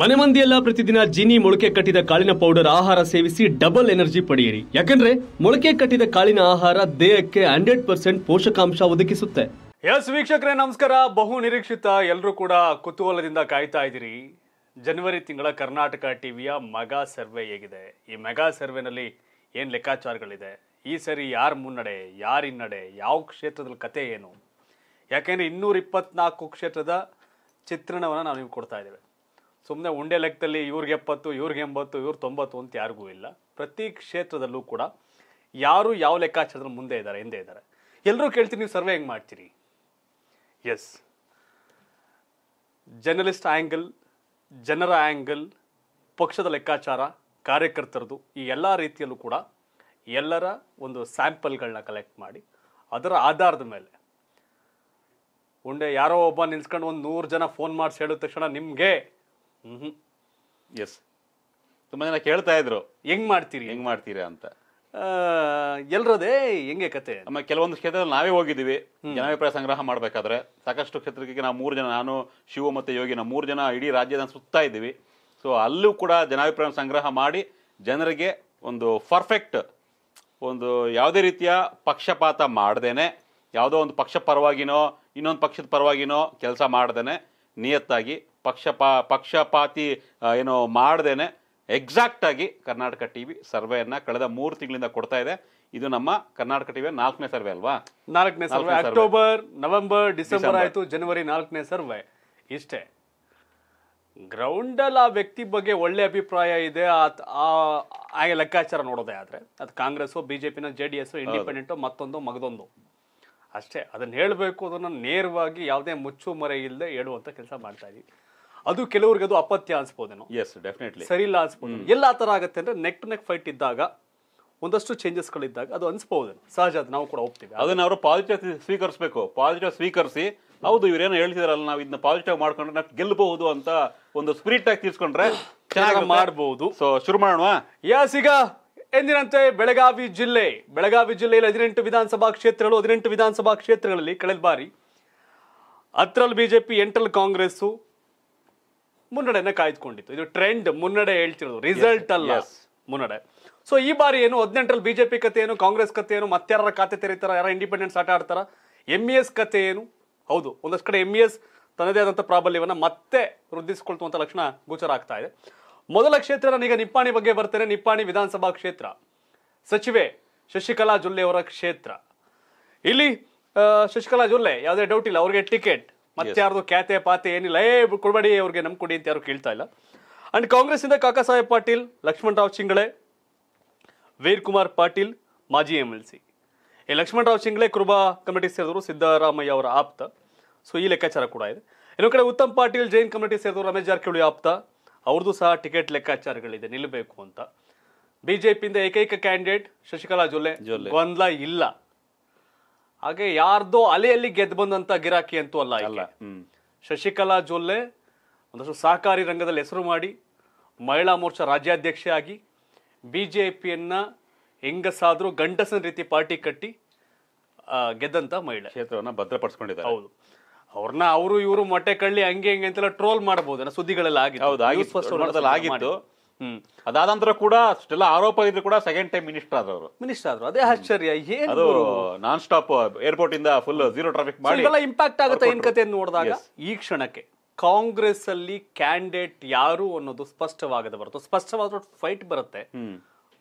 ಮನೆ ಮಂದಿಯೆಲ್ಲ ಪ್ರತಿದಿನ ಜಿನಿ ಮೊಳಕೆ ಕಟ್ಟಿದ ಕಾಳಿನ ಪೌಡರ್ ಆಹಾರ ಸೇವಿಸಿ ಡಬಲ್ ಎನರ್ಜಿ ಪಡೆಯಿರಿ ಯಾಕಂದ್ರೆ ಮೊಳಕೆ ಕಟ್ಟಿದ ಕಾಳಿನ ಆಹಾರ ದೇಹಕ್ಕೆ ಹಂಡ್ರೆಡ್ ಪರ್ಸೆಂಟ್ ಪೋಷಕಾಂಶ ಒದಗಿಸುತ್ತೆ ಎಸ್ ವೀಕ್ಷಕರೇ ನಮಸ್ಕಾರ ಬಹು ನಿರೀಕ್ಷಿತ ಎಲ್ಲರೂ ಕೂಡ ಕುತೂಹಲದಿಂದ ಕಾಯ್ತಾ ಇದ್ದೀರಿ ಜನವರಿ ತಿಂಗಳ ಕರ್ನಾಟಕ ಟಿವಿಯ ಮೆಗಾ ಸರ್ವೆ ಹೇಗಿದೆ ಈ ಮೆಗಾ ಸರ್ವೆನಲ್ಲಿ ಏನು ಲೆಕ್ಕಾಚಾರಗಳಿದೆ ಈ ಸರಿ ಯಾರು ಮುನ್ನಡೆ ಯಾರು ಹಿನ್ನಡೆ ಯಾವ ಕ್ಷೇತ್ರದಲ್ಲಿ ಕತೆ ಏನು ಯಾಕೆಂದರೆ ಇನ್ನೂರ ಕ್ಷೇತ್ರದ ಚಿತ್ರಣವನ್ನು ನಾವು ನಿಮ್ಗೆ ಕೊಡ್ತಾ ಇದ್ದೇವೆ ಸುಮ್ಮನೆ ಉಂಡೆ ಲೆಕ್ಕದಲ್ಲಿ ಇವ್ರಿಗೆ ಎಪ್ಪತ್ತು ಇವ್ರಿಗೆ ಎಂಬತ್ತು ಇವ್ರು ತೊಂಬತ್ತು ಅಂತ ಯಾರಿಗೂ ಇಲ್ಲ ಪ್ರತಿ ಕ್ಷೇತ್ರದಲ್ಲೂ ಕೂಡ ಯಾರು ಯಾವ ಲೆಕ್ಕಾಚಾರದ ಮುಂದೆ ಇದ್ದಾರೆ ಹಿಂದೆ ಇದ್ದಾರೆ ಎಲ್ಲರೂ ಕೇಳ್ತೀನಿ ನೀವು ಸರ್ವೆ ಹೆಂಗೆ ಮಾಡ್ತೀರಿ ಎಸ್ ಜರ್ನಲಿಸ್ಟ್ ಆ್ಯಂಗಲ್ ಜನರ ಆ್ಯಂಗಲ್ ಪಕ್ಷದ ಲೆಕ್ಕಾಚಾರ ಕಾರ್ಯಕರ್ತರದು ಈ ಎಲ್ಲ ರೀತಿಯಲ್ಲೂ ಕೂಡ ಎಲ್ಲರ ಒಂದು ಸ್ಯಾಂಪಲ್ಗಳನ್ನ ಕಲೆಕ್ಟ್ ಮಾಡಿ ಅದರ ಆಧಾರದ ಮೇಲೆ ಉಂಡೆ ಯಾರೋ ಒಬ್ಬ ನಿಲ್ಸ್ಕೊಂಡು ಒಂದು ನೂರು ಜನ ಫೋನ್ ಮಾಡಿಸಿ ಹೇಳಿದ ತಕ್ಷಣ ನಿಮಗೆ ಹ್ಞೂ ಎಸ್ ತುಂಬ ಜನ ಕೇಳ್ತಾ ಇದ್ರು ಹೆಂಗ್ ಮಾಡ್ತೀರಿ ಹೆಂಗ್ ಮಾಡ್ತೀರಾ ಅಂತ ಎಲ್ರದೇ ಹೆಂಗೆ ಕತೆ ನಮ್ಮ ಕೆಲವೊಂದು ಕ್ಷೇತ್ರದಲ್ಲಿ ನಾವೇ ಹೋಗಿದ್ದೀವಿ ಜನಾಭಿಪ್ರಾಯ ಸಂಗ್ರಹ ಮಾಡಬೇಕಾದ್ರೆ ಸಾಕಷ್ಟು ಕ್ಷೇತ್ರಕ್ಕೆ ನಾವು ಮೂರು ಜನ ನಾನು ಶಿವ ಮತ್ತು ಯೋಗಿ ನಾವು ಮೂರು ಜನ ಇಡೀ ರಾಜ್ಯದ ಸುತ್ತಾ ಇದ್ದೀವಿ ಸೊ ಅಲ್ಲೂ ಕೂಡ ಜನಾಭಿಪ್ರಾಯ ಸಂಗ್ರಹ ಮಾಡಿ ಜನರಿಗೆ ಒಂದು ಪರ್ಫೆಕ್ಟ್ ಒಂದು ಯಾವುದೇ ರೀತಿಯ ಪಕ್ಷಪಾತ ಮಾಡ್ದೇನೆ ಯಾವುದೋ ಒಂದು ಪಕ್ಷ ಪರವಾಗಿನೋ ಇನ್ನೊಂದು ಪಕ್ಷದ ಪರವಾಗಿನೋ ಕೆಲಸ ಮಾಡ್ದೇನೆ ನಿಯತ್ತಾಗಿ ಪಕ್ಷಪಾ ಪಕ್ಷಪಾತಿ ಏನು ಮಾಡ್ದೇನೆ ಎಕ್ಸಾಕ್ಟಾಗಿ ಕರ್ನಾಟಕ ಟಿ ವಿ ಸರ್ವೆಯನ್ನು ಕಳೆದ ಮೂರು ತಿಂಗಳಿಂದ ಕೊಡ್ತಾ ಇದೆ ಇದು ನಮ್ಮ ಕರ್ನಾಟಕ ಟಿವಿಯ ನಾಲ್ಕನೇ ಸರ್ವೆ ಅಲ್ವಾ ನಾಲ್ಕನೇ ಸರ್ವೆ ಅಕ್ಟೋಬರ್ ನವೆಂಬರ್ ಡಿಸೆಂಬರ್ ಆಯಿತು ಜನವರಿ ನಾಲ್ಕನೇ ಸರ್ವೆ ಇಷ್ಟೇ ಗ್ರೌಂಡಲ್ಲಿ ಆ ವ್ಯಕ್ತಿ ಬಗ್ಗೆ ಒಳ್ಳೆ ಅಭಿಪ್ರಾಯ ಇದೆ ಆ ಲೆಕ್ಕಾಚಾರ ನೋಡೋದೇ ಆದರೆ ಅದು ಕಾಂಗ್ರೆಸ್ಸು ಬಿ ಜೆ ಪಿನ ಜೆ ಡಿ ಎಸ್ ಇಂಡಿಪೆಂಡೆಂಟು ಮತ್ತೊಂದು ಮಗದೊಂದು ಅಷ್ಟೇ ಅದನ್ನು ಹೇಳಬೇಕು ಅದನ್ನು ನೇರವಾಗಿ ಯಾವುದೇ ಮುಚ್ಚು ಮರೆ ಇಲ್ಲದೆ ಹೇಳುವಂಥ ಕೆಲಸ ಮಾಡ್ತಾ ಇದ್ದೀವಿ ಅದು ಕೆಲವ್ರಿಗೆ ಅದು ಅಪತ್ಯ ಅನ್ಸ್ಬೋದೇನೋ ಎಸ್ ಡೆಫಿನೆಟ್ಲಿ ಸರಿ ಇಲ್ಲ ಅನ್ಸ್ಬೋದು ಎಲ್ಲ ಆತರ ಆಗುತ್ತೆ ಅಂದ್ರೆ ನೆಕ್ ಟು ನೆಕ್ ಫೈಟ್ ಇದ್ದಾಗ ಒಂದಷ್ಟು ಚೇಂಜಸ್ಗಳಿದ್ದಾಗ ಅದು ಅನ್ಸ್ಬೋದು ಸಹಜ ಅದು ನಾವು ಕೂಡ ಹೋಗ್ತೀವಿ ಅದನ್ನ ಅವರು ಪಾಸಿಟಿವ್ ಸ್ವೀಕರಿಸಬೇಕು ಪಾಸಿಟಿವ್ ಸ್ವೀಕರಿಸಿ ಹೌದು ಇವ್ರೇನು ಹೇಳ್ತಿದಾರಲ್ಲ ನಾವು ಇದನ್ನ ಪಾಸಿಟಿವ್ ಮಾಡ್ಕೊಂಡ್ರೆ ನಾವು ಗೆಲ್ಲಬಹುದು ಅಂತ ಒಂದು ಸ್ಪಿರಿಟ್ ಆಗಿ ತೀರ್ಸ್ಕೊಂಡ್ರೆ ಚೆನ್ನಾಗಿ ಮಾಡಬಹುದು ಸೊ ಶುರು ಮಾಡೋಣ ಯಸ್ ಈಗ ಎಂದಿನಂತೆ ಬೆಳಗಾವಿ ಜಿಲ್ಲೆ ಬೆಳಗಾವಿ ಜಿಲ್ಲೆಯಲ್ಲಿ ಹದಿನೆಂಟು ವಿಧಾನಸಭಾ ಕ್ಷೇತ್ರಗಳು ಹದಿನೆಂಟು ವಿಧಾನಸಭಾ ಕ್ಷೇತ್ರಗಳಲ್ಲಿ ಕಳೆದ ಬಾರಿ ಹತ್ತರಲ್ಲಿ ಬಿಜೆಪಿ ಎಂಟರಲ್ಲಿ ಕಾಂಗ್ರೆಸ್ಸು ಮುನ್ನಡೆನ ಕಾಯ್ದುಕೊಂಡಿತ್ತು ಇದು ಟ್ರೆಂಡ್ ಮುನ್ನಡೆ ಹೇಳ್ತಿರೋದು ರಿಸಲ್ಟ್ ಅಲ್ಲ ಮುನ್ನಡೆ ಸೊ ಈ ಬಾರಿ ಏನು ಹದಿನೆಂಟರಲ್ಲಿ ಬಿಜೆಪಿ ಕತೆ ಏನು ಕಾಂಗ್ರೆಸ್ ಕತೆ ಏನು ಮತ್ತಾರ ಖಾತೆ ತೆರೀತಾರ ಯಾರ ಇಂಡಿಪೆಂಡೆನ್ಸ್ ಆಟ ಆಡ್ತಾರ ಎಮ್ ಇ e ಎಸ್ ಕತೆ ಏನು ಹೌದು ಒಂದಷ್ಟು ಕಡೆ ಎಂ ಎಸ್ e ತನ್ನದೇ ಆದಂಥ ಪ್ರಾಬಲ್ಯವನ್ನು ಮತ್ತೆ ವೃದ್ಧಿಸಿಕೊಳ್ತುವಂಥ ಲಕ್ಷಣ ಗೋಚರ ಆಗ್ತಾ ಇದೆ ಮೊದಲ ಕ್ಷೇತ್ರ ನಾನೀಗ ನಿಪ್ಪಾಣಿ ಬಗ್ಗೆ ಬರ್ತೇನೆ ನಿಪ್ಪಾಣಿ ವಿಧಾನಸಭಾ ಕ್ಷೇತ್ರ ಸಚಿವೆ ಶಶಿಕಲಾ ಜೊಲ್ಲೆ ಅವರ ಕ್ಷೇತ್ರ ಇಲ್ಲಿ ಶಶಿಕಲಾ ಜೊಲ್ಲೆ ಯಾವುದೇ ಡೌಟ್ ಇಲ್ಲ ಅವ್ರಿಗೆ ಟಿಕೆಟ್ ಮತ್ತಾರ್ದು ಖ್ಯಾತೆ ಪಾತೆ ಏನಿಲ್ಲ ಏ ಕೊಡಬೇಡಿ ಅವ್ರಿಗೆ ನಮ್ ಅಂತ ಯಾರು ಕೇಳ್ತಾ ಇಲ್ಲ ಅಂಡ್ ಕಾಂಗ್ರೆಸ್ ಇಂದ ಕಾಕಾ ಸಾಹೇಬ್ ಪಾಟೀಲ್ ರಾವ್ ಚಿಂಗಳೆ ವೀರ್ ಕುಮಾರ್ ಪಾಟೀಲ್ ಮಾಜಿ ಎಂ ಎಲ್ ಸಿ ಈ ಲಕ್ಷ್ಮಣರಾವ್ ಚಿಂಗಳೆ ಕುರುಬಾ ಕಮಿಟಿ ಸೇರಿದ್ರು ಸಿದ್ದರಾಮಯ್ಯ ಅವರ ಆಪ್ತ ಸೊ ಈ ಲೆಕ್ಕಾಚಾರ ಕೂಡ ಇದೆ ಇನ್ನೊಂದು ಕಡೆ ಉತ್ತಮ್ ಪಾಟೀಲ್ ಜೈನ್ ಕಮಿಟಿ ಸೇರಿದ್ರು ರಮೇಶ್ ಜಾರಕಿಹೊಳಿ ಆಪ್ತ ಅವ್ರದ್ದು ಸಹ ಟಿಕೆಟ್ ಲೆಕ್ಕಾಚಾರಗಳಿದೆ ನಿಲ್ಲಬೇಕು ಅಂತ ಬಿಜೆಪಿಯಿಂದ ಏಕೈಕ ಕ್ಯಾಂಡಿಡೇಟ್ ಶಶಿಕಲಾ ಜೊಲ್ಲೆ ಗೊಂದಲ ಇಲ್ಲ ಹಾಗೆ ಯಾರ್ದೋ ಅಲೆಯಲ್ಲಿ ಗೆದ್ದು ಬಂದಂತ ಗಿರಾಕಿ ಅಂತೂ ಅಲ್ಲ ಅಲ್ಲ ಶಶಿಕಲಾ ಜೊಲ್ಲೆ ಒಂದಷ್ಟು ಸಹಕಾರಿ ರಂಗದಲ್ಲಿ ಹೆಸರು ಮಾಡಿ ಮಹಿಳಾ ಮೋರ್ಚಾ ರಾಜ್ಯಾಧ್ಯಕ್ಷೆ ಆಗಿ ಬಿ ಜೆ ಪಿಯನ್ನು ಹೆಂಗಸಾದರೂ ಗಂಡಸನ ರೀತಿ ಪಾರ್ಟಿ ಕಟ್ಟಿ ಗೆದ್ದಂತ ಮಹಿಳೆ ಕ್ಷೇತ್ರವನ್ನು ಭದ್ರಪಡಿಸ್ಕೊಂಡಿದ್ದಾರೆ ಹೌದು ಅವ್ರನ್ನ ಅವರು ಇವರು ಮೊಟ್ಟೆ ಕಳ್ಳಿ ಹಂಗೆ ಹಿಂಗೆ ಅಂತೆಲ್ಲ ಟ್ರೋಲ್ ಮಾಡಬಹುದು ಸುದ್ದಿಗಳೆಲ್ಲ ಆಗಿದೆ ಹೌದು ಆಗಿತ್ತು ಹ್ಮ್ ಅದಾದ ನಂತರ ಕೂಡ ಅಷ್ಟೆಲ್ಲ ಆರೋಪ ಇದ್ರೆ ಕೂಡ ಸೆಕೆಂಡ್ ಟೈಮ್ ಮಿನಿಸ್ಟರ್ ಆದವರು ಮಿನಿಸ್ಟರ್ ಆದ್ರು ಅದೇ ಆಶ್ಚರ್ಯ ಏನು ಅದು ನಾನ್ ಸ್ಟಾಪ್ ಏರ್ಪೋರ್ಟ್ ಇಂದ ಫುಲ್ ಜೀರೋ ಟ್ರಾಫಿಕ್ ಮಾಡಿ ಇಂಪ್ಯಾಕ್ಟ್ ಆಗುತ್ತೆ ಏನ್ ಕತೆ ನೋಡಿದಾಗ ಈ ಕ್ಷಣಕ್ಕೆ ಕಾಂಗ್ರೆಸ್ ಅಲ್ಲಿ ಕ್ಯಾಂಡಿಡೇಟ್ ಯಾರು ಅನ್ನೋದು ಸ್ಪಷ್ಟವಾಗದೆ ಬರುತ್ತೆ ಸ್ಪಷ್ಟವಾದ ಫೈಟ್ ಬರುತ್ತೆ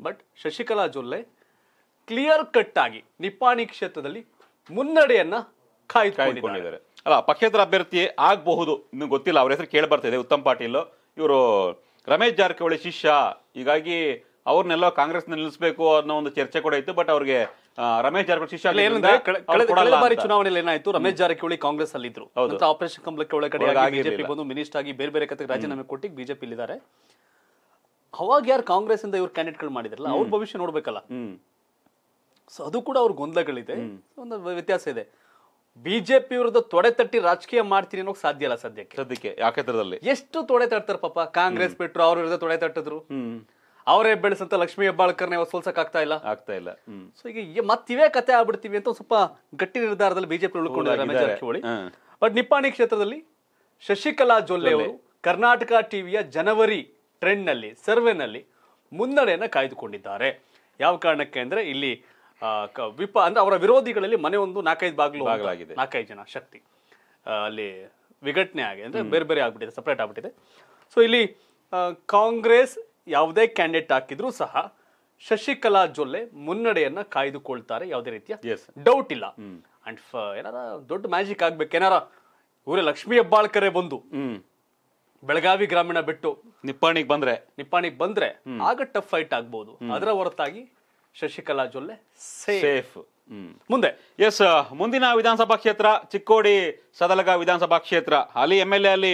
but Shashikala Jolle clear cut ಆಗಿ ನಿಪ್ಪಾಣಿ ಕ್ಷೇತ್ರದಲ್ಲಿ ಮುನ್ನಡೆಯನ್ನ ಕಾಯ್ದುಕೊಂಡಿದ್ದಾರೆ ಅಲ್ಲ ಪಕ್ಷೇತರ ಅಭ್ಯರ್ಥಿ ಆಗಬಹುದು ಇನ್ನು ಗೊತ್ತಿಲ್ಲ ಅವ್ರ ಹೆಸರು ಕೇಳಿ ಬರ್ತಿದೆ ಉತ್ತಮ್ ಪಾಟೀಲ್ ಇವರು ರಮೇಶ್ ಜಾರಕಿಹೊಳಿ ಶಿಷ್ಯ ಹೀಗಾಗಿ ಅವ್ರನ್ನೆಲ್ಲ ಕಾಂಗ್ರೆಸ್ ನಿಲ್ಲಿಸಬೇಕು ಅನ್ನೋ ಒಂದು ಚರ್ಚೆ ಕೂಡ ಇತ್ತು ಬಟ್ ಅವ್ರಿಗೆ ರಮೇಶ್ ಜಾರಕಿಹೊಳಿ ಶಿಷ್ಯ ಕಳೆದ ಬಾರಿ ಚುನಾವಣೆಯಲ್ಲಿ ಏನಾಯ್ತು ರಮೇಶ್ ಜಾರಕಿಹೊಳಿ ಕಾಂಗ್ರೆಸ್ ಅಲ್ಲಿ ಅಲ್ಲಿದ್ರು ಆಪರೇಷನ್ ಕಂಪ್ಲಕ್ಕೆ ಒಳಗಡೆ ಬಿಜೆಪಿ ಬಂದು ಮಿನಿಸ್ಟರ್ ಆಗಿ ಬೇರೆ ಬೇರೆ ಕತೆಗೆ ರಾಜೀನಾಮೆ ಕೊಟ್ಟು ಬಿಜೆಪಿ ಇಲ್ಲಿದ್ದಾರೆ ಅವಾಗ ಯಾರು ಕಾಂಗ್ರೆಸ್ ಇಂದ ಇವ್ರ ಗಳು ಮಾಡಿದ್ರಲ್ಲ ಅವ್ರ ಭವಿಷ್ಯ ನೋಡ್ಬೇಕಲ್ಲ ಸೊ ಅದು ಕೂಡ ಅವ್ರ ಗೊಂದಲಗಳಿದೆ ಒಂದು ವ್ಯತ್ಯಾಸ ಇದೆ ಬಿಜೆಪಿ ವಿರುದ್ಧ ತೊಡೆ ತಟ್ಟಿ ರಾಜಕೀಯ ಮಾಡ್ತೀನಿ ಅನ್ನೋಕ್ ಸಾಧ್ಯ ಇಲ್ಲ ಸದ್ಯಕ್ಕೆ ಸದ್ಯಕ್ಕೆ ಯಾಕೆ ಎಷ್ಟು ತೊಡೆ ತಡ್ತಾರ ಪಾಪ ಕಾಂಗ್ರೆಸ್ ಬಿಟ್ರು ಅವ್ರ ವಿರುದ್ಧ ತೊಡೆ ತಟ್ಟಿದ್ರು ಅವರೇ ಬೆಳೆಸಂತ ಲಕ್ಷ್ಮೀ ಹೆಬ್ಬಾಳ್ಕರ್ನ ಸೋಲ್ಸಕ್ ಆಗ್ತಾ ಇಲ್ಲ ಆಗ್ತಾ ಇಲ್ಲ ಸೊ ಈಗ ಮತ್ತಿವೇ ಕತೆ ಆಗ್ಬಿಡ್ತೀವಿ ಅಂತ ಸ್ವಲ್ಪ ಗಟ್ಟಿ ನಿರ್ಧಾರದಲ್ಲಿ ಬಿಜೆಪಿ ಉಳ್ಕೊಂಡಿದ್ದಾರೆ ಬಟ್ ನಿಪ್ಪಾಣಿ ಕ್ಷೇತ್ರದಲ್ಲಿ ಶಶಿಕಲಾ ಜೊಲ್ಲೆ ಅವರು ಕರ್ನಾಟಕ ಟಿವಿಯ ಜನವರಿ ಟ್ರೆಂಡ್ನಲ್ಲಿ ನಲ್ಲಿ ಮುನ್ನಡೆಯನ್ನು ಕಾಯ್ದುಕೊಂಡಿದ್ದಾರೆ ಯಾವ ಕಾರಣಕ್ಕೆ ಅಂದ್ರೆ ಇಲ್ಲಿ ವಿಪ ಅಂದ್ರೆ ಅವರ ವಿರೋಧಿಗಳಲ್ಲಿ ಮನೆ ಒಂದು ನಾಲ್ಕೈದು ಬಾಗಿಲು ಬಾಗಿಲಾಗಿದೆ ನಾಲ್ಕೈದು ಜನ ಶಕ್ತಿ ಅಲ್ಲಿ ವಿಘಟನೆ ಆಗಿದೆ ಅಂದ್ರೆ ಬೇರೆ ಬೇರೆ ಆಗ್ಬಿಟ್ಟಿದೆ ಸಪ್ರೇಟ್ ಆಗ್ಬಿಟ್ಟಿದೆ ಸೊ ಇಲ್ಲಿ ಕಾಂಗ್ರೆಸ್ ಯಾವುದೇ ಕ್ಯಾಂಡಿಡೇಟ್ ಹಾಕಿದ್ರು ಸಹ ಶಶಿಕಲಾ ಜೊಲ್ಲೆ ಮುನ್ನಡೆಯನ್ನ ಕಾಯ್ದುಕೊಳ್ತಾರೆ ಯಾವುದೇ ರೀತಿಯ ಡೌಟ್ ಇಲ್ಲ ಅಂಡ್ ಏನಾರ ದೊಡ್ಡ ಮ್ಯಾಜಿಕ್ ಆಗ್ಬೇಕು ಏನಾರ ಇವರೇ ಲಕ್ಷ್ಮೀ ಹೆಬ್ಬಾಳ್ಕರೆ ಬಂದು ಬೆಳಗಾವಿ ಗ್ರಾಮೀಣ ಬಿಟ್ಟು ನಿಪ್ಪಾಣಿಗೆ ಬಂದ್ರೆ ನಿಪ್ಪಾಣಿಗೆ ಬಂದ್ರೆ ಆಗ ಟಫ್ ಫೈಟ್ ಆಗ್ಬಹುದು ಅದರ ಹೊರತಾಗಿ ಶಶಿಕಲಾ ಜೊಲ್ಲೆ ಸೇಫ್ ಮುಂದೆ ಎಸ್ ಮುಂದಿನ ವಿಧಾನಸಭಾ ಕ್ಷೇತ್ರ ಚಿಕ್ಕೋಡಿ ಸದಲಗ ವಿಧಾನಸಭಾ ಕ್ಷೇತ್ರ ಅಲ್ಲಿ ಎಮ್ ಎಲ್ ಎ ಅಲ್ಲಿ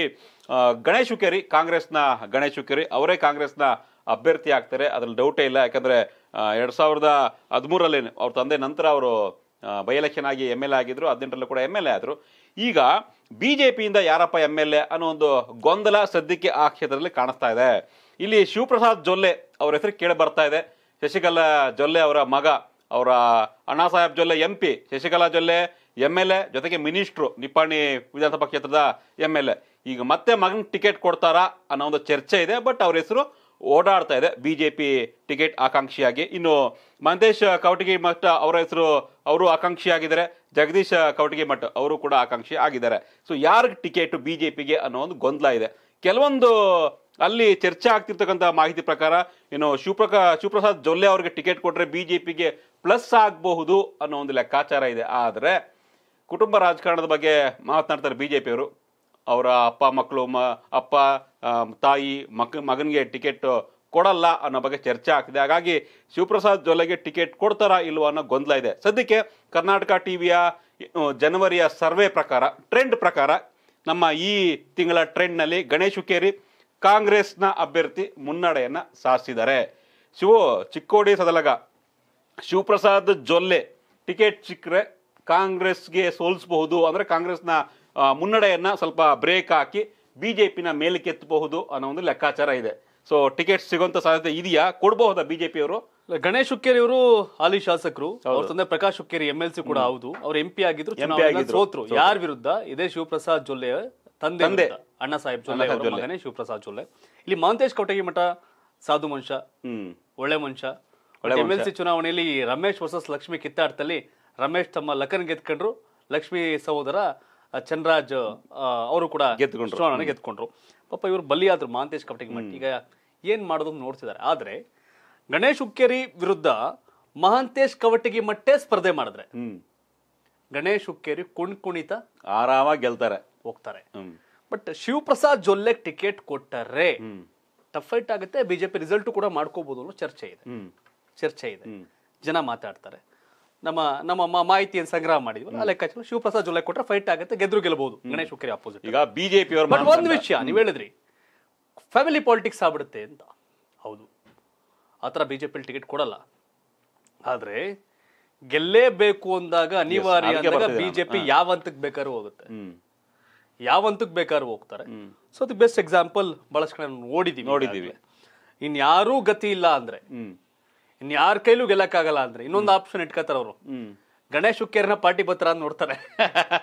ಗಣೇಶ್ ಹುಕೇರಿ ಕಾಂಗ್ರೆಸ್ನ ಗಣೇಶ್ ಹುಕೇರಿ ಅವರೇ ಕಾಂಗ್ರೆಸ್ನ ಅಭ್ಯರ್ಥಿ ಆಗ್ತಾರೆ ಅದ್ರಲ್ಲಿ ಡೌಟೇ ಇಲ್ಲ ಯಾಕಂದ್ರೆ ಎರಡ್ ಸಾವಿರದ ಹದಿಮೂರರಲ್ಲಿ ಅವ್ರ ತಂದೆ ನಂತರ ಅವರು ಬೈ ಎಲೆಕ್ಷನ್ ಆಗಿ ಎಮ್ ಎಲ್ ಎ ಆಗಿದ್ರು ಹದಿನೆಂಟರಲ್ಲಿ ಕೂಡ ಎಮ್ ಎಲ್ ಎ ಆದರು ಈಗ ಬಿ ಜೆ ಪಿಯಿಂದ ಯಾರಪ್ಪ ಎಮ್ ಎಲ್ ಎ ಅನ್ನೋ ಒಂದು ಗೊಂದಲ ಸದ್ಯಕ್ಕೆ ಆ ಕ್ಷೇತ್ರದಲ್ಲಿ ಕಾಣಿಸ್ತಾ ಇದೆ ಇಲ್ಲಿ ಶಿವಪ್ರಸಾದ್ ಜೊಲ್ಲೆ ಅವ್ರ ಹೆಸರು ಕೇಳಿ ಬರ್ತಾ ಇದೆ ಶಶಿಕಲಾ ಜೊಲ್ಲೆ ಅವರ ಮಗ ಅವರ Anna Saheb Jolle M P Shashikala Jolle M L A ಜೊತೆಗೆ ಮಿನಿಸ್ಟ್ರು ನಿಪ್ಪಾಣಿ ವಿಧಾನಸಭಾ ಕ್ಷೇತ್ರದ ಎಮ್ ಎಲ್ ಎ ಈಗ ಮತ್ತೆ ಮಗನ ಟಿಕೆಟ್ ಕೊಡ್ತಾರಾ ಅನ್ನೋ ಒಂದು ಚರ್ಚೆ ಇದೆ ಬಟ್ ಅವ್ರ ಹೆಸರು ಓಡಾಡ್ತಾ ಇದೆ ಬಿ ಜೆ ಪಿ ಟಿಕೆಟ್ ಆಕಾಂಕ್ಷಿಯಾಗಿ ಇನ್ನು ಮಂದೇಶ್ ಕೌಟಗಿ ಮಠ ಅವರ ಹೆಸರು ಅವರು ಆಕಾಂಕ್ಷಿಯಾಗಿದ್ದಾರೆ ಜಗದೀಶ್ ಕೌಟಗಿ ಮಠ ಅವರು ಕೂಡ ಆಕಾಂಕ್ಷಿ ಆಗಿದ್ದಾರೆ ಸೊ ಯಾರಿಗೆ ಟಿಕೆಟ್ ಬಿ ಜೆ ಪಿಗೆ ಅನ್ನೋ ಒಂದು ಗೊಂದಲ ಇದೆ ಕೆಲವೊಂದು ಅಲ್ಲಿ ಚರ್ಚೆ ಆಗ್ತಿರ್ತಕ್ಕಂಥ ಮಾಹಿತಿ ಪ್ರಕಾರ ಏನು ಶಿವಪ್ರಕಾ ಶಿವಪ್ರಸಾದ್ ಜೊಲ್ಲೆ ಅವರಿಗೆ ಟಿಕೆಟ್ ಕೊಟ್ಟರೆ ಬಿ ಜೆ ಪಿಗೆ ಪ್ಲಸ್ ಆಗಬಹುದು ಅನ್ನೋ ಒಂದು ಲೆಕ್ಕಾಚಾರ ಇದೆ ಆದರೆ ಕುಟುಂಬ ರಾಜಕಾರಣದ ಬಗ್ಗೆ ಮಾತನಾಡ್ತಾರೆ ಬಿ ಜೆ ಪಿಯವರು ಅವರ ಅಪ್ಪ ಮಕ್ಕಳು ಮ ಅಪ್ಪ ತಾಯಿ ಮಕ್ ಮಗನಿಗೆ ಟಿಕೆಟ್ ಕೊಡಲ್ಲ ಅನ್ನೋ ಬಗ್ಗೆ ಚರ್ಚೆ ಆಗ್ತಿದೆ ಹಾಗಾಗಿ ಶಿವಪ್ರಸಾದ್ ಜೊಲ್ಲೆಗೆ ಟಿಕೆಟ್ ಕೊಡ್ತಾರಾ ಇಲ್ವೋ ಅನ್ನೋ ಗೊಂದಲ ಇದೆ ಸದ್ಯಕ್ಕೆ ಕರ್ನಾಟಕ ವಿಯ ಜನವರಿಯ ಸರ್ವೆ ಪ್ರಕಾರ ಟ್ರೆಂಡ್ ಪ್ರಕಾರ ನಮ್ಮ ಈ ತಿಂಗಳ ಟ್ರೆಂಡ್ನಲ್ಲಿ ಗಣೇಶ್ ಹುಕ್ಕೇರಿ ಕಾಂಗ್ರೆಸ್ನ ಅಭ್ಯರ್ಥಿ ಮುನ್ನಡೆಯನ್ನು ಸಾಧಿಸಿದ್ದಾರೆ ಶಿವ ಚಿಕ್ಕೋಡಿ ಸದಲಗ ಶಿವಪ್ರಸಾದ್ ಜೊಲ್ಲೆ ಟಿಕೆಟ್ ಸಿಕ್ಕರೆ ಕಾಂಗ್ರೆಸ್ಗೆ ಸೋಲಿಸಬಹುದು ಅಂದರೆ ಕಾಂಗ್ರೆಸ್ನ ಮುನ್ನಡೆಯನ್ನು ಸ್ವಲ್ಪ ಬ್ರೇಕ್ ಹಾಕಿ ಬಿ ಜೆ ಪಿನ ಮೇಲಕ್ಕೆತ್ತಬಹುದು ಅನ್ನೋ ಒಂದು ಲೆಕ್ಕಾಚಾರ ಇದೆ ಸೊ ಟಿಕೆಟ್ ಸಿಗುವಂಥ ಸಾಧ್ಯತೆ ಇದೆಯಾ ಕೊಡಬಹುದಾ ಬಿ ಜೆ ಪಿಯವರು ಗಣೇಶ್ ಹುಕ್ಕೇರಿ ಅವರು ಹಾಲಿ ಶಾಸಕರು ಅವ್ರ ತಂದೆ Prakash Hukkeri M L C ಕೂಡ ಹೌದು ಅವ್ರ ಎಂ ಪಿ ಆಗಿದ್ರು ಸೋತ್ರು ಯಾರ ವಿರುದ್ಧ ಇದೇ ಶಿವಪ್ರಸಾದ್ ಜೊಲ್ಲೆ ತಂದೆ ಅಣ್ಣ ಸಾಹೇಬ್ ಜೊಲ್ಲೆ ಅವರ ಮಗನೇ ಶಿವಪ್ರಸಾದ್ ಜೊಲ್ಲೆ ಇಲ್ಲಿ ಮಹಂತೇಶ್ ಕೌಟಗಿ ಮಠ ಸಾಧು ಮನುಷ್ಯ ಒಳ್ಳೆ ಮನುಷ್ಯ ಎಂ ಎಲ್ ಸಿ ಚುನಾವಣೆಯಲ್ಲಿ ರಮೇಶ್ ವರ್ಸಸ್ ಲಕ್ಷ್ಮಿ ಕಿತ್ತಾಡ್ತಲ್ಲಿ ರಮೇಶ್ ತಮ್ಮ ಲಖನ್ ಗೆದ್ಕೊಂಡ್ರು ಲಕ್ಷ್ಮಿ ಸಹೋದರ ಚನ್ರಾಜ್ ಅವರು ಕೂಡ ಚುನಾವಣೆ ಗೆದ್ಕೊಂಡ್ರು ಪಾಪ ಇವರು ಬಲಿಯಾದ್ರು ಮಹಂತೇಶ್ ಕೌಟಗಿ ಮಠ ಈಗ ಏನ್ ಮಾಡೋದು ನೋಡ್ತಿದ್ದಾರೆ ಆದ್ರೆ ಗಣೇಶ್ ಹುಕ್ಕೇರಿ ವಿರುದ್ಧ ಮಹಾಂತೇಶ್ ಕವಟಗಿ ಮಟ್ಟೆ ಸ್ಪರ್ಧೆ ಮಾಡಿದ್ರೆ ಗಣೇಶ್ ಹುಕ್ಕೇರಿ ಕುಣ್ ಕುಣಿತ ಆರಾಮಾಗಿ ಗೆಲ್ತಾರೆ ಹೋಗ್ತಾರೆ ಬಟ್ ಶಿವಪ್ರಸಾದ್ ಜೊಲ್ಲೆ ಟಿಕೆಟ್ ಕೊಟ್ಟರೆ ಟಫ್ ಫೈಟ್ ಆಗುತ್ತೆ ಬಿಜೆಪಿ ರಿಸಲ್ಟ್ ಕೂಡ ಮಾಡ್ಕೋಬಹುದು ಅನ್ನೋ ಚರ್ಚೆ ಇದೆ ಚರ್ಚೆ ಇದೆ ಜನ ಮಾತಾಡ್ತಾರೆ ನಮ್ಮ ನಮ್ಮ ಮಾಹಿತಿಯನ್ನು ಸಂಗ್ರಹ ಮಾಡಿದ್ವಿ ಲೆಕ್ಕಾಚಾರ ಶಿವಪ್ರಸಾದ್ ಜೊಲ್ಲೆ ಕೊಟ್ಟರೆ ಫೈಟ್ ಆಗುತ್ತೆ ಗೆದ್ರು ಗೆಲ್ಲಬಹುದು ಗಣೇಶ್ ಹುಕ್ಕೇರಿ ಅಪೋಸಿಟ್ ಈಗ ಬಿಜೆಪಿ ಒಂದು ವಿಷಯ ನೀವು ಹೇಳಿದ್ರಿ ಫ್ಯಾಮಿಲಿ ಪಾಲಿಟಿಕ್ಸ್ ಆಗ್ಬಿಡುತ್ತೆ ಅಂತ ಹೌದು ಆ ಥರ ಬಿ ಜೆ ಪಿಲಿ ಟಿಕೆಟ್ ಕೊಡಲ್ಲ ಆದರೆ ಗೆಲ್ಲೇಬೇಕು ಅಂದಾಗ ಅನಿವಾರ್ಯ ಅಂದಾಗ ಬಿಜೆಪಿ ಯಾವ ಹಂತಕ್ಕೆ ಬೇಕಾದ್ರೂ ಹೋಗುತ್ತೆ ಯಾವ ಹಂತಕ್ಕೆ ಹೋಗ್ತಾರೆ ಸೊ ಅದು ಬೆಸ್ಟ್ ಎಕ್ಸಾಂಪಲ್ ಬಳಸ್ಕೊಂಡು ಕಡೆ ನೋಡಿದೀವಿ ಇನ್ಯಾರೂ ಗತಿ ಇಲ್ಲ ಅಂದ್ರೆ ಇನ್ಯಾರ ಕೈಲೂ ಗೆಲ್ಲಕ್ಕಾಗಲ್ಲ ಅಂದ್ರೆ ಇನ್ನೊಂದು ಆಪ್ಷನ್ ಇಟ್ಕೋತಾರ ಅವರು ಗಣೇಶ್ ಹುಕ್ಕೇರಿನ ಪಾರ್ಟಿ ಪತ್ರ ನೋಡ್ತಾರೆ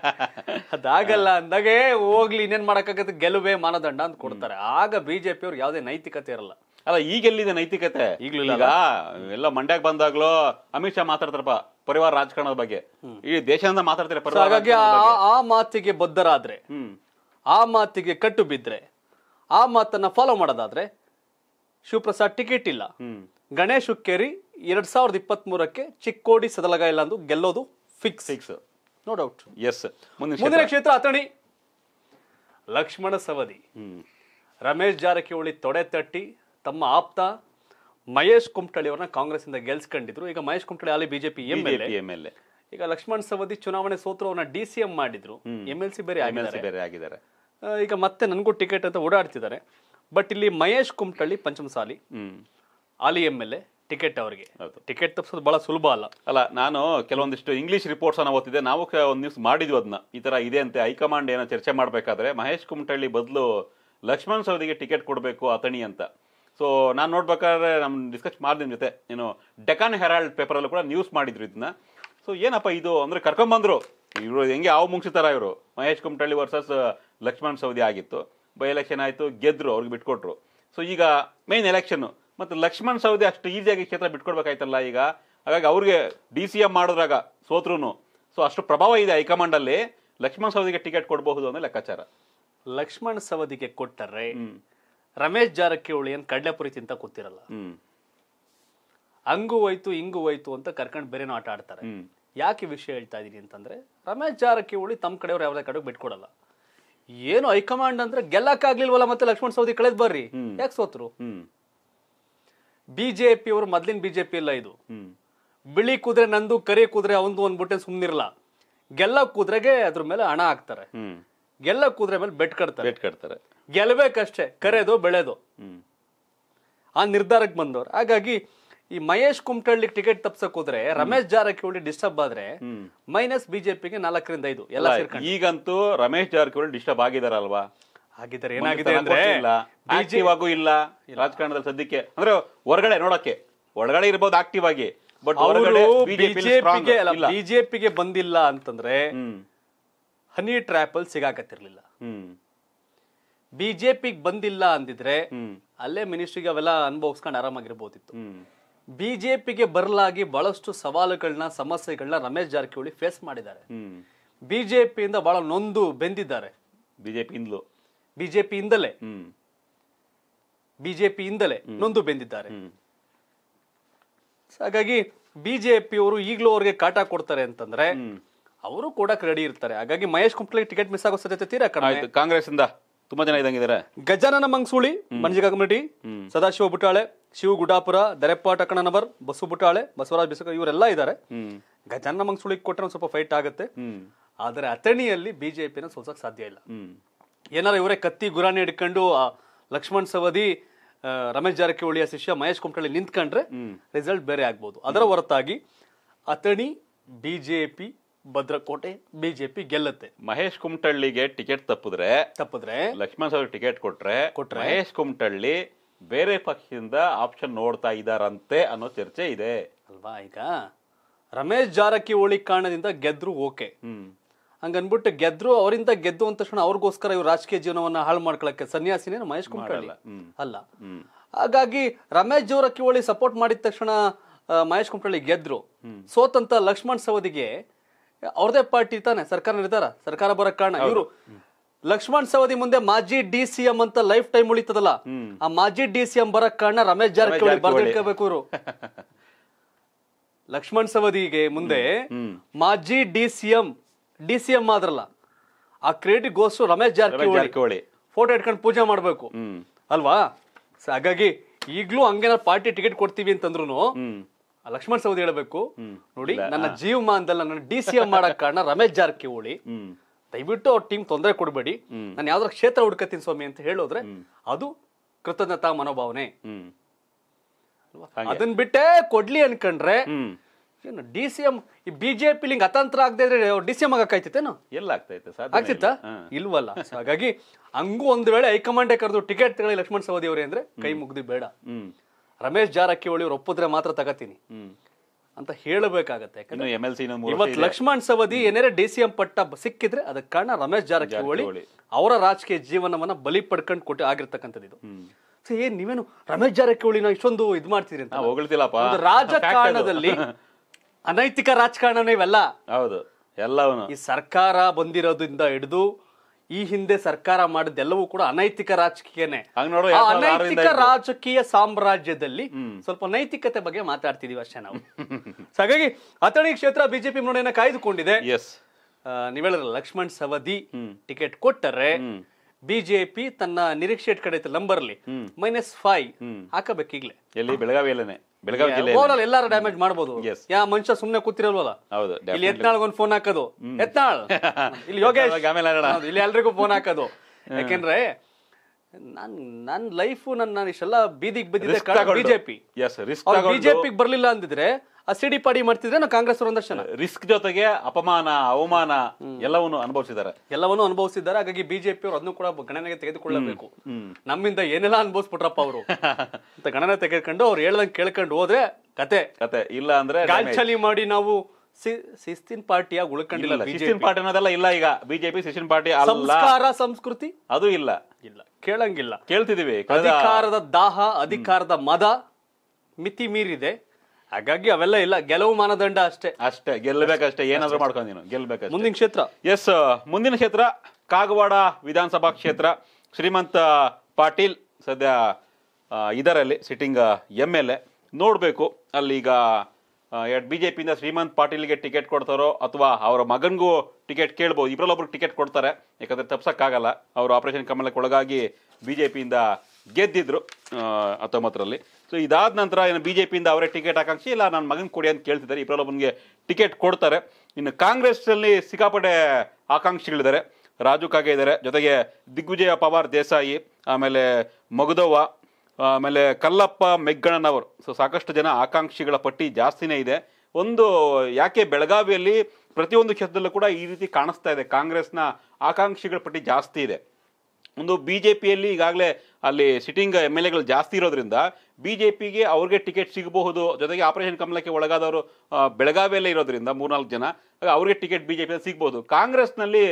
ಅದಾಗಲ್ಲ ಅಂದಾಗೆ ಹೋಗ್ಲಿ ಇನ್ನೇನ್ ಮಾಡಕ್ಕಾಗತ್ತೆ ಗೆಲುವೆ ಮಾನದಂಡ ಅಂತ ಕೊಡ್ತಾರೆ ಆಗ ಬಿಜೆಪಿ ಅವ್ರು ಯಾವುದೇ ನೈತಿಕತೆ ಇರಲ್ಲ ಅಲ್ಲ ಈಗೆಲ್ಲಿದೆ ನೈತಿಕತೆ ಈಗ ಎಲ್ಲ ಮಂಡ್ಯಕ್ ಬಂದಾಗ್ಲೋ ಅಮಿತ್ ಶಾ ಮಾತಾಡ್ತಾರಪ್ಪ ಪರಿವಾರ ರಾಜಕಾರಣದ ಬಗ್ಗೆ ಈ ದೇಶದಿಂದ ಮಾತಾಡ್ತಾರೆ ಹಾಗಾಗಿ ಆ ಮಾತಿಗೆ ಬದ್ಧರಾದ್ರೆ ಆ ಮಾತಿಗೆ ಕಟ್ಟು ಬಿದ್ರೆ ಆ ಮಾತನ್ನ ಫಾಲೋ ಮಾಡೋದಾದ್ರೆ ಶಿವಪ್ರಸಾದ್ ಟಿಕೆಟ್ ಇಲ್ಲ ಗಣೇಶ್ ಹುಕ್ಕೇರಿ ಎರಡ್ ಸಾವಿರದ ಇಪ್ಪತ್ತ್ ಮೂರಕ್ಕೆ ಚಿಕ್ಕೋಡಿ ಸದಲಗ ಇಲ್ಲ ಅಂದು ಗೆಲ್ಲೋದು fix fix no doubt yes ಮುಂದಿನ ಕ್ಷೇತ್ರ ಅಥಣಿ ಲಕ್ಷ್ಮಣ ಸವದಿ ರಮೇಶ್ ಜಾರಕಿಹೊಳಿ ತೊಡೆ ತಟ್ಟಿ ತಮ್ಮ ಆಪ್ತ ಮಹೇಶ್ ಕುಮಟಳ್ಳಿ ಅವರನ್ನ ಇಂದ ಗೆಲ್ಸ್ಕೊಂಡಿದ್ರು ಈಗ ಮಹೇಶ್ ಕುಮಟಳ್ಳಿ ಅಲ್ಲಿ BJP M M L A ಈಗ ಲಕ್ಷ್ಮಣ್ ಸವದಿ ಚುನಾವಣೆ ಸೋತರು ಅವ್ರನ್ನ ಡಿ ಸಿ ಎಂ ಮಾಡಿದ್ರು ಎಂ ಎಲ್ ಸಿ ಬೇರೆ ಬೇರೆ ಆಗಿದ್ದಾರೆ ಈಗ ಮತ್ತೆ ನನಗೂ ಟಿಕೆಟ್ ಅಂತ ಓಡಾಡ್ತಿದ್ದಾರೆ ಬಟ್ ಇಲ್ಲಿ ಮಹೇಶ್ ಕುಮಟಳ್ಳಿ ಪಂಚಮಸಾಲಿ ಆಲಿ ಎಂ ಎಲ್ ಎ ಟಿಕೆಟ್ ಅವರಿಗೆ ಟಿಕೆಟ್ ತಪ್ಪಿಸೋದು ಬಹಳ ಸುಲಭ ಅಲ್ಲ ಅಲ್ಲ ನಾನು ಕೆಲವೊಂದಿಷ್ಟು ಇಂಗ್ಲಿಷ್ ರಿಪೋರ್ಟ್ಸ್ ಅನ್ನ ಓದ್ತಿದ್ದೆ ನಾವು ಒಂದು ನ್ಯೂಸ್ ಮಾಡಿದ್ವಿ ಅದನ್ನ ಈ ತರ ಇದೆ ಅಂತೆ ಹೈಕಮಾಂಡ್ ಏನೋ ಚರ್ಚೆ ಮಾಡಬೇಕಾದ್ರೆ ಮಹೇಶ್ ಕುಮಟಳ್ಳಿ ಬದಲು ಲಕ್ಷ್ಮಣ್ ಸವದಿಗೆ ಟಿಕೆಟ್ ಕೊಡಬೇಕು ಆತಣಿ ಅಂತ ಸೊ ನಾನು ನೋಡ್ಬೇಕಾದ್ರೆ ನಮ್ಮ ಡಿಸ್ಕಸ್ ಮಾಡಿದ ನಿಮ್ಮ ಜೊತೆ ಏನು ಡೆಕಾನ್ ಹೆರಾಲ್ಡ್ ಪೇಪರಲ್ಲೂ ಕೂಡ ನ್ಯೂಸ್ ಮಾಡಿದ್ರು ಇದನ್ನ ಸೊ ಏನಪ್ಪ ಇದು ಅಂದರೆ ಕರ್ಕೊಂಬಂದರು ಇವರು ಹೆಂಗೆ ಯಾವ ಮುಂಗ್ಸಿತಾರ ಇವರು ಮಹೇಶ್ ಕುಮಟಳ್ಳಿ ವರ್ಸಸ್ ಲಕ್ಷ್ಮಣ್ ಸವದಿ ಆಗಿತ್ತು ಬೈ ಎಲೆಕ್ಷನ್ ಆಯಿತು ಗೆದ್ದರು ಅವ್ರಿಗೆ ಬಿಟ್ಕೊಟ್ರು ಸೊ ಈಗ ಮೇನ್ ಎಲೆಕ್ಷನ್ನು ಮತ್ತು ಲಕ್ಷ್ಮಣ್ ಸವದಿ ಅಷ್ಟು ಈಸಿಯಾಗಿ ಕ್ಷೇತ್ರ ಬಿಟ್ಕೊಡ್ಬೇಕಾಯ್ತಲ್ಲ ಈಗ ಹಾಗಾಗಿ ಅವ್ರಿಗೆ ಡಿ ಸಿ ಎಂ ಮಾಡಿದ್ರಾಗ ಸೋತ್ರು ಸೊ ಅಷ್ಟು ಪ್ರಭಾವ ಇದೆ ಹೈಕಮಾಂಡಲ್ಲಿ ಲಕ್ಷ್ಮಣ್ ಸವದಿಗೆ ಟಿಕೆಟ್ ಕೊಡಬಹುದು ಅನ್ನೋ ಲೆಕ್ಕಾಚಾರ ಲಕ್ಷ್ಮಣ್ ಸವದಿಗೆ ಕೊಟ್ಟರೆ ರಮೇಶ್ ಜಾರಕಿಹೊಳಿ ಏನ್ ಕಡಲೆಪುರಿ ತಿಂತ ಕೂತಿರಲ್ಲ ಹಂಗು ಹೋಯ್ತು ಹಿಂಗು ಹೋಯ್ತು ಅಂತ ಕರ್ಕೊಂಡು ಬೇರೆ ಆಟ ಆಡ್ತಾರೆ ಯಾಕೆ ವಿಷಯ ಹೇಳ್ತಾ ಇದೀನಿ ಅಂತಂದ್ರೆ ರಮೇಶ್ ಜಾರಕಿಹೊಳಿ ತಮ್ಮ ಕಡೆಯವ್ರು ಯಾವ್ದೇ ಕಡೆ ಬಿಟ್ಕೊಡಲ್ಲ ಏನು ಹೈಕಮಾಂಡ್ ಅಂದ್ರೆ ಗೆಲ್ಲಕ್ಕಾಗ್ಲಿಲ್ವಲ್ಲ ಮತ್ತೆ ಲಕ್ಷ್ಮಣ್ ಸೌದಿ ಕಳೆದ್ ಬರ್ರಿ ಯಾಕೆ ಸೋತ್ರು ಬಿಜೆಪಿ ಅವರು ಮೊದ್ಲಿನ ಬಿಜೆಪಿ ಇಲ್ಲ ಇದು ಬಿಳಿ ಕುದುರೆ ನಂದು ಕರಿ ಕುದ್ರೆ ಅವಂದು ಅಂದ್ಬಿಟ್ಟೆ ಸುಮ್ನಿರ್ಲ ಗೆಲ್ಲ ಕುದುರೆಗೆ ಅದ್ರ ಮೇಲೆ ಹಣ ಹಾಕ್ತಾರೆ ಗೆಲ್ಲ ಕೂದ್ರೆ ಮೇಲೆ ಬೆಟ್ ಕಟ್ತಾರೆ ಬೆಟ್ ಗೆಲ್ಬೇಕಷ್ಟೇ ಕರೆದು ಬೆಳೆದು ಆ ನಿರ್ಧಾರಕ್ಕೆ ಬಂದವ್ರು ಹಾಗಾಗಿ ಈ ಮಹೇಶ್ ಕುಮ್ಟಳ್ಳಿ ಟಿಕೆಟ್ ತಪ್ಸಕ್ ರಮೇಶ್ ಜಾರಕಿಹೊಳಿ ಡಿಸ್ಟರ್ಬ್ ಆದ್ರೆ ಮೈನಸ್ ಬಿಜೆಪಿಗೆ ನಾಲ್ಕರಿಂದ ಐದು ಎಲ್ಲ ಈಗಂತೂ ರಮೇಶ್ ಜಾರಕಿಹೊಳಿ ಡಿಸ್ಟರ್ಬ್ ಆಗಿದಾರಲ್ವಾ ಆಗಿದ್ದಾರೆ ಏನಾಗಿದೆ ಅಂದ್ರೆ ಆಕ್ಟಿವ್ ಆಗು ಇಲ್ಲ ರಾಜಕಾರಣದಲ್ಲಿ ಸದ್ಯಕ್ಕೆ ಅಂದ್ರೆ ಹೊರಗಡೆ ನೋಡಕ್ಕೆ ಒಳಗಡೆ ಇರ್ಬೋದು ಆಕ್ಟಿವ್ ಆಗಿ ಬಟ್ ಬಿಜೆಪಿಗೆ ಬಿಜೆಪಿಗೆ ಬಂದಿಲ್ಲ ಅಂತಂದ್ರೆ ಹನಿ ಅಲ್ಲಿ ಸಿಗಾಕತ್ತಿರ್ಲಿಲ್ಲ ಬಿ ಬಂದಿಲ್ಲ ಅಂದಿದ್ರೆ ಅಲ್ಲೇ ಮಿನಿಸ್ಟ್ರಿಗೆ ಅವೆಲ್ಲ ಅನುಭವಿಸ್ಕೊಂಡು ಆರಾಮಾಗಿರ್ಬೋದಿತ್ತು ಬಿಜೆಪಿಗೆ ಬರಲಾಗಿ ಬಹಳಷ್ಟು ಸವಾಲುಗಳನ್ನ ಸಮಸ್ಯೆಗಳನ್ನ ರಮೇಶ್ ಜಾರಕಿಹೊಳಿ ಫೇಸ್ ಮಾಡಿದ್ದಾರೆ ಬಿಜೆಪಿಯಿಂದ ಬಹಳ ನೊಂದು ಬೆಂದಿದ್ದಾರೆ ಬಿಜೆಪಿಯಿಂದಲೂ ಬಿಜೆಪಿಯಿಂದಲೇ ಬಿಜೆಪಿಯಿಂದಲೇ ನೊಂದು ಬೆಂದಿದ್ದಾರೆ ಹಾಗಾಗಿ ಬಿಜೆಪಿ ಅವರು ಈಗಲೂ ಅವ್ರಿಗೆ ಕಾಟ ಕೊಡ್ತಾರೆ ಅಂತಂದ್ರೆ ಅವರು ಕೂಡ ರೆಡಿ ಇರ್ತಾರೆ ಹಾಗಾಗಿ ಮಹೇಶ್ ಕುಂಪ್ಲಿ ಟಿಕೆಟ್ ಮಿಸ್ ಆಗೋ ಸಾಧ್ಯತೆ ತೀರಾ ಕಡಿಮೆ ಕಾಂಗ್ರೆಸ್ ಇಂದ ತುಂಬಾ ಜನ ಇದಾರೆ ಗಜಾನನ ಮಂಗಸೂಳಿ ಮಂಜಗ ಕಮಿಟಿ ಸದಾಶಿವ ಬುಟಾಳೆ ಶಿವ ಗುಡಾಪುರ ದರೆಪ್ಪ ಟಕಣನವರ್ ಬಸು ಬುಟಾಳೆ ಬಸವರಾಜ್ ಬಿಸಕ ಇವರೆಲ್ಲ ಇದಾರೆ ಗಜಾನನ ಮಂಗ್ಸೂಳಿಗೆ ಕೊಟ್ಟರೆ ಸ್ವಲ್ಪ ಫೈಟ್ ಆಗುತ್ತೆ ಆದರೆ ಅಥಣಿಯಲ್ಲಿ ಬಿಜೆಪಿನ ಸೋಲ್ಸಕ್ ಸಾಧ್ಯ ಇಲ್ಲ ಏನಾರ ಇವರೇ ಕತ್ತಿ ಗುರಾಣಿ ಹಿಡ್ಕೊಂಡು ಲಕ್ಷ್ಮಣ್ ಸವದಿ ರಮೇಶ್ ಜಾರಕಿಹೊಳಿಯ ಶಿಷ್ಯ ಮಹೇಶ್ ಕುಮಟಳ್ಳಿ ನಿಂತ್ಕೊಂಡ್ರೆ ರಿಸಲ್ಟ್ ಬೇರೆ ಆಗ್ಬೋದು ಅದರ ಹೊರತಾಗಿ ಅಥಣಿ ಬಿಜೆಪಿ ಭದ್ರಕೋಟೆ ಬಿಜೆಪಿ ಗೆಲ್ಲತ್ತೆ ಮಹೇಶ್ ಕುಮಟಳ್ಳಿಗೆ ಟಿಕೆಟ್ ತಪ್ಪಿದ್ರೆ ತಪ್ಪಿದ್ರೆ ಲಕ್ಷ್ಮಣ್ ಸವರ್ ಟಿಕೆಟ್ ಕೊಟ್ರೆ ಕೊಟ್ರೆ ಮಹೇಶ್ ಕುಮಟಳ್ಳಿ ಬೇರೆ ಪಕ್ಷದಿಂದ ಆಪ್ಷನ್ ನೋಡ್ತಾ ಇದ್ದಾರಂತೆ ಅನ್ನೋ ಚರ್ಚೆ ಇದೆ ಅಲ್ವಾ ಈಗ ರಮೇಶ್ ಜಾರಕಿಹೊಳಿ ಕಾರಣದಿಂದ ಗೆದ್ರು ಓಕೆ ಹಂಗನ್ಬಿಟ್ಟು ಗೆದ್ರು ಅವರಿಂದ ಗೆದ್ದು ಅಂತ ತಕ್ಷಣ ಅವ್ರಿಗೋಸ್ಕರ ಇವ್ರು ರಾಜಕೀಯ ಜೀವನವನ್ನ ಹಾಳು ಮಾಡ್ಕೊಳಕ್ಕೆ ಸನ್ಯಾಸಿನೇ ಮಹೇಶ್ ಕುಮಟಳ್ಳಿ ಅಲ್ಲ ಹಾಗಾಗಿ ರಮೇಶ್ ಜಾರಕಿಹೊಳಿ ಸಪೋರ್ಟ್ ಮಾಡಿದ ತಕ್ಷಣ ಮಹೇಶ್ ಕುಮಟಳ್ಳಿ ಗೆದ್ರು ಸೋತಂತ ಲಕ್ಷ್ಮಣ್ ಸವದಿಗೆ ಅವ್ರದೇ ಪಾರ್ಟಿ ತಾನೆ ಸರ್ಕಾರ ನಿರ್ಧಾರ ಸರ್ಕಾರ ಬರಕ್ ಕಾರಣ ಇವರು ಲಕ್ಷ್ಮಣ್ ಸವದಿ ಮುಂದೆ ಮಾಜಿ ಡಿ ಸಿ ಎಂ ಅಂತ ಲೈಫ್ ಟೈಮ್ ಉಳಿತದಲ್ಲ ಆ ಮಾಜಿ ಡಿ ಸಿ ಎಂ ಬರಕ್ ಕಾರಣ ರಮೇಶ್ ಜಾರಕಿಹೊಳಿ ಇವರು ಲಕ್ಷ್ಮಣ್ ಸವದಿಗೆ ಮುಂದೆ ಮಾಜಿ D C M D C M ಆದ್ರಲ್ಲ ಆ credit goes Ramesh Jarkiholi photo ಇಟ್ಕೊಂಡು ಪೂಜೆ ಮಾಡ್ಬೇಕು ಅಲ್ವಾ ಹಾಗಾಗಿ ಈಗ್ಲೂ ಹಂಗೇನ ಪಾರ್ಟಿ ಟಿಕೆಟ್ ಕೊಡ್ತೀವಿ ಅಂತಂದ್ರು ಲಕ್ಷ್ಮಣ್ ಸೌದಿ ಹೇಳಬೇಕು ನೋಡಿ ನನ್ನ ಜೀವಮಾನದಲ್ಲ ನನ್ನ ಡಿ ಸಿ ಎಂ ಮಾಡಕ್ ಕಾರಣ ರಮೇಶ್ ಜಾರಕಿಹೊಳಿ ದಯವಿಟ್ಟು ಅವ್ರ ಟೀಮ್ ತೊಂದರೆ ಕೊಡಬೇಡಿ ನಾನು ಯಾವ್ದಾರ ಕ್ಷೇತ್ರ ಹುಡ್ಕತೀನಿ ಸ್ವಾಮಿ ಅಂತ ಹೇಳೋದ್ರೆ ಅದು ಕೃತಜ್ಞತಾ ಮನೋಭಾವನೆ ಅದನ್ ಬಿಟ್ಟೆ ಕೊಡ್ಲಿ ಅನ್ಕಂಡ್ರೆ ಏನು ಡಿ ಸಿ ಎಂ ಈ ಬಿಜೆಪಿ ಲಿಂಗ್ ಅತಂತ್ರ ಆಗದೆ ಇದ್ರೆ ಡಿ ಸಿ ಎಂ ಆಗಕ್ಕಾಯ್ತಿತ್ತೇನು ಎಲ್ಲ ಆಗ್ತೈತೆ ಇಲ್ವಲ್ಲ ಹಾಗಾಗಿ ಹಂಗೂ ಒಂದ್ ವೇಳೆ ಹೈಕಮಾಂಡೇ ಕರೆದು ಟಿಕೆಟ್ ತಗೊಳ್ಳಿ ಲಕ್ಷ್ಮಣ್ ಸವದಿ ಅವರೇ ಅಂದ್ರೆ ಕೈ ಮುಗ್ದು ಬೇಡ ರಮೇಶ್ ಜಾರಕಿಹೊಳಿ ಅವ್ರು ಒಪ್ಪಿದ್ರೆ ಮಾತ್ರ ತಗತೀನಿ ಅಂತ ಹೇಳಬೇಕಾಗತ್ತೆ ಇವತ್ತು ಲಕ್ಷ್ಮಣ್ ಸವದಿ ಏನೇರೆ ಡಿ ಸಿ ಎಂ ಪಟ್ಟ ಸಿಕ್ಕಿದ್ರೆ ಅದಕ್ಕೆ ಕಾರಣ ರಮೇಶ್ ಜಾರಕಿಹೊಳಿ ಅವರ ರಾಜಕೀಯ ಜೀವನವನ್ನ ಬಲಿ ಪಡ್ಕೊಂಡು ಕೊಟ್ಟು ಆಗಿರ್ತಕ್ಕಂಥದ್ದು ಇದು ಏನ್ ನೀವೇನು ರಮೇಶ್ ಜಾರಕಿಹೊಳಿ ನಾವು ಇಷ್ಟೊಂದು ಇದು ಮಾಡ್ತೀರಿ ಅಂತ ರಾಜಕಾರಣದಲ್ಲಿ ಅನೈತಿಕ ರಾಜಕಾರಣ ಇವೆಲ್ಲ ಹೌದು ಎಲ್ಲವನು ಈ ಸರ್ಕಾರ ಬಂದಿರೋದ್ರಿಂದ ಹಿಡಿದು ಈ ಹಿಂದೆ ಸರ್ಕಾರ ಮಾಡಿದ್ದೆಲ್ಲವೂ ಕೂಡ ಅನೈತಿಕ ರಾಜಕೀಯನೇ ಅನೈತಿಕ ರಾಜಕೀಯ ಸಾಮ್ರಾಜ್ಯದಲ್ಲಿ ಸ್ವಲ್ಪ ನೈತಿಕತೆ ಬಗ್ಗೆ ಮಾತಾಡ್ತಿದೀವಿ ಅಷ್ಟೇ ನಾವು ಹಾಗಾಗಿ ಅಥಣಿ ಕ್ಷೇತ್ರ ಬಿಜೆಪಿ ಮುನ್ನಡೆಯನ್ನ ಕಾಯ್ದುಕೊಂಡಿದೆ ನೀವ್ ಹೇಳಿದ್ರೆ ಲಕ್ಷ್ಮಣ್ ಸವದಿ ಟಿಕೆಟ್ ಕೊಟ್ಟರೆ ಬಿಜೆಪಿ ತನ್ನ ನಿರೀಕ್ಷೆ ಕಡೆ ಲಂಬರ್ಲಿ ಮೈನಸ್ ಫೈವ್ ಹಾಕಬೇಕೀಗ್ಲೇ ಎಲ್ಲಿ ಬೆಳಗಾವಿಯಲ್ಲೇನೆ ಬೆಳಗಾವಿ ಜಿಲ್ಲೆ ಡ್ಯಾಮೇಜ್ ಮಾಡಬಹುದು ಯಾ ಮನುಷ್ಯ ಸುಮ್ನೆ ಕೂತಿರಲ್ವಲ್ಲ ಹೌದು ಇಲ್ಲಿ ಯತ್ನಾಳ್ ಒಂದ್ ಫೋನ್ ಹಾಕೋದು ಯತ್ನಾಳ್ ಇಲ್ಲಿ ಯೋಗೇಶ್ ಇಲ್ಲಿ ಎಲ್ರಿಗೂ ಫೋನ್ ಹಾಕೋದು ಯಾಕೆಂದ್ರೆ ನನ್ ನನ್ ಲೈಫ್ ನನ್ನ ನಾನು ಇಷ್ಟೆಲ್ಲ ಬೀದಿಗೆ ಬಿದ್ದಿದೆ ಬಿಜೆಪಿ ಬಿಜೆಪಿ ಬರ್ಲಿಲ್ಲ ಅಂದಿದ್ರೆ ಸಿಡಿ ಪಾಡಿ ಮಾಡ್ತಿದ್ರೆ ನಾವು ಕಾಂಗ್ರೆಸ್ ಒಂದಷ್ಟು ರಿಸ್ಕ್ ಜೊತೆಗೆ ಅಪಮಾನ ಅವಮಾನ ಎಲ್ಲವನ್ನು ಅನುಭವಿಸಿದ್ದಾರೆ ಎಲ್ಲವನ್ನು ಅನುಭವಿಸಿದ್ದಾರೆ ಹಾಗಾಗಿ ಬಿಜೆಪಿ ಅವರು ಅದನ್ನು ಕೂಡ ಗಣನೆಗೆ ತೆಗೆದುಕೊಳ್ಳಬೇಕು ನಮ್ಮಿಂದ ಏನೆಲ್ಲ ಅನುಭವಿಸ್ಬಿಟ್ರಪ್ಪ ಅವರು ಅಂತ ಗಣನೆ ತೆಗೆದುಕೊಂಡು ಅವ್ರು ಹೇಳ್ದಂಗೆ ಕೇಳ್ಕೊಂಡು ಹೋದ್ರೆ ಕತೆ ಕತೆ ಇಲ್ಲ ಅಂದ್ರೆ ಗಾಲ್ಚಲಿ ಮಾಡಿ ನಾವು ಶಿಸ್ತಿನ ಪಾರ್ಟಿಯಾಗಿ ಉಳ್ಕೊಂಡಿಲ್ಲ ಶಿಸ್ತಿನ ಪಾರ್ಟಿ ಅನ್ನೋದೆಲ್ಲ ಇಲ್ಲ ಈಗ ಬಿಜೆಪಿ ಶಿಸ್ತಿನ ಪಾರ್ಟಿ ಸಂಸ್ಕಾರ ಸಂಸ್ಕೃತಿ ಅದು ಇಲ್ಲ ಇಲ್ಲ ಕೇಳಂಗಿಲ್ಲ ಕೇಳ್ತಿದೀವಿ ಅಧಿಕಾರದ ದಾಹ ಅಧಿಕಾರದ ಮದ ಮಿತಿ ಮೀರಿದೆ ಹಾಗಾಗಿ ಅವೆಲ್ಲ ಇಲ್ಲ ಗೆಲುವು ಮಾನದಂಡ ಅಷ್ಟೇ ಅಷ್ಟೇ ಗೆಲ್ಲಬೇಕಷ್ಟೇ ಏನಾದ್ರೂ ಮಾಡ್ಕೊಂಡು ನೀನು ಗೆಲ್ಲಬೇಕು ಮುಂದಿನ ಕ್ಷೇತ್ರ ಎಸ್ ಮುಂದಿನ ಕ್ಷೇತ್ರ ಕಾಗವಾಡ ವಿಧಾನಸಭಾ ಕ್ಷೇತ್ರ ಶ್ರೀಮಂತ ಪಾಟೀಲ್ ಸದ್ಯ ಇದರಲ್ಲಿ ಸಿಟ್ಟಿಂಗ್ ಎಮ್ ಎಲ್ ಎ ನೋಡಬೇಕು ಅಲ್ಲಿಗ ಬಿ ಜೆ ಪಿಯಿಂದ ಶ್ರೀಮಂತ್ ಪಾಟೀಲ್ಗೆ ಟಿಕೆಟ್ ಕೊಡ್ತಾರೋ ಅಥವಾ ಅವರ ಮಗನಿಗೂ ಟಿಕೆಟ್ ಕೇಳ್ಬೋದು ಇಬ್ಬರಲ್ಲೊಬ್ರಿಗೆ ಟಿಕೆಟ್ ಕೊಡ್ತಾರೆ ಯಾಕಂದರೆ ತಪ್ಸೋಕ್ಕಾಗಲ್ಲ ಅವರು ಆಪರೇಷನ್ ಕಮಲಕ್ಕೆ ಒಳಗಾಗಿ ಬಿ ಜೆ ಪಿಯಿಂದ ಗೆದ್ದಿದ್ರು ಹತ್ತೊಂಬತ್ತರಲ್ಲಿ ಸೊ ಇದಾದ ನಂತರ ಏನು ಬಿ ಜೆ ಪಿಯಿಂದ ಅವರೇ ಟಿಕೆಟ್ ಆಕಾಂಕ್ಷಿ ಇಲ್ಲ ನನ್ನ ಮಗನ ಕೊಡಿ ಅಂತ ಕೇಳ್ತಿದ್ದಾರೆ ಇಬ್ರಲ್ಲೊಬ್ಬನಿಗೆ ಟಿಕೆಟ್ ಕೊಡ್ತಾರೆ ಇನ್ನು ಕಾಂಗ್ರೆಸ್ಸಲ್ಲಿ ಸಿಕ್ಕಾಪಟ್ಟೆ ಆಕಾಂಕ್ಷಿಗಳಿದ್ದಾರೆ ರಾಜು ಕಾಗೆ ಇದ್ದಾರೆ ಜೊತೆಗೆ ದಿಗ್ವಿಜಯ ಪವಾರ್ ದೇಸಾಯಿ ಆಮೇಲೆ ಮಗುದವ್ವ ಆಮೇಲೆ ಕಲ್ಲಪ್ಪ ಮೆಗ್ಗಣ್ಣನವರು ಸೊ ಸಾಕಷ್ಟು ಜನ ಆಕಾಂಕ್ಷಿಗಳ ಪಟ್ಟಿ ಜಾಸ್ತಿನೇ ಇದೆ ಒಂದು ಯಾಕೆ ಬೆಳಗಾವಿಯಲ್ಲಿ ಪ್ರತಿಯೊಂದು ಕ್ಷೇತ್ರದಲ್ಲೂ ಕೂಡ ಈ ರೀತಿ ಕಾಣಿಸ್ತಾ ಇದೆ ಕಾಂಗ್ರೆಸ್ನ ಆಕಾಂಕ್ಷಿಗಳ ಪಟ್ಟಿ ಜಾಸ್ತಿ ಇದೆ ಒಂದು ಬಿ ಜೆ ಪಿಯಲ್ಲಿ ಈಗಾಗಲೇ ಅಲ್ಲಿ ಸಿಟ್ಟಿಂಗ್ ಎಮ್ ಎಲ್ ಎಗಳು ಜಾಸ್ತಿ ಇರೋದ್ರಿಂದ ಬಿ ಜೆ ಪಿಗೆ ಅವ್ರಿಗೆ ಟಿಕೆಟ್ ಸಿಗಬಹುದು ಜೊತೆಗೆ ಆಪರೇಷನ್ ಕಮಲಕ್ಕೆ ಒಳಗಾದವರು ಬೆಳಗಾವಿಯಲ್ಲೇ ಇರೋದ್ರಿಂದ ಮೂರ್ನಾಲ್ಕು ಜನ ಅವ್ರಿಗೆ ಟಿಕೆಟ್ ಬಿ ಜೆ ಪಿ ಸಿಗ್ಬೋದು ಕಾಂಗ್ರೆಸ್ನಲ್ಲಿ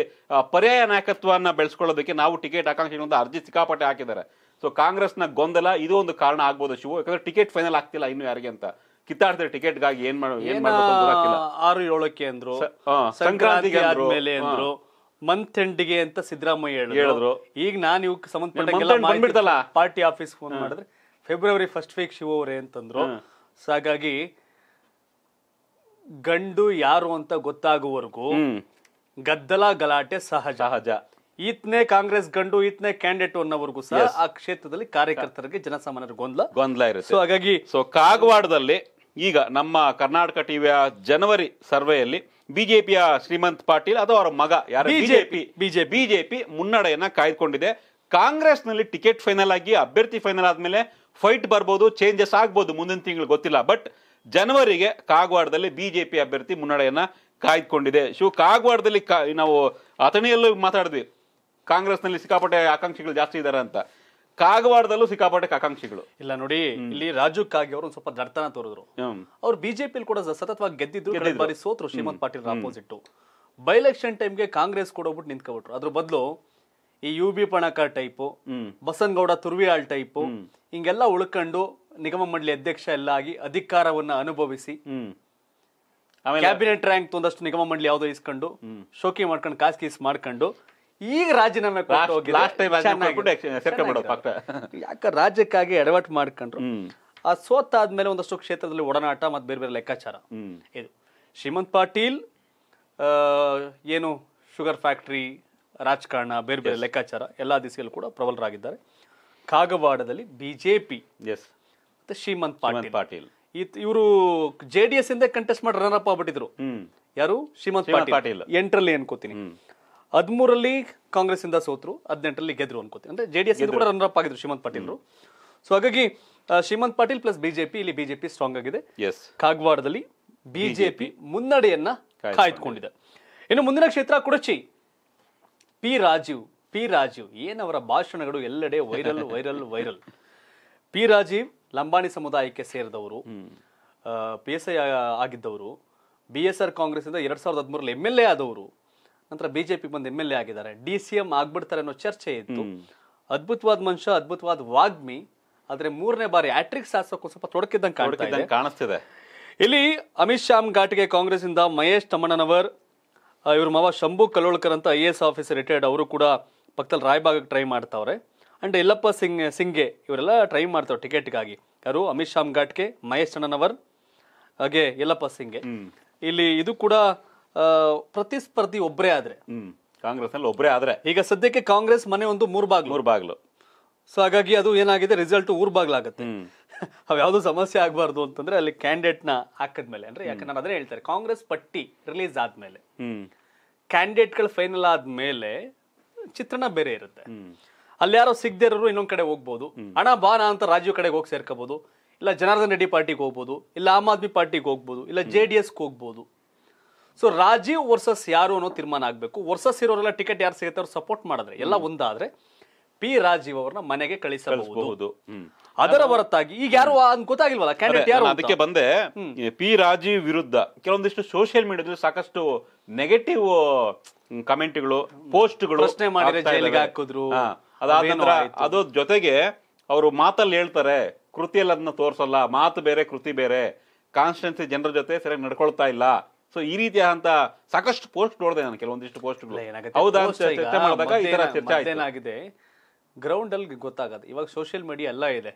ಪರ್ಯಾಯ ನಾಯಕತ್ವವನ್ನು ಬೆಳೆಸ್ಕೊಳ್ಳೋದಕ್ಕೆ ನಾವು ಟಿಕೆಟ್ ಆಕಾಂಕ್ಷಿ ಅಂತ ಅರ್ಜಿ ಸಿಕ್ಕಾಪಟ್ಟೆ ಹಾಕಿದ್ದಾರೆ ಸೊ ಕಾಂಗ್ರೆಸ್ನ ಗೊಂದಲ ಇದು ಒಂದು ಕಾರಣ ಆಗ್ಬೋದು ಶಿವ ಯಾಕಂದ್ರೆ ಟಿಕೆಟ್ ಫೈನಲ್ ಆಗ್ತಿಲ್ಲ ಇನ್ನು ಯಾರಿಗೆ ಅಂತ ಕಿತ್ತಾಡ್ತಾರೆ ಟಿಕೆಟ್ಗಾಗಿ ಏನ್ ಮಾಡೋ ಏನ್ ಆರು ಏಳಕ್ಕೆ ಅಂದ್ರು ಸಂಕ್ರಾಂತಿಗೆ ಅಂದ್ರು ಮಂತ್ ಎಂಡಿಗೆ ಅಂತ ಸಿದ್ದರಾಮಯ್ಯ ಹೇಳಿದ್ರು ಈಗ ನಾನು ಇವಕ್ಕೆ ಸಂಬಂಧಪಟ್ಟ ಪಾರ್ಟಿ ಆಫೀಸ್ ಫೋನ್ ಮಾಡಿದ್ರೆ ಫೆಬ್ರವರಿ ಫಸ್ಟ್ ವೀಕ್ ಶಿವ ಅವರೇ ಅಂತಂದ್ರು ಸೊ ಹಾಗಾಗಿ ಗಂಡು ಯಾರು ಅಂತ ಗೊತ್ತಾಗುವವರೆಗೂ ಗದ್ದಲ ಗಲಾಟೆ ಸಹಜ ಸಹಜ ಈತನೇ ಕಾಂಗ್ರೆಸ್ ಗಂಡು ಈತನೇ ಕ್ಯಾಂಡಿಡೇಟ್ ಅನ್ನೋವರೆಗೂ ಸಹ ಆ ಕ್ಷೇತ್ರದಲ್ಲಿ ಕಾರ್ಯಕರ್ತರಿಗೆ ಜನಸಾಮಾನ್ಯರ ಗೊಂದಲ ಗೊಂದಲ ಇರುತ್ತೆ ಸೊ ಹಾಗಾಗಿ ಸೊ ಕಾಗವಾಡದಲ್ಲಿ ಈಗ ನಮ್ಮ ಕರ್ನಾಟಕ ಟಿವಿಯ ಜನವರಿ ಸರ್ವೆಯಲ್ಲಿ ಬಿಜೆಪಿಯ ಶ್ರೀಮಂತ್ ಪಾಟೀಲ್ ಅಥವಾ ಅವರ ಮಗ ಯಾರು ಬಿಜೆಪಿ ಬಿಜೆಪಿ ಬಿಜೆಪಿ ಮುನ್ನಡೆಯನ್ನ ಕಾಯ್ದುಕೊಂಡಿದೆ ಕಾಂಗ್ರೆಸ್ನಲ್ಲಿ ಟಿಕೆಟ್ ಫೈನಲ್ ಆಗಿ ಅಭ್ಯರ್ಥಿ ಫೈನಲ್ ಆದ್ಮೇಲೆ ಫೈಟ್ ಬರ್ಬೋದು ಚೇಂಜಸ್ ಆಗ್ಬೋದು ಮುಂದಿನ ತಿಂಗಳು ಗೊತ್ತಿಲ್ಲ ಬಟ್ ಜನವರಿಗೆ ಕಾಗವಾಡದಲ್ಲಿ ಬಿಜೆಪಿ ಅಭ್ಯರ್ಥಿ ಮುನ್ನಡೆಯನ್ನ ಕಾಯ್ದುಕೊಂಡಿದೆ ಶಿವ ಕಾಗವಾಡದಲ್ಲಿ ನಾವು ಅಥಣಿಯಲ್ಲೂ ಮಾತಾಡಿದ್ವಿ ಕಾಂಗ್ರೆಸ್ನಲ್ಲಿ ಸಿಕ್ಕಾಪಟ್ಟೆ ಆಕಾಂಕ್ಷಿಗಳು ಜಾಸ್ತಿ ಇದ್ದಾರೆ ಅಂತ ಕಾಗವಾಡದಲ್ಲೂ ಸಿಕ್ಕಾಪಟ್ಟೆ ಆಕಾಂಕ್ಷಿಗಳು ಇಲ್ಲ ನೋಡಿ ಇಲ್ಲಿ ರಾಜು ಕಾಗಿ ಅವರು ಸ್ವಲ್ಪ ದಡ್ತನ ತೋರಿದ್ರು ಅವ್ರು ಬಿಜೆಪಿ ಕೂಡ ಸತತವಾಗಿ ಗೆದ್ದಿದ್ರು ಬಾರಿ ಸೋತ್ರು Shrimant Patil opposite by election ಟೈಮ್ಗೆ ಕಾಂಗ್ರೆಸ್ ಕೂಡ ಹೋಗ್ಬಿಟ್ಟು ನಿಂತ್ಕೊಬಿಟ್ರು ಅದ್ರ ಬದಲು ಈ U B Panakar type Basanagouda Turvihal type ಹಿಂಗೆಲ್ಲ ಉಳ್ಕೊಂಡು ನಿಗಮ ಮಂಡಳಿ ಅಧ್ಯಕ್ಷ ಎಲ್ಲ ಆಗಿ ಅಧಿಕಾರವನ್ನ ಅನುಭವಿಸಿ ಕ್ಯಾಬಿನೆಟ್ ರ್ಯಾಂಕ್ ತೊಂದಷ್ಟು ನಿಗಮ ಮಂಡಳಿ ಯಾವ್ದೋ ಇಸ್ಕೊಂಡು ಶೋಕಿ ಮಾಡ್ಕೊಂಡು ಕಾಸ್ ಕೀಸ್ ಮಾಡ್ಕೊಂಡು ಈಗ ರಾಜೀನಾಮೆ ಯಾಕ ರಾಜ್ಯಕ್ಕಾಗಿ ಎಡವಟ್ ಮಾಡ್ಕೊಂಡ್ರು ಆ ಸೋತಾದ್ಮೇಲೆ ಒಂದಷ್ಟು ಕ್ಷೇತ್ರದಲ್ಲಿ ಒಡನಾಟ ಮತ್ತೆ ಬೇರೆ ಬೇರೆ ಲೆಕ್ಕಾಚಾರ ಇದು ಶ್ರೀಮಂತ್ ಪಾಟೀಲ್ ಏನು ಶುಗರ್ ಫ್ಯಾಕ್ಟ್ರಿ ರಾಜಕಾರಣ ಬೇರೆ ಬೇರೆ ಲೆಕ್ಕಾಚಾರ ಎಲ್ಲಾ ದಿಸೆಯಲ್ಲೂ ಕೂಡ ಪ್ರಬಲರಾಗಿದ್ದಾರೆ ಕಾಗವಾಡದಲ್ಲಿ ಬಿಜೆಪಿ ಎಸ್ ಶ್ರೀಮಂತ್ ಪಾಟೀಲ್ ಪಾಟೀಲ್ ಇವರು ಜೆಡಿಎಸ್ ಇಂದ ಕಂಟೆಸ್ಟ್ ಮಾಡಿ ರನ್ ಅಪ್ ಆಗ್ಬಿಟ್ಟಿದ್ರು ಯಾರು ಶ್ರೀಮಂತ್ ಪಾಟೀಲ್ ಎಂಟ್ರಲ್ಲಿ ಅನ್ಕೋತೀನಿ ಹದಿಮೂರಲ್ಲಿ ಇಂದ ಸೋತರು ಹದಿನೆಂಟರಲ್ಲಿ ಗೆದ್ರು ಅನ್ಕೋತಿ ಅಂದ್ರೆ ಜೆ ಡಿ ಎಸ್ ಕೂಡ ರನ್ ಅಪ್ ಆಗಿದ್ರು ಶ್ರೀಮಂತ್ ಪಾಟೀಲ್ರು ಸೊ ಹಾಗಾಗಿ ಶ್ರೀಮಂತ್ ಪಾಟೀಲ್ ಪ್ಲಸ್ ಬಿಜೆಪಿ ಇಲ್ಲಿ ಬಿಜೆಪಿ ಸ್ಟ್ರಾಂಗ್ ಆಗಿದೆ ಕಾಗವಾಡದಲ್ಲಿ ಬಿಜೆಪಿ ಮುನ್ನಡೆಯನ್ನ ಕಾಯ್ದುಕೊಂಡಿದೆ ಇನ್ನು ಮುಂದಿನ ಕ್ಷೇತ್ರ ಕುಡಚಿ ಪಿ ರಾಜೀವ್ ಪಿ ರಾಜೀವ್ ಏನವರ ಭಾಷಣಗಳು ಎಲ್ಲೆಡೆ viral viral viral P Rajeev Lambani ಸಮುದಾಯಕ್ಕೆ ಸೇರಿದವರು ಪಿ ಎಸ್ ಐ ಆಗಿದ್ದವರು ಬಿ ಎಸ್ ಆರ್ ಕಾಂಗ್ರೆಸ್ ಇಂದ ಎರಡ್ ಸಾವಿರದ ಹದಿಮೂರಲ್ಲಿ ಎಮ್ ಎಲ್ ಎ ಆದವರು ನಂತರ ಬಿಜೆಪಿ ಬಂದು ಎಮ್ ಎಲ್ ಎ ಆಗಿದ್ದಾರೆ ಡಿ ಸಿ ಎಂ ಆಗ್ಬಿಡ್ತಾರೆ ಅನ್ನೋ ಚರ್ಚೆ ಇತ್ತು ಅದ್ಭುತವಾದ ಮನುಷ್ಯ ಅದ್ಭುತವಾದ ವಾಗ್ಮಿ ಆದ್ರೆ ಮೂರನೇ ಬಾರಿ ಆಟ್ರಿಕ್ ಶಾಸಕ ಸ್ವಲ್ಪ ತೊಡಕಿದ್ದಂಗೆ ಕಾಣಿಸ್ತಿದೆ ಇಲ್ಲಿ ಅಮಿತ್ ಶಾಮ್ ಘಾಟ್ಗೆ ಕಾಂಗ್ರೆಸ್ ಇಂದ ಮಹೇಶ್ ತಮ್ಮಣ್ಣನವರ್ ಇವ್ರ ಮಾವ ಶಂಭು ಕಲೋಳ್ಕರ್ ಅಂತ ಐ ಎಸ್ ಆಫೀಸರ್ ರಿಟೈರ್ಡ್ ಅವರು ಕೂಡ ಪಕ್ಕದಲ್ಲಿ ರಾಯಬಾಗಕ್ಕೆ ಟ್ರೈ ಮಾಡ್ತಾವ್ರೆ ಅಂಡ್ ಎಲ್ಲಪ್ಪ ಸಿಂಗ್ ಸಿಂಗೆ ಇವರೆಲ್ಲ ಟ್ರೈ ಮಾಡ್ತಾವ್ರೆ ಟಿಕೆಟ್ಗಾಗಿ ಯಾರು ಅಮಿತ್ ಶಾಮ್ ಘಾಟ್ಗೆ ಮಹೇಶ್ ತಣ್ಣನವರ್ ಹಾಗೆ ಯಲ್ಲಪ್ಪ ಸಿಂಗೆ ಇಲ್ಲಿ ಇದು ಕೂಡ ಪ್ರತಿಸ್ಪರ್ಧಿ ಒಬ್ಬರೇ ಆದ್ರೆ ಕಾಂಗ್ರೆಸ್ನಲ್ಲಿ ಒಬ್ಬರೇ ಆದ್ರೆ ಈಗ ಸದ್ಯಕ್ಕೆ ಕಾಂಗ್ರೆಸ್ ಮನೆ ಒಂದು ಮೂರ್ ಬಾಗ್ಲು ಮೂರ್ ಬಾಗ್ಲು ಸೊ ಹಾಗಾಗಿ ಅದು ಏನಾಗಿದೆ ರಿಸಲ್ಟ್ ಊರ್ ಬಾಗ್ಲಾಗತ್ತೆ ಯಾವ್ದು ಸಮಸ್ಯೆ ಆಗ್ಬಾರ್ದು ಅಂತಂದ್ರೆ ಅಲ್ಲಿ ಕ್ಯಾಂಡಿಡೇಟ್ ನ ಹಾಕದ್ಮೇಲೆ ಅಂದ್ರೆ ಯಾಕಂದ್ರೆ ನಾನು ಅದನ್ನೇ ಹೇಳ್ತಾರೆ ಕಾಂಗ್ರೆಸ್ ಪಟ್ಟಿ ರಿಲೀಸ್ ಆದ್ಮೇಲೆ ಗಳು ಫೈನಲ್ ಆದ್ಮೇಲೆ ಚಿತ್ರಣ ಬೇರೆ ಇರುತ್ತೆ ಅಲ್ಲಿ ಯಾರೋ ಸಿಗದೆ ಇರೋರು ಇನ್ನೊಂದ್ ಕಡೆ ಹೋಗ್ಬೋದು ಹಣ ಬಾ ಅಂತ ರಾಜೀವ್ ಕಡೆಗೆ ಹೋಗಿ ಸೇರ್ಕೋಬಹುದು ಇಲ್ಲ ಜನಾರ್ದನ್ ರೆಡ್ಡಿ ಪಾರ್ಟಿಗೆ ಹೋಗ್ಬೋದು ಇಲ್ಲ ಆಮ್ ಆದ್ಮಿ ಪಾರ್ಟಿಗೆ ಹೋಗ್ಬೋದು ಇಲ್ಲ ಜೆ ಡಿ ಎಸ್ಗೆ ಹೋಗ್ಬೋದು ಸೊ ರಾಜೀವ್ ವರ್ಸಸ್ ಯಾರು ಅನ್ನೋ ತೀರ್ಮಾನ ಆಗಬೇಕು ವರ್ಸಸ್ ಇರೋರೆಲ್ಲ ಟಿಕೆಟ್ ಯಾರು ಸಿಗುತ್ತೆ ಅವ್ರು ಸಪೋರ್ಟ್ ಮಾಡಿದ್ರೆ ಎಲ್ಲ ಒಂದಾದ್ರೆ ಪಿ ರಾಜೀವ್ ಅವ್ರನ್ನ ಮನೆಗೆ ಕಳಿಸಬಹುದು ಅದರ ಹೊರತಾಗಿ ಈಗ ಯಾರು ಗೊತ್ತಾಗಿಲ್ವಲ್ಲ ಕ್ಯಾಂಡಿಡೇಟ್ ಯಾರು ಅದಕ್ಕೆ ಬಂದೆ ಪಿ ರಾಜೀವ್ ವಿರುದ್ಧ ಕೆಲವೊಂದಿಷ್ಟು ಸೋಷಿಯಲ್ ಮೀಡಿಯಾದಲ್ಲಿ ಸಾಕಷ್ಟು ನೆಗೆಟಿವ್ ಕಮೆಂಟ್ಗಳು ಪೋಸ್ಟ್ಗಳು ಪ್ರಶ್ನೆ ಮಾಡಿದ್ರೆ ಜೈಲಿಗೆ ಹಾಕಿದ್ರು ಅದಾದ ನಂತರ ಅದು ಜೊತೆಗೆ ಅವರು ಮಾತಲ್ಲಿ ಹೇಳ್ತಾರೆ ಕೃತಿಯಲ್ಲಿ ಅದನ್ನ ತೋರಿಸಲ್ಲ ಮಾತು ಬೇರೆ ಕೃತಿ ಬೇರೆ ಕಾನ್ಸ್ಟೆನ್ಸಿ ಜನರ ಜೊತೆ ಸರಿಯಾಗಿ ನಡ್ಕೊಳ್ತಾ ಇಲ್ಲ ಸೊ ಈ ರೀತಿಯ ಅಂತ ಸಾಕಷ್ಟು ಪೋಸ್ಟ್ ನೋಡಿದೆ ನಾನು ಕೆಲವೊಂದಿಷ್ಟು ಪೋಸ್ಟ್ ಹೌದಾ ಅಂತ ಚರ್ಚೆ ಮಾಡಿದಾಗ ಈ ತರ ಚರ್ಚೆ ಏನಾಗಿದೆ ಗ್ರೌಂಡ್ ಅಲ್ಲಿ ಗೊತ್ತಾಗದು ಇವಾಗ ಸೋಷಿಯಲ್ ಮೀಡಿಯಾ ಎಲ್ಲ ಇದೆ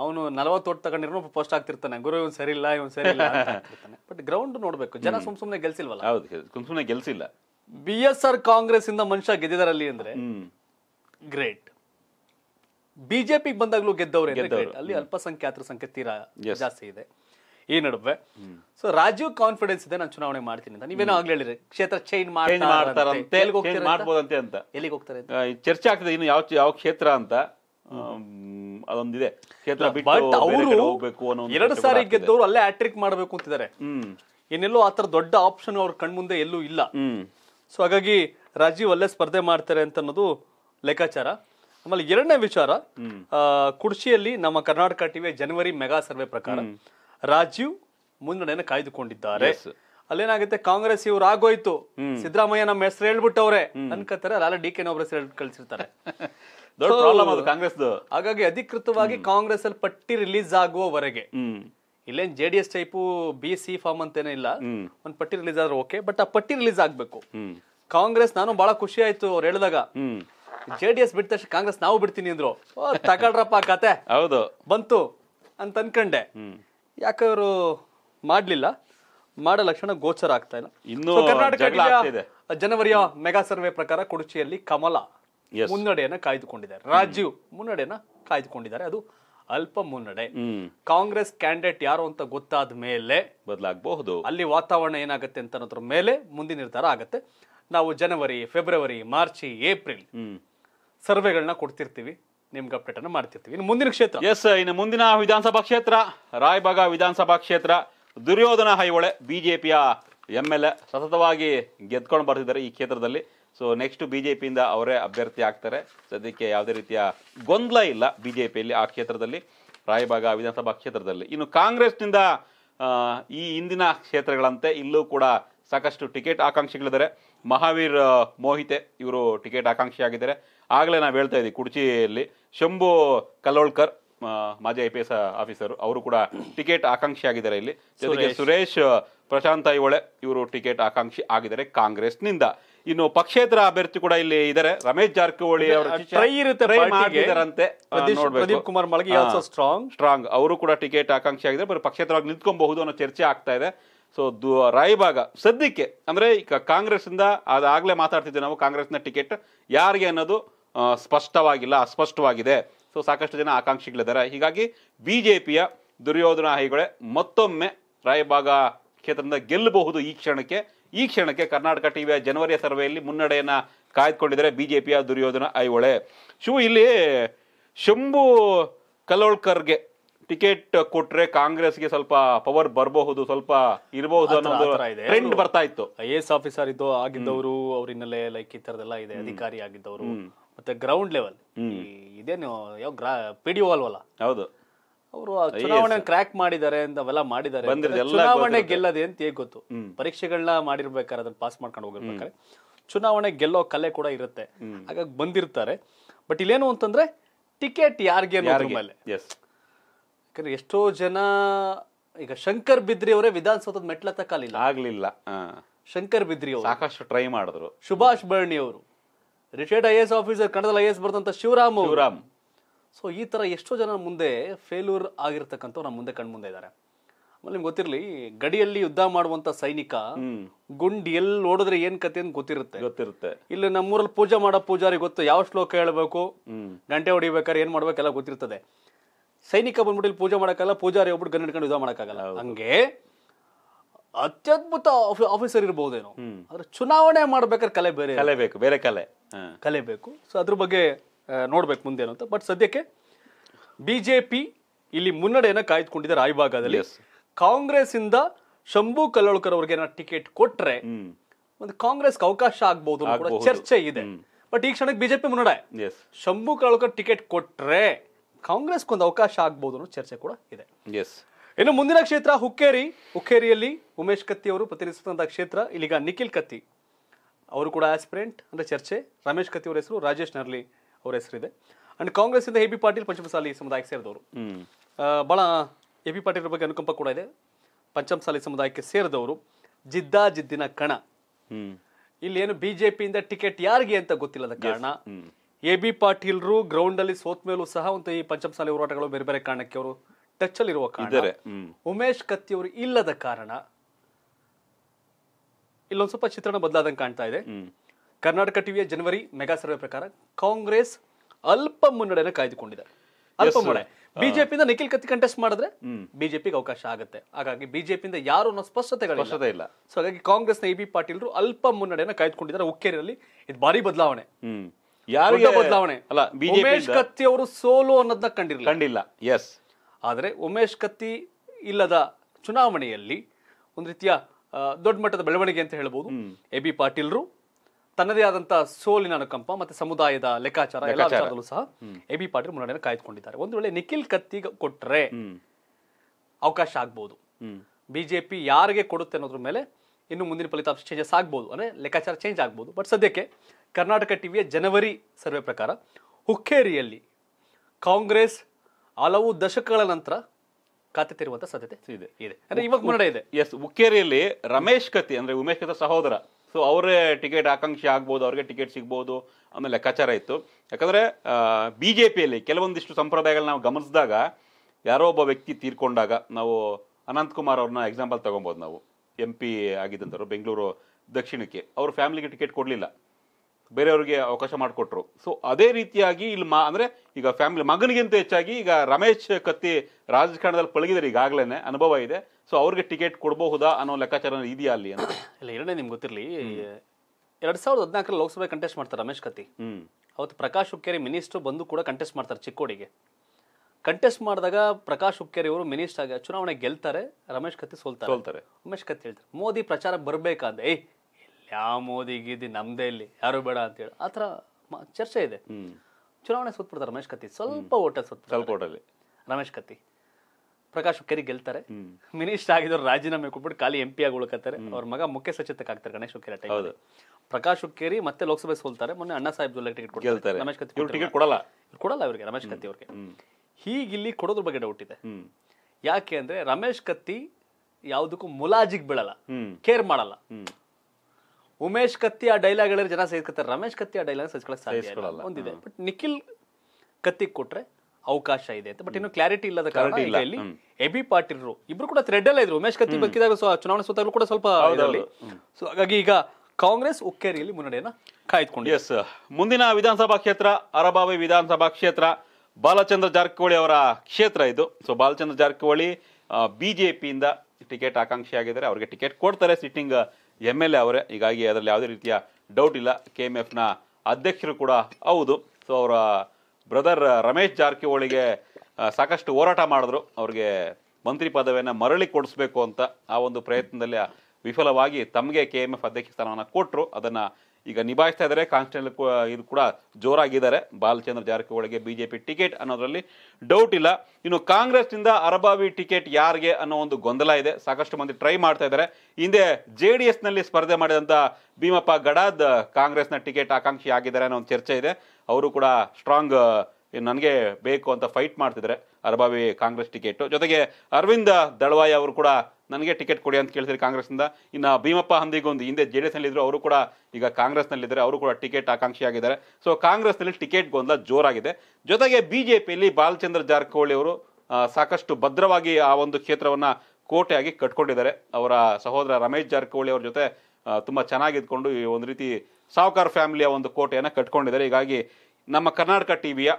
ಅವನು ನಲವತ್ತು ಓಟ್ ತಗೊಂಡಿರೋ ಪೋಸ್ಟ್ ಆಗ್ತಿರ್ತಾನೆ ಗುರು ಇವನ್ ಸರಿ ಇಲ್ಲ ಇವನ್ ಸರಿ ಇಲ್ಲ ಬಟ್ ಗ್ರೌಂಡ್ ನೋಡ್ಬೇಕು ಜನ ಸುಮ್ ಸುಮ್ನೆ ಗೆಲ್ಸಿಲ್ವಲ್ಲ ಹೌದು ಸುಮ್ ಸುಮ್ನೆ ಗೆಲ್ಸಿಲ್ಲ ಬಿ ಎಸ್ ಆರ್ ಕಾಂಗ್ರೆಸ್ ಇಂದ ಮನುಷ್ಯ ಗೆದ್ದಿದಾರಲ್ಲಿ ಅಂದ್ರೆ ಗ್ರೇಟ್ ಬಿಜೆಪಿ ಬಂದಾಗ್ಲೂ ಗೆದ್ದವ್ರೆ ಅಲ್ಲಿ ಅಲ್ಪಸಂಖ್ಯಾತರ ಸಂಖ್ಯೆ ತೀರಾ ಜಾಸ್ತಿ ಇದೆ ಈ ನಡುವೆ ಸೊ ರಾಜೀವ್ ಕಾನ್ಫಿಡೆನ್ಸ್ ಇದೆ ನಾನು ಚುನಾವಣೆ ಮಾಡ್ತೀನಿ ಅಂತ ನೀವೇನೋ ಆಗ್ಲೇ ಹೇಳಿರಿ ಕ್ಷೇತ್ರ ಚೇಂಜ್ ಮಾಡ್ತಾರಂತೆ ಮಾಡ್ಬೋದಂತೆ ಅಂತ ಎಲ್ಲಿಗೆ ಹೋಗ್ತಾರೆ ಚರ್ಚೆ ಆಗ್ತದೆ ಇನ್ನು ಯಾವ ಯಾವ ಕ್ಷೇತ್ರ ಅಂತ ಅದೊಂದಿದೆ ಕ್ಷೇತ್ರ ಬಟ್ ಅವರು ಎರಡು ಸಾರಿ ಗೆದ್ದವರು ಅಲ್ಲೇ ಆಟ್ರಿಕ್ ಮಾಡಬೇಕು ಅಂತಿದ್ದಾರೆ ಇನ್ನೆಲ್ಲೋ ಆತರ ದೊಡ್ಡ ಆಪ್ಷನ್ ಅವ್ರ ಮುಂದೆ ಎಲ್ಲೂ ಇಲ್ಲ ಸೊ ಹಾಗಾಗಿ ರಾಜೀವ್ ಅಲ್ಲೇ ಸ್ಪರ್ಧೆ ಮಾಡ್ತಾರೆ ಅಂತ ಅನ್ನೋದು ಲೆಕ್ಕಾಚಾರ ಆಮೇಲೆ ಎರಡನೇ ವಿಚಾರ ಕುರ್ಚಿಯಲ್ಲಿ ನಮ್ಮ ಕರ್ನಾಟಕ ಟಿವಿ ಜನವರಿ ಮೆಗಾ ಸರ್ವೆ ಪ್ರಕಾರ ರಾಜೀವ್ ಮುನ್ನಡೆಯನ್ನು ಕಾಯ್ದುಕೊಂಡಿದ್ದಾರೆ ಅಲ್ಲೇನಾಗುತ್ತೆ ಕಾಂಗ್ರೆಸ್ ಇವ್ರು ಆಗೋಯ್ತು ಸಿದ್ದರಾಮಯ್ಯ ನಮ್ಮ ಹೆಸರು ಹೇಳ್ಬಿಟ್ಟವ್ರೆ ಅನ್ಕೋತಾರೆ ಅಲ್ಲ ಡಿ ಕೆ ಒಬ್ಬರ ಹೆಸರು ಕಳ್ಸಿರ್ತಾರೆ ಕಾಂಗ್ರೆಸ್ ಹಾಗಾಗಿ ಅಧಿಕೃತವಾಗಿ ಕಾಂಗ್ರೆಸ್ ಅಲ್ಲಿ ಪಟ್ಟಿ ರಿಲೀಸ್ ಆಗುವವರೆಗೆ ಇಲ್ಲೇನ್ J D S type B C form ಅಂತೇನೇ ಇಲ್ಲ ಒಂದ್ ಪಟ್ಟಿ ರಿಲೀಸ್ ಆದ್ರೆ ಓಕೆ ಬಟ್ ಆ ಪಟ್ಟಿ ರಿಲೀಸ್ ಆಗ್ಬೇಕು ಕಾಂಗ್ರೆಸ್ ನಾನು ಬಹಳ ಖುಷಿ ಆಯ್ತು ಅವ್ರು ಹೇಳಿದಾಗ ಜೆ ಡಿ ಎಸ್ ಬಿಟ್ಟ ಕಾಂಗ್ರೆಸ್ ನಾವು ಬಿಡ್ತೀನಿ ಅಂದ್ರು ತಗೊಳ್ರಪ್ಪ ಕತೆ ಹೌದು ಬಂತು ಅಂತ ಅನ್ಕಂಡೆ ಯಾಕೆ ಅವರು ಮಾಡಲಿಲ್ಲ ಮಾಡೋ ಲಕ್ಷಣ ಗೋಚರ ಆಗ್ತಾ ಇಲ್ಲ ಇನ್ನು ಜನವರಿಯ ಮೆಗಾ ಸರ್ವೆ ಪ್ರಕಾರ ಕೊಡುಚಿಯಲ್ಲಿ ಕಮಲ ಮುನ್ನಡೆಯನ್ನ ಕಾಯ್ದುಕೊಂಡಿದ್ದಾರೆ ರಾಜೀವ್ ಮುನ್ನಡೆಯನ್ನ ಕಾಯ್ದುಕೊಂಡಿದ್ದಾರೆ ಅದು ಅಲ್ಪ ಮುನ್ನಡೆ ಕಾಂಗ್ರೆಸ್ ಕ್ಯಾಂಡಿಡೇಟ್ ಯಾರು ಅಂತ ಗೊತ್ತಾದ ಮೇಲೆ ಬದಲಾಗಬಹುದು ಅಲ್ಲಿ ವಾತಾವರಣ ಏನಾಗುತ್ತೆ ಅಂತ ಅನ್ನೋದ್ರ ಮೇಲೆ ಮುಂದಿನ ನಿರ್ಧಾರ ಆಗುತ್ತೆ ನಾವು ಜನವರಿ ಫೆಬ್ರವರಿ ಮಾರ್ಚ್ ಏಪ್ರಿಲ್ ಸರ್ವೆಗಳನ್ನ ಕೊಡ್ತಿರ್ತೀವಿ ನಿಮ್ಗೆ ಅಪ್ಡೇಟ್ ಅನ್ನು ಮಾಡ್ತಿರ್ತೀವಿ ಇನ್ನು ಮುಂದಿನ ಕ್ಷೇತ್ರ ಎಸ್ ಇನ್ನು ಮುಂದಿನ ವಿಧಾನಸಭಾ ಕ್ಷೇತ್ರ ರಾಯಬಾಗ ವಿಧಾನಸಭಾ ಕ್ಷೇತ್ರ ದುರ್ಯೋಧನ ಹೈಹೊಳೆ ಪಿಯ ಎಂ ಎಲ್ ಎ ಸತತವಾಗಿ ಗೆದ್ಕೊಂಡು ಬರ್ತಿದ್ದಾರೆ ಈ ಕ್ಷೇತ್ರದಲ್ಲಿ ಸೊ ನೆಕ್ಸ್ಟ್ ಪಿಯಿಂದ ಅವರೇ ಅಭ್ಯರ್ಥಿ ಆಗ್ತಾರೆ ಸದ್ಯಕ್ಕೆ ಯಾವುದೇ ರೀತಿಯ ಗೊಂದಲ ಇಲ್ಲ ಬಿ ಜೆ ಪಿಯಲ್ಲಿ ಆ ಕ್ಷೇತ್ರದಲ್ಲಿ ರಾಯಬಾಗ ವಿಧಾನಸಭಾ ಕ್ಷೇತ್ರದಲ್ಲಿ ಇನ್ನು ಕಾಂಗ್ರೆಸ್ನಿಂದ ಈ ಹಿಂದಿನ ಕ್ಷೇತ್ರಗಳಂತೆ ಇಲ್ಲೂ ಕೂಡ ಸಾಕಷ್ಟು ಟಿಕೆಟ್ ಆಕಾಂಕ್ಷಿಗಳಿದ್ದಾರೆ ಮಹಾವೀರ್ ಮೋಹಿತೆ ಇವರು ಟಿಕೆಟ್ ಆಕಾಂಕ್ಷಿ ಆಗಿದ್ದಾರೆ ಆಗಲೇ ನಾವು ಹೇಳ್ತಾ ಇದ್ದೀವಿ ಕುಡ್ಚಿಯಲ್ಲಿ ಶಂಭು ಕಲ್ಲೋಳ್ಕರ್ ಮಾಜಿ ಐ ಪಿ ಎಸ್ ಆಫೀಸರ್ ಅವರು ಕೂಡ ಟಿಕೆಟ್ ಆಕಾಂಕ್ಷಿ ಆಗಿದ್ದಾರೆ ಇಲ್ಲಿ ಜೊತೆಗೆ ಸುರೇಶ್ ಪ್ರಶಾಂತ್ ಐಹೊಳೆ ಇವರು ಟಿಕೆಟ್ ಆಕಾಂಕ್ಷಿ ಆಗಿದ್ದಾರೆ ಕಾಂಗ್ರೆಸ್ನಿಂದ ಇನ್ನು ಪಕ್ಷೇತರ ಅಭ್ಯರ್ಥಿ ಕೂಡ ಇಲ್ಲಿ ಇದ್ದಾರೆ ರಮೇಶ್ ಜಾರಕಿಹೊಳಿ ಪ್ರದೀಪ್ ಕುಮಾರ್ ಸ್ಟ್ರಾಂಗ್ ಸ್ಟ್ರಾಂಗ್ ಅವರು ಕೂಡ ಟಿಕೆಟ್ ಆಕಾಂಕ್ಷಿ ಆಗಿದ್ದಾರೆ ಬರೀ ಪಕ್ಷೇತರವಾಗಿ ನಿಂತ್ಕೊಬಹುದು ಅನ್ನೋ ಚರ್ಚೆ ಆಗ್ತಾ ಇದೆ ಸೊ ರಾಯಭಾಗ ಸದ್ಯಕ್ಕೆ ಅಂದ್ರೆ ಈಗ ಕಾಂಗ್ರೆಸ್ ಇಂದ ಅದಾಗಲೇ ಮಾತಾಡ್ತಿದ್ದೆ ನಾವು ಕಾಂಗ್ರೆಸ್ನ ಟಿಕೆಟ್ ಯಾರಿಗೆ ಅನ್ನೋದು ಸ್ಪಷ್ಟವಾಗಿಲ್ಲ ಅಸ್ಪಷ್ಟವಾಗಿದೆ ಸೊ ಸಾಕಷ್ಟು ಜನ ಆಕಾಂಕ್ಷಿಗಳಿದ್ದಾರೆ ಹೀಗಾಗಿ ಬಿ ಜೆ ಪಿಯ ದುರ್ಯೋಧನ ಹೈಗೊಳೆ ಮತ್ತೊಮ್ಮೆ ರಾಯಭಾಗ ಕ್ಷೇತ್ರದಿಂದ ಗೆಲ್ಲಬಹುದು ಈ ಕ್ಷಣಕ್ಕೆ ಈ ಕ್ಷಣಕ್ಕೆ ಕರ್ನಾಟಕ ಟಿವಿಯ ಜನವರಿಯ ಸರ್ವೆಯಲ್ಲಿ ಮುನ್ನಡೆಯನ್ನು ಕಾಯ್ದುಕೊಂಡಿದ್ದಾರೆ ಬಿ ಜೆ ಪಿಯ ದುರ್ಯೋಧನ ಐಹೊಳೆ ಶಿವು ಇಲ್ಲಿ ಶಂಭು ಕಲೋಳ್ಕರ್ಗೆ ಟಿಕೆಟ್ ಕೊಟ್ರೆ ಕಾಂಗ್ರೆಸ್ಗೆ ಸ್ವಲ್ಪ ಪವರ್ ಬರಬಹುದು ಸ್ವಲ್ಪ ಇರಬಹುದು ಅನ್ನೋದು ಟ್ರೆಂಡ್ ಬರ್ತಾ ಇತ್ತು ಐ ಎ ಎಸ್ ಆಫೀಸರ್ ಇದ್ದು ಆಗಿದ್ದವರು ಅವ್ರ ಹಿನ್ನೆಲೆ ಲೈಕ್ ಈ ತರದೆಲ್ಲ ಇದೆ ಅಧಿಕಾರಿ ಆಗಿದ್ದವರು ಮತ್ತೆ ಗ್ರೌಂಡ್ ಲೆವೆಲ್ ಇದೇನು ಯಾವ ಗ್ರಾ ಪಿ ಡಿ ಅಲ್ವಲ್ಲ ಹೌದು ಅವರು ಚುನಾವಣೆ ಕ್ರ್ಯಾಕ್ ಮಾಡಿದ್ದಾರೆ ಅಂತ ಅವೆಲ್ಲ ಮಾಡಿದ್ದಾರೆ ಚುನಾವಣೆ ಗೆಲ್ಲದೆ ಅಂತ ಹೇಗೆ ಗೊತ್ತು ಪರೀಕ್ಷೆಗಳನ್ನ ಮಾಡಿರ್ಬೇಕಾದ್ರೆ ಅದನ್ನ ಪಾಸ್ ಮಾಡ್ಕೊಂಡು ಹೋಗಿರ್ಬೇಕಾದ್ರೆ ಚುನಾವಣೆ ಗೆಲ್ಲೋ ಕಲೆ ಕೂಡ ಇರುತ್ತೆ ಹಾಗಾಗಿ ಬಂದಿರ್ತಾರೆ ಬಟ್ ಇಲ್ಲೇನು ಅಂತಂದ್ರೆ ಟಿಕೆಟ್ ಯಾರಿಗೆ ಮೇಲೆ ಯಾಕಂದ್ರೆ ಎಷ್ಟೋ ಜನ ಈಗ ಶಂಕರ್ ಬಿದ್ರಿ ಅವರೇ ವಿಧಾನಸೌಧದ ಮೆಟ್ಲ ಕಾಲಿಲ್ಲ ಆಗ್ಲಿಲ್ಲ ಶಂಕರ್ ಬಿದ್ರಿ ಅವರು ಸಾಕಷ್ಟು ಟ್ರೈ ಮಾಡಿದ್ರು ಸುಭಾಷ್ ಬರ್ಣಿ ಅವರು ರಿಟೈರ್ಡ್ ಐ ಎಸ್ ಆಫೀಸರ್ ಕನ್ನಡದಲ್ಲಿ ಐ ಎಸ್ ಬರೆದಂತ ಶಿವರಾಮ್ ಶಿವರಾಮ್ ಸೊ ಈ ಥರ ಎಷ್ಟೋ ಜನ ಮುಂದೆ ಫೇಲ್ಯೂರ್ ಆಗಿರ್ತಕ್ಕಂಥವ್ರು ನಮ್ಮ ಮುಂದೆ ಕಣ್ಮುಂದೆ ಇದ್ದಾರೆ ಆಮೇಲೆ ನಿಮ್ಗೆ ಗೊತ್ತಿರಲಿ ಗಡಿಯಲ್ಲಿ ಯುದ್ಧ ಮಾಡುವಂತ ಸೈನಿಕ ಗುಂಡಿ ಎಲ್ಲಿ ನೋಡಿದ್ರೆ ಏನ್ ಕತೆ ಅಂತ ಗೊತ್ತಿರುತ್ತೆ ಗೊತ್ತಿರುತ್ತೆ ಇಲ್ಲಿ ನಮ್ಮೂರಲ್ಲಿ ಪೂಜೆ ಮಾಡೋ ಪೂಜಾರಿ ಗೊತ್ತು ಯಾವ ಶ್ಲೋಕ ಹೇಳ್ಬೇಕು ಗಂಟೆ ಹೊಡಿಬೇಕಾದ್ರೆ ಏನ್ ಮಾಡ್ಬೇಕೆಲ್ಲ ಗೊತ್ತಿರ್ತದೆ ಸೈನಿಕ ಬಂದ್ಬಿಟ್ಟು ಪೂಜೆ ಮಾಡೋಕ್ಕಲ್ಲ ಪೂಜಾರಿ ಒಬ್ಬಿಟ್ಟು ಗನ್ ಹಿಡ್ಕೊಂಡು ಯುದ್ಧ ಮಾಡಕ್ಕಾಗಲ್ಲ ಹಂಗೆ ಅತ್ಯದ್ಭುತ ಆಫೀಸರ್ ಇರಬಹುದೇನೋ ಆದ್ರೆ ಚುನಾವಣೆ ಮಾಡ್ಬೇಕಾದ್ರೆ ಕಲೆ ಬೇರೆ ಕಲೆ ಬೇಕು ಬೇರೆ ಕಲೆ ಕಲೆ ಬೇಕು ಸೊ ಅದ್ರ ಬಗ್ಗೆ ನೋಡ್ಬೇಕು ಮುಂದೇನು ಅಂತ ಬಟ್ ಸದ್ಯಕ್ಕೆ ಬಿಜೆಪಿ ಇಲ್ಲಿ ಮುನ್ನಡೆಯನ್ನು ಕಾಯ್ದುಕೊಂಡಿದೆ ರಾಯಭಾಗದಲ್ಲಿ ಕಾಂಗ್ರೆಸ್ ಇಂದ ಶಂಭು ಕಲ್ಲೋಳ್ಕರ್ ಅವ್ರಿಗೆ ಟಿಕೆಟ್ ಕೊಟ್ರೆ ಒಂದು ಕಾಂಗ್ರೆಸ್ಗೆ ಅವಕಾಶ ಆಗ್ಬಹುದು ಚರ್ಚೆ ಇದೆ ಬಟ್ ಈ ಕ್ಷಣಕ್ಕೆ ಬಿಜೆಪಿ ಮುನ್ನಡೆ ಶಂಭು ಕಲ್ಲೋಳ್ಕರ್ ಟಿಕೆಟ್ ಕೊಟ್ರೆ ಕಾಂಗ್ರೆಸ್ ಒಂದು ಅವಕಾಶ ಆಗ್ಬಹುದು ಅನ್ನೋ ಚರ್ಚೆ ಕೂಡ ಇದೆ ಇನ್ನು ಮುಂದಿನ ಕ್ಷೇತ್ರ ಹುಕ್ಕೇರಿ ಹುಕ್ಕೇರಿಯಲ್ಲಿ ಉಮೇಶ್ ಕತ್ತಿ ಅವರು ಪ್ರತಿನಿಧಿಸುವಂತಹ ಕ್ಷೇತ್ರ ಇಲ್ಲಿಗ ನಿಖಿಲ್ ಕತ್ತಿ ಅವರು ಕೂಡ ಆಸ್ಪಿರೆಂಟ್ ಅಂದ್ರೆ ಚರ್ಚೆ ರಮೇಶ್ ಕತ್ತಿ ಅವರ ಹೆಸರು ರಾಜೇಶ್ ನರ್ಲಿ ಅವರ ಹೆಸರಿದೆ ಅಂಡ್ ಕಾಂಗ್ರೆಸ್ ಇಂದ ಎ ಬಿ ಪಾಟೀಲ್ ಪಂಚಮಸಾಲಿ ಸಮುದಾಯಕ್ಕೆ ಸೇರಿದವರು ಬಹಳ ಎ ಬಿ ಪಾಟೀಲ್ ಬಗ್ಗೆ ಅನುಕಂಪ ಕೂಡ ಇದೆ ಪಂಚಮಸಾಲಿ ಸಮುದಾಯಕ್ಕೆ ಸೇರಿದವರು ಜಿದ್ದಾ ಜಿದ್ದಿನ ಕಣ ಇಲ್ಲಿ ಏನು ಬಿಜೆಪಿಯಿಂದ ಟಿಕೆಟ್ ಯಾರಿಗೆ ಅಂತ ಗೊತ್ತಿಲ್ಲದ ಕಾರಣ ಎ ಬಿ ಪಾಟೀಲ್ರು ಗ್ರೌಂಡ್ ಅಲ್ಲಿ ಸೋತ್ ಮೇಲೂ ಸಹ ಒಂದು ಈ ಪಂಚಮಸಾಲಿ ಹೋರಾಟಗಳು ಬೇರೆ ಬೇರೆ ಕಾರಣಕ್ಕೆ ಅವರು ಟಚ್ ಇರುವ ಕಾರಣ ಉಮೇಶ್ ಕತ್ತಿ ಅವರು ಇಲ್ಲದ ಕಾರಣ ಇಲ್ಲೊಂದು ಸ್ವಲ್ಪ ಚಿತ್ರಣ ಬದಲಾದಂಗೆ ಕಾಣ್ತಾ ಇದೆ ಕರ್ನಾಟಕ ಟಿವಿಯ ಜನವರಿ ಮೆಗಾ ಸರ್ವೆ ಪ್ರಕಾರ ಕಾಂಗ್ರೆಸ್ ಅಲ್ಪ ಮುನ್ನಡೆಯನ್ನು ಕಾಯ್ದುಕೊಂಡಿದೆ ಅಲ್ಪ ಮುನ್ನಡೆ ಬಿಜೆಪಿಯಿಂದ ನಿಖಿಲ್ ಕತ್ತಿ ಕಂಟೆಸ್ಟ್ ಮಾಡಿದ್ರೆ ಬಿಜೆಪಿಗೆ ಅವಕಾಶ ಆಗುತ್ತೆ ಹಾಗಾಗಿ ಬಿಜೆಪಿಯಿಂದ ಯಾರು ಅನ್ನೋ ಸ್ಪಷ್ಟತೆಗಳು ಇಲ್ಲ ಸೊ ಹಾಗಾಗಿ ಕಾಂಗ್ರೆಸ್ನ ಎ ಬಿ ಪಾಟೀಲ್ ಅಲ್ಪ ಮುನ್ನಡೆಯನ್ನು ಕಾಯ್ದುಕೊಂಡಿದ್ದಾರೆ ಹುಕ್ಕೇರಿಯಲ್ಲಿ ಇದು ಭಾರಿ ಬದಲಾವಣೆ ಯಾರು ಬದಲಾವಣೆ ಅಲ್ಲ ಉಮೇಶ್ ಕತ್ತಿ ಅವರು ಸೋಲು ಅನ್ನೋದನ್ನ ಕಂಡಿಲ್ಲ ಕಂಡಿಲ್ಲ ಎಸ್ ಆದರೆ ಉಮೇಶ್ ಕತ್ತಿ ಇಲ್ಲದ ಚುನಾವಣೆಯಲ್ಲಿ ಒಂದು ರೀತಿಯ ದೊಡ್ಡ ಮಟ್ಟದ ಬೆಳವಣಿಗೆ ಅಂತ ಹೇಳ್ಬೋದು ಎ ಬಿ ಪಾಟೀಲ್ರು ತನ್ನದೇ ಆದಂತಹ ಸೋಲಿನ ಅನುಕಂಪ ಮತ್ತೆ ಸಮುದಾಯದ ಲೆಕ್ಕಾಚಾರ ಎಲ್ಲ ಸಹ ಎ ಬಿ ಪಾಟೀಲ್ ಮುನ್ನಡೆಯನ್ನು ಕಾಯ್ದುಕೊಂಡಿದ್ದಾರೆ ಒಂದು ವೇಳೆ ನಿಖಿಲ್ ಕತ್ತಿ ಕೊಟ್ಟರೆ ಅವಕಾಶ ಆಗ್ಬೋದು ಬಿಜೆಪಿ ಯಾರಿಗೆ ಕೊಡುತ್ತೆ ಅನ್ನೋದ್ರ ಮೇಲೆ ಇನ್ನು ಮುಂದಿನ ಫಲಿತಾಂಶ ಚೇಂಜಸ್ ಆಗ್ಬೋದು ಅಂದ್ರೆ ಲೆಕ್ಕಾಚಾರ ಚೇಂಜ್ ಆಗ್ಬೋದು ಬಟ್ ಸದ್ಯಕ್ಕೆ ಕರ್ನಾಟಕ ಟಿವಿಯ ಜನವರಿ ಸರ್ವೆ ಪ್ರಕಾರ ಹುಕ್ಕೇರಿಯಲ್ಲಿ ಕಾಂಗ್ರೆಸ್ ಹಲವು ದಶಕಗಳ ನಂತರ ಖಾತೆ ತೆರುವಂತ ಸಾಧ್ಯತೆ ಇದೆ ಇದೆ ಅಂದ್ರೆ ಇವಾಗ ಮುನ್ನಡೆ ಇದೆ ಎಸ್ ಉಕ್ಕೇರಿಯಲ್ಲಿ ರಮೇಶ್ ಕತಿ ಅಂದ್ರೆ ಉಮೇಶ್ ಕತ್ತಿ ಸಹೋದರ ಸೊ ಅವರೇ ಟಿಕೆಟ್ ಆಕಾಂಕ್ಷಿ ಆಗ್ಬೋದು ಅವ್ರಿಗೆ ಟಿಕೆಟ್ ಸಿಗ್ಬೋದು ಆಮೇಲೆ ಲೆಕ್ಕಾಚಾರ ಇತ್ತು ಯಾಕಂದ್ರೆ ಬಿ ಜೆ ಪಿಯಲ್ಲಿ ಕೆಲವೊಂದಿಷ್ಟು ಸಂಪ್ರದಾಯಗಳು ನಾವು ಗಮನಿಸಿದಾಗ ಯಾರೋ ಒಬ್ಬ ವ್ಯಕ್ತಿ ತೀರ್ಕೊಂಡಾಗ ನಾವು ಅನಂತಕುಮಾರ್ ಅವ್ರನ್ನ ಎಕ್ಸಾಂಪಲ್ ತೊಗೊಬೋದು ನಾವು ಎಂ ಪಿ ಆಗಿದ್ದಂಥವ್ರು ಬೆಂಗಳೂರು ದಕ್ಷಿಣಕ್ಕೆ ಅವ್ರ ಫ್ಯಾಮಿಲಿಗೆ ಟಿಕೆಟ್ ಕೊಡಲಿಲ್ಲ ಬೇರೆಯವ್ರಿಗೆ ಅವಕಾಶ ಮಾಡಿಕೊಟ್ರು ಸೊ ಅದೇ ರೀತಿಯಾಗಿ ಇಲ್ಲಿ ಮಾ ಅಂದರೆ ಈಗ ಫ್ಯಾಮಿಲಿ ಮಗನಿಗಿಂತ ಹೆಚ್ಚಾಗಿ ಈಗ ರಮೇಶ್ ಕತ್ತಿ ರಾಜಕಾರಣದಲ್ಲಿ ಪಳಗಿದರೆ ಈಗಾಗಲೇ ಅನುಭವ ಇದೆ ಸೊ ಅವ್ರಿಗೆ ಟಿಕೆಟ್ ಕೊಡಬಹುದಾ ಅನ್ನೋ ಲೆಕ್ಕಾಚಾರ ಇದೆಯಾ ಅಲ್ಲಿ ಅಂತ ಇಲ್ಲ ಎರಡನೇ ನಿಮ್ಗೆ ಗೊತ್ತಿರಲಿ ಎರಡ್ ಸಾವಿರದ ಹದಿನಾಲ್ಕರಲ್ಲಿ ಲೋಕಸಭೆ ಕಂಟೆಸ್ಟ್ ಮಾಡ್ತಾರೆ ರಮೇಶ್ ಕತ್ತಿ ಅವತ್ತು ಪ್ರಕಾಶ್ ಹುಕ್ಕೇರಿ ಮಿನಿಸ್ಟರ್ ಬಂದು ಕೂಡ ಕಂಟೆಸ್ಟ್ ಮಾಡ್ತಾರೆ ಚಿಕ್ಕೋಡಿಗೆ ಕಂಟೆಸ್ಟ್ ಮಾಡಿದಾಗ ಪ್ರಕಾಶ್ ಹುಕ್ಕೇರಿ ಅವರು ಮಿನಿಸ್ಟರ್ ಆಗಿ ಚುನಾವಣೆ ಗೆಲ್ತಾರೆ ರಮೇಶ್ ಕತ್ತಿ ಸೋಲ್ತಾರೆ ಸೋಲ್ತಾರೆ ರಮೇಶ್ ಕತ್ತಿ ಹೇಳ್ತಾರೆ ಮೋದಿ ಪ್ರಚಾರ ಬರಬೇಕಾದ ಏಯ್ ಯಾವ ಮೋದಿ ಗೀದಿ ನಮ್ದೇ ಇಲ್ಲಿ ಯಾರು ಬೇಡ ಅಂತ ಆ ಥರ ಚರ್ಚೆ ಇದೆ ಚುನಾವಣೆ ಬಿಡ್ತಾರೆ ರಮೇಶ್ ಕತ್ತಿ ಸ್ವಲ್ಪ ಓಟ ಸುತ್ತ ರಮೇಶ್ ಕತ್ತಿ ಪ್ರಕಾಶ್ ಹುಕ್ಕೇರಿ ಗೆಲ್ತಾರೆ ಮಿನಿಸ್ಟರ್ ಆಗಿದ್ದವ್ರು ರಾಜೀನಾಮೆ ಕೊಟ್ಬಿಟ್ಟು ಖಾಲಿ ಎಂ ಪಿ ಆಗಿ ಉಳ್ಕತ್ತಾರೆ ಅವ್ರ ಮಗ ಮುಖ್ಯ ಸಚೇತಕ ಆಗ್ತಾರೆ ಗಣೇಶ್ ಹುಕ್ಕೇರಿ ಟೈಮ್ ಪ್ರಕಾಶ್ ಹುಕ್ಕೇರಿ ಮತ್ತೆ ಲೋಕಸಭೆ ಸೋಲ್ತಾರೆ ಮೊನ್ನೆ ಅಣ್ಣ ಸಾಹೇಬ್ ಟಿಕೆಟ್ ಕೊಡ್ತಾರೆ ರಮೇಶ್ ಕತ್ತಿ ಟಿಕೆಟ್ ಕೊಡಲ್ಲ ಕೊಡಲ್ಲ ಅವ್ರಿಗೆ ರಮೇಶ್ ಕತ್ತಿ ಅವ್ರಿಗೆ ಹೀಗಿಲ್ಲಿ ಇಲ್ಲಿ ಕೊಡೋದ್ರ ಬಗ್ಗೆ ಡೌಟ್ ಇದೆ ಯಾಕೆ ಅಂದ್ರೆ ರಮೇಶ್ ಕತ್ತಿ ಯಾವುದಕ್ಕೂ ಮುಲಾಜಿಗೆ ಬೀಳಲ್ಲ ಕೇರ್ ಮಾಡಲ್ಲ ಉಮೇಶ್ ಕತ್ತಿ ಆ ಡೈಲಾಗ್ ಹೇಳಿದ್ರೆ ಜನ ಸಹಿಸ್ಕೊತಾರೆ ರಮೇಶ್ ಕತ್ತಿ ಆ ಡೈಲಾಗ್ ಸಹಿಸ್ಕೊಳಕ್ ಸಾಧ್ಯ ಒಂದಿದೆ ಬಟ್ ನಿಖಿಲ್ ಕತ್ತಿಗೆ ಕೊಟ್ರೆ ಅವಕಾಶ ಇದೆ ಅಂತ ಬಟ್ ಇನ್ನು ಕ್ಲಾರಿಟಿ ಇಲ್ಲದ ಕಾರಣ ಇಲ್ಲಿ ಎಬಿ ಪಾಟೀಲ್ರು ಇಬ್ರು ಕೂಡ ಥ್ರೆಡ್ ಅಲ್ಲೇ ಇದ್ರು ಉಮೇಶ್ ಕತ್ತಿ ಬಕ್ಕಿದಾಗ ಚುನಾವಣೆ ಕೂಡ ಸ್ವಲ್ಪ ಸೊ ಹಾಗಾಗಿ ಈಗ ಕಾಂಗ್ರೆಸ್ ಉಕ್ಕೇರಿಯಲ್ಲಿ ಮುನ್ನಡೆಯನ್ನ ಕಾಯ್ದುಕೊಂಡು ಎಸ್ ಮುಂದಿನ ವಿಧಾನಸಭಾ ಕ್ಷೇತ್ರ ಅರಬಾವಿ ವಿಧಾನಸಭಾ ಕ್ಷೇತ್ರ ಬಾಲಚಂದ್ರ ಜಾರಕಿಹೊಳಿ ಅವರ ಕ್ಷೇತ್ರ ಇದು ಸೊ ಬಾಲಚಂದ್ರ ಜಾರಕಿಹೊಳಿ ಬಿಜೆಪಿಯಿಂದ ಟಿಕೆಟ್ ಆಕಾಂಕ್ಷಿ ಆಗಿದ್ದಾರೆ ಅವರಿಗೆ ಟಿಕೆಟ್ ಕೊಡ್ತಾರೆ ಸಿಟ್ಟಿಂಗ್ ಎಮ್ ಎಲ್ ಎ ಅವರೇ ಹೀಗಾಗಿ ಅದರಲ್ಲಿ ಯಾವುದೇ ರೀತಿಯ ಡೌಟ್ ಇಲ್ಲ ಕೆ ಎಮ್ ಎಫ್ನ ಅಧ್ಯಕ್ಷರು ಕೂಡ ಹೌದು ಸೊ ಅವರ ಬ್ರದರ್ ರಮೇಶ್ ಜಾರಕಿಹೊಳಿಗೆ ಸಾಕಷ್ಟು ಹೋರಾಟ ಮಾಡಿದ್ರು ಅವ್ರಿಗೆ ಮಂತ್ರಿ ಪದವಿಯನ್ನು ಮರಳಿ ಕೊಡಿಸ್ಬೇಕು ಅಂತ ಆ ಒಂದು ಪ್ರಯತ್ನದಲ್ಲಿ ವಿಫಲವಾಗಿ ತಮಗೆ ಕೆ ಎಮ್ ಎಫ್ ಅಧ್ಯಕ್ಷ ಸ್ಥಾನವನ್ನು ಕೊಟ್ಟರು ಅದನ್ನು ಈಗ ನಿಭಾಯಿಸ್ತಾ ಇದ್ದಾರೆ ಕಾನ್ಸ್ಟೆಂಟ್ ಇದು ಕೂಡ ಜೋರಾಗಿದ್ದಾರೆ ಬಾಲಚಂದ್ರ ಜಾರಕಿಹೊಳಿಗೆ ಬಿಜೆಪಿ ಟಿಕೆಟ್ ಅನ್ನೋದರಲ್ಲಿ ಡೌಟ್ ಇಲ್ಲ ಇನ್ನು ಕಾಂಗ್ರೆಸ್ನಿಂದ ಅರಬಾವಿ ಟಿಕೆಟ್ ಯಾರಿಗೆ ಅನ್ನೋ ಒಂದು ಗೊಂದಲ ಇದೆ ಸಾಕಷ್ಟು ಮಂದಿ ಟ್ರೈ ಮಾಡ್ತಾ ಇದ್ದಾರೆ ಹಿಂದೆ ಜೆ ಡಿ ಎಸ್ನಲ್ಲಿ ಸ್ಪರ್ಧೆ ಮಾಡಿದಂಥ ಭೀಮಪ್ಪ ಗಡಾದ್ ಕಾಂಗ್ರೆಸ್ನ ಟಿಕೆಟ್ ಆಕಾಂಕ್ಷಿ ಆಗಿದ್ದಾರೆ ಅನ್ನೋ ಒಂದು ಚರ್ಚೆ ಇದೆ ಅವರು ಕೂಡ ಸ್ಟ್ರಾಂಗ್ ನನಗೆ ಬೇಕು ಅಂತ ಫೈಟ್ ಮಾಡ್ತಿದ್ದಾರೆ ಅರಬಾವಿ ಕಾಂಗ್ರೆಸ್ ಟಿಕೆಟು ಜೊತೆಗೆ ಅರವಿಂದ ದಳವಾಯಿ ಅವರು ಕೂಡ ನನಗೆ ಟಿಕೆಟ್ ಕೊಡಿ ಅಂತ ಕೇಳ್ತಾರೆ ಕಾಂಗ್ರೆಸ್ನಿಂದ ಇನ್ನು ಭೀಮಪ್ಪ ಹಂದಿಗೊಂದು ಹಿಂದೆ ಜೆ ಡಿ ನಲ್ಲಿದ್ದರು ಅವರು ಕೂಡ ಈಗ ಕಾಂಗ್ರೆಸ್ನಲ್ಲಿದ್ದಾರೆ ಅವರು ಕೂಡ ಟಿಕೆಟ್ ಆಕಾಂಕ್ಷಿಯಾಗಿದ್ದಾರೆ ಸೊ ಕಾಂಗ್ರೆಸ್ನಲ್ಲಿ ಟಿಕೆಟ್ ಗೊಂದಲ ಜೋರಾಗಿದೆ ಜೊತೆಗೆ ಬಿ ಜೆ ಪಿಯಲ್ಲಿ ಬಾಲಚಂದ್ರ ಜಾರಕಿಹೊಳಿ ಅವರು ಸಾಕಷ್ಟು ಭದ್ರವಾಗಿ ಆ ಒಂದು ಕ್ಷೇತ್ರವನ್ನು ಕೋಟೆಯಾಗಿ ಕಟ್ಕೊಂಡಿದ್ದಾರೆ ಅವರ ಸಹೋದರ ರಮೇಶ್ ಜಾರಕಿಹೊಳಿ ಅವ್ರ ಜೊತೆ ತುಂಬ ಚೆನ್ನಾಗಿದ್ಕೊಂಡು ಒಂದು ರೀತಿ ಸಾವುಕಾರ್ ಫ್ಯಾಮಿಲಿಯ ಒಂದು ಕೋಟೆಯನ್ನು ಕಟ್ಕೊಂಡಿದ್ದಾರೆ ಹೀಗಾಗಿ ನಮ್ಮ ಕರ್ನಾಟಕ ಟಿ ವಿಯ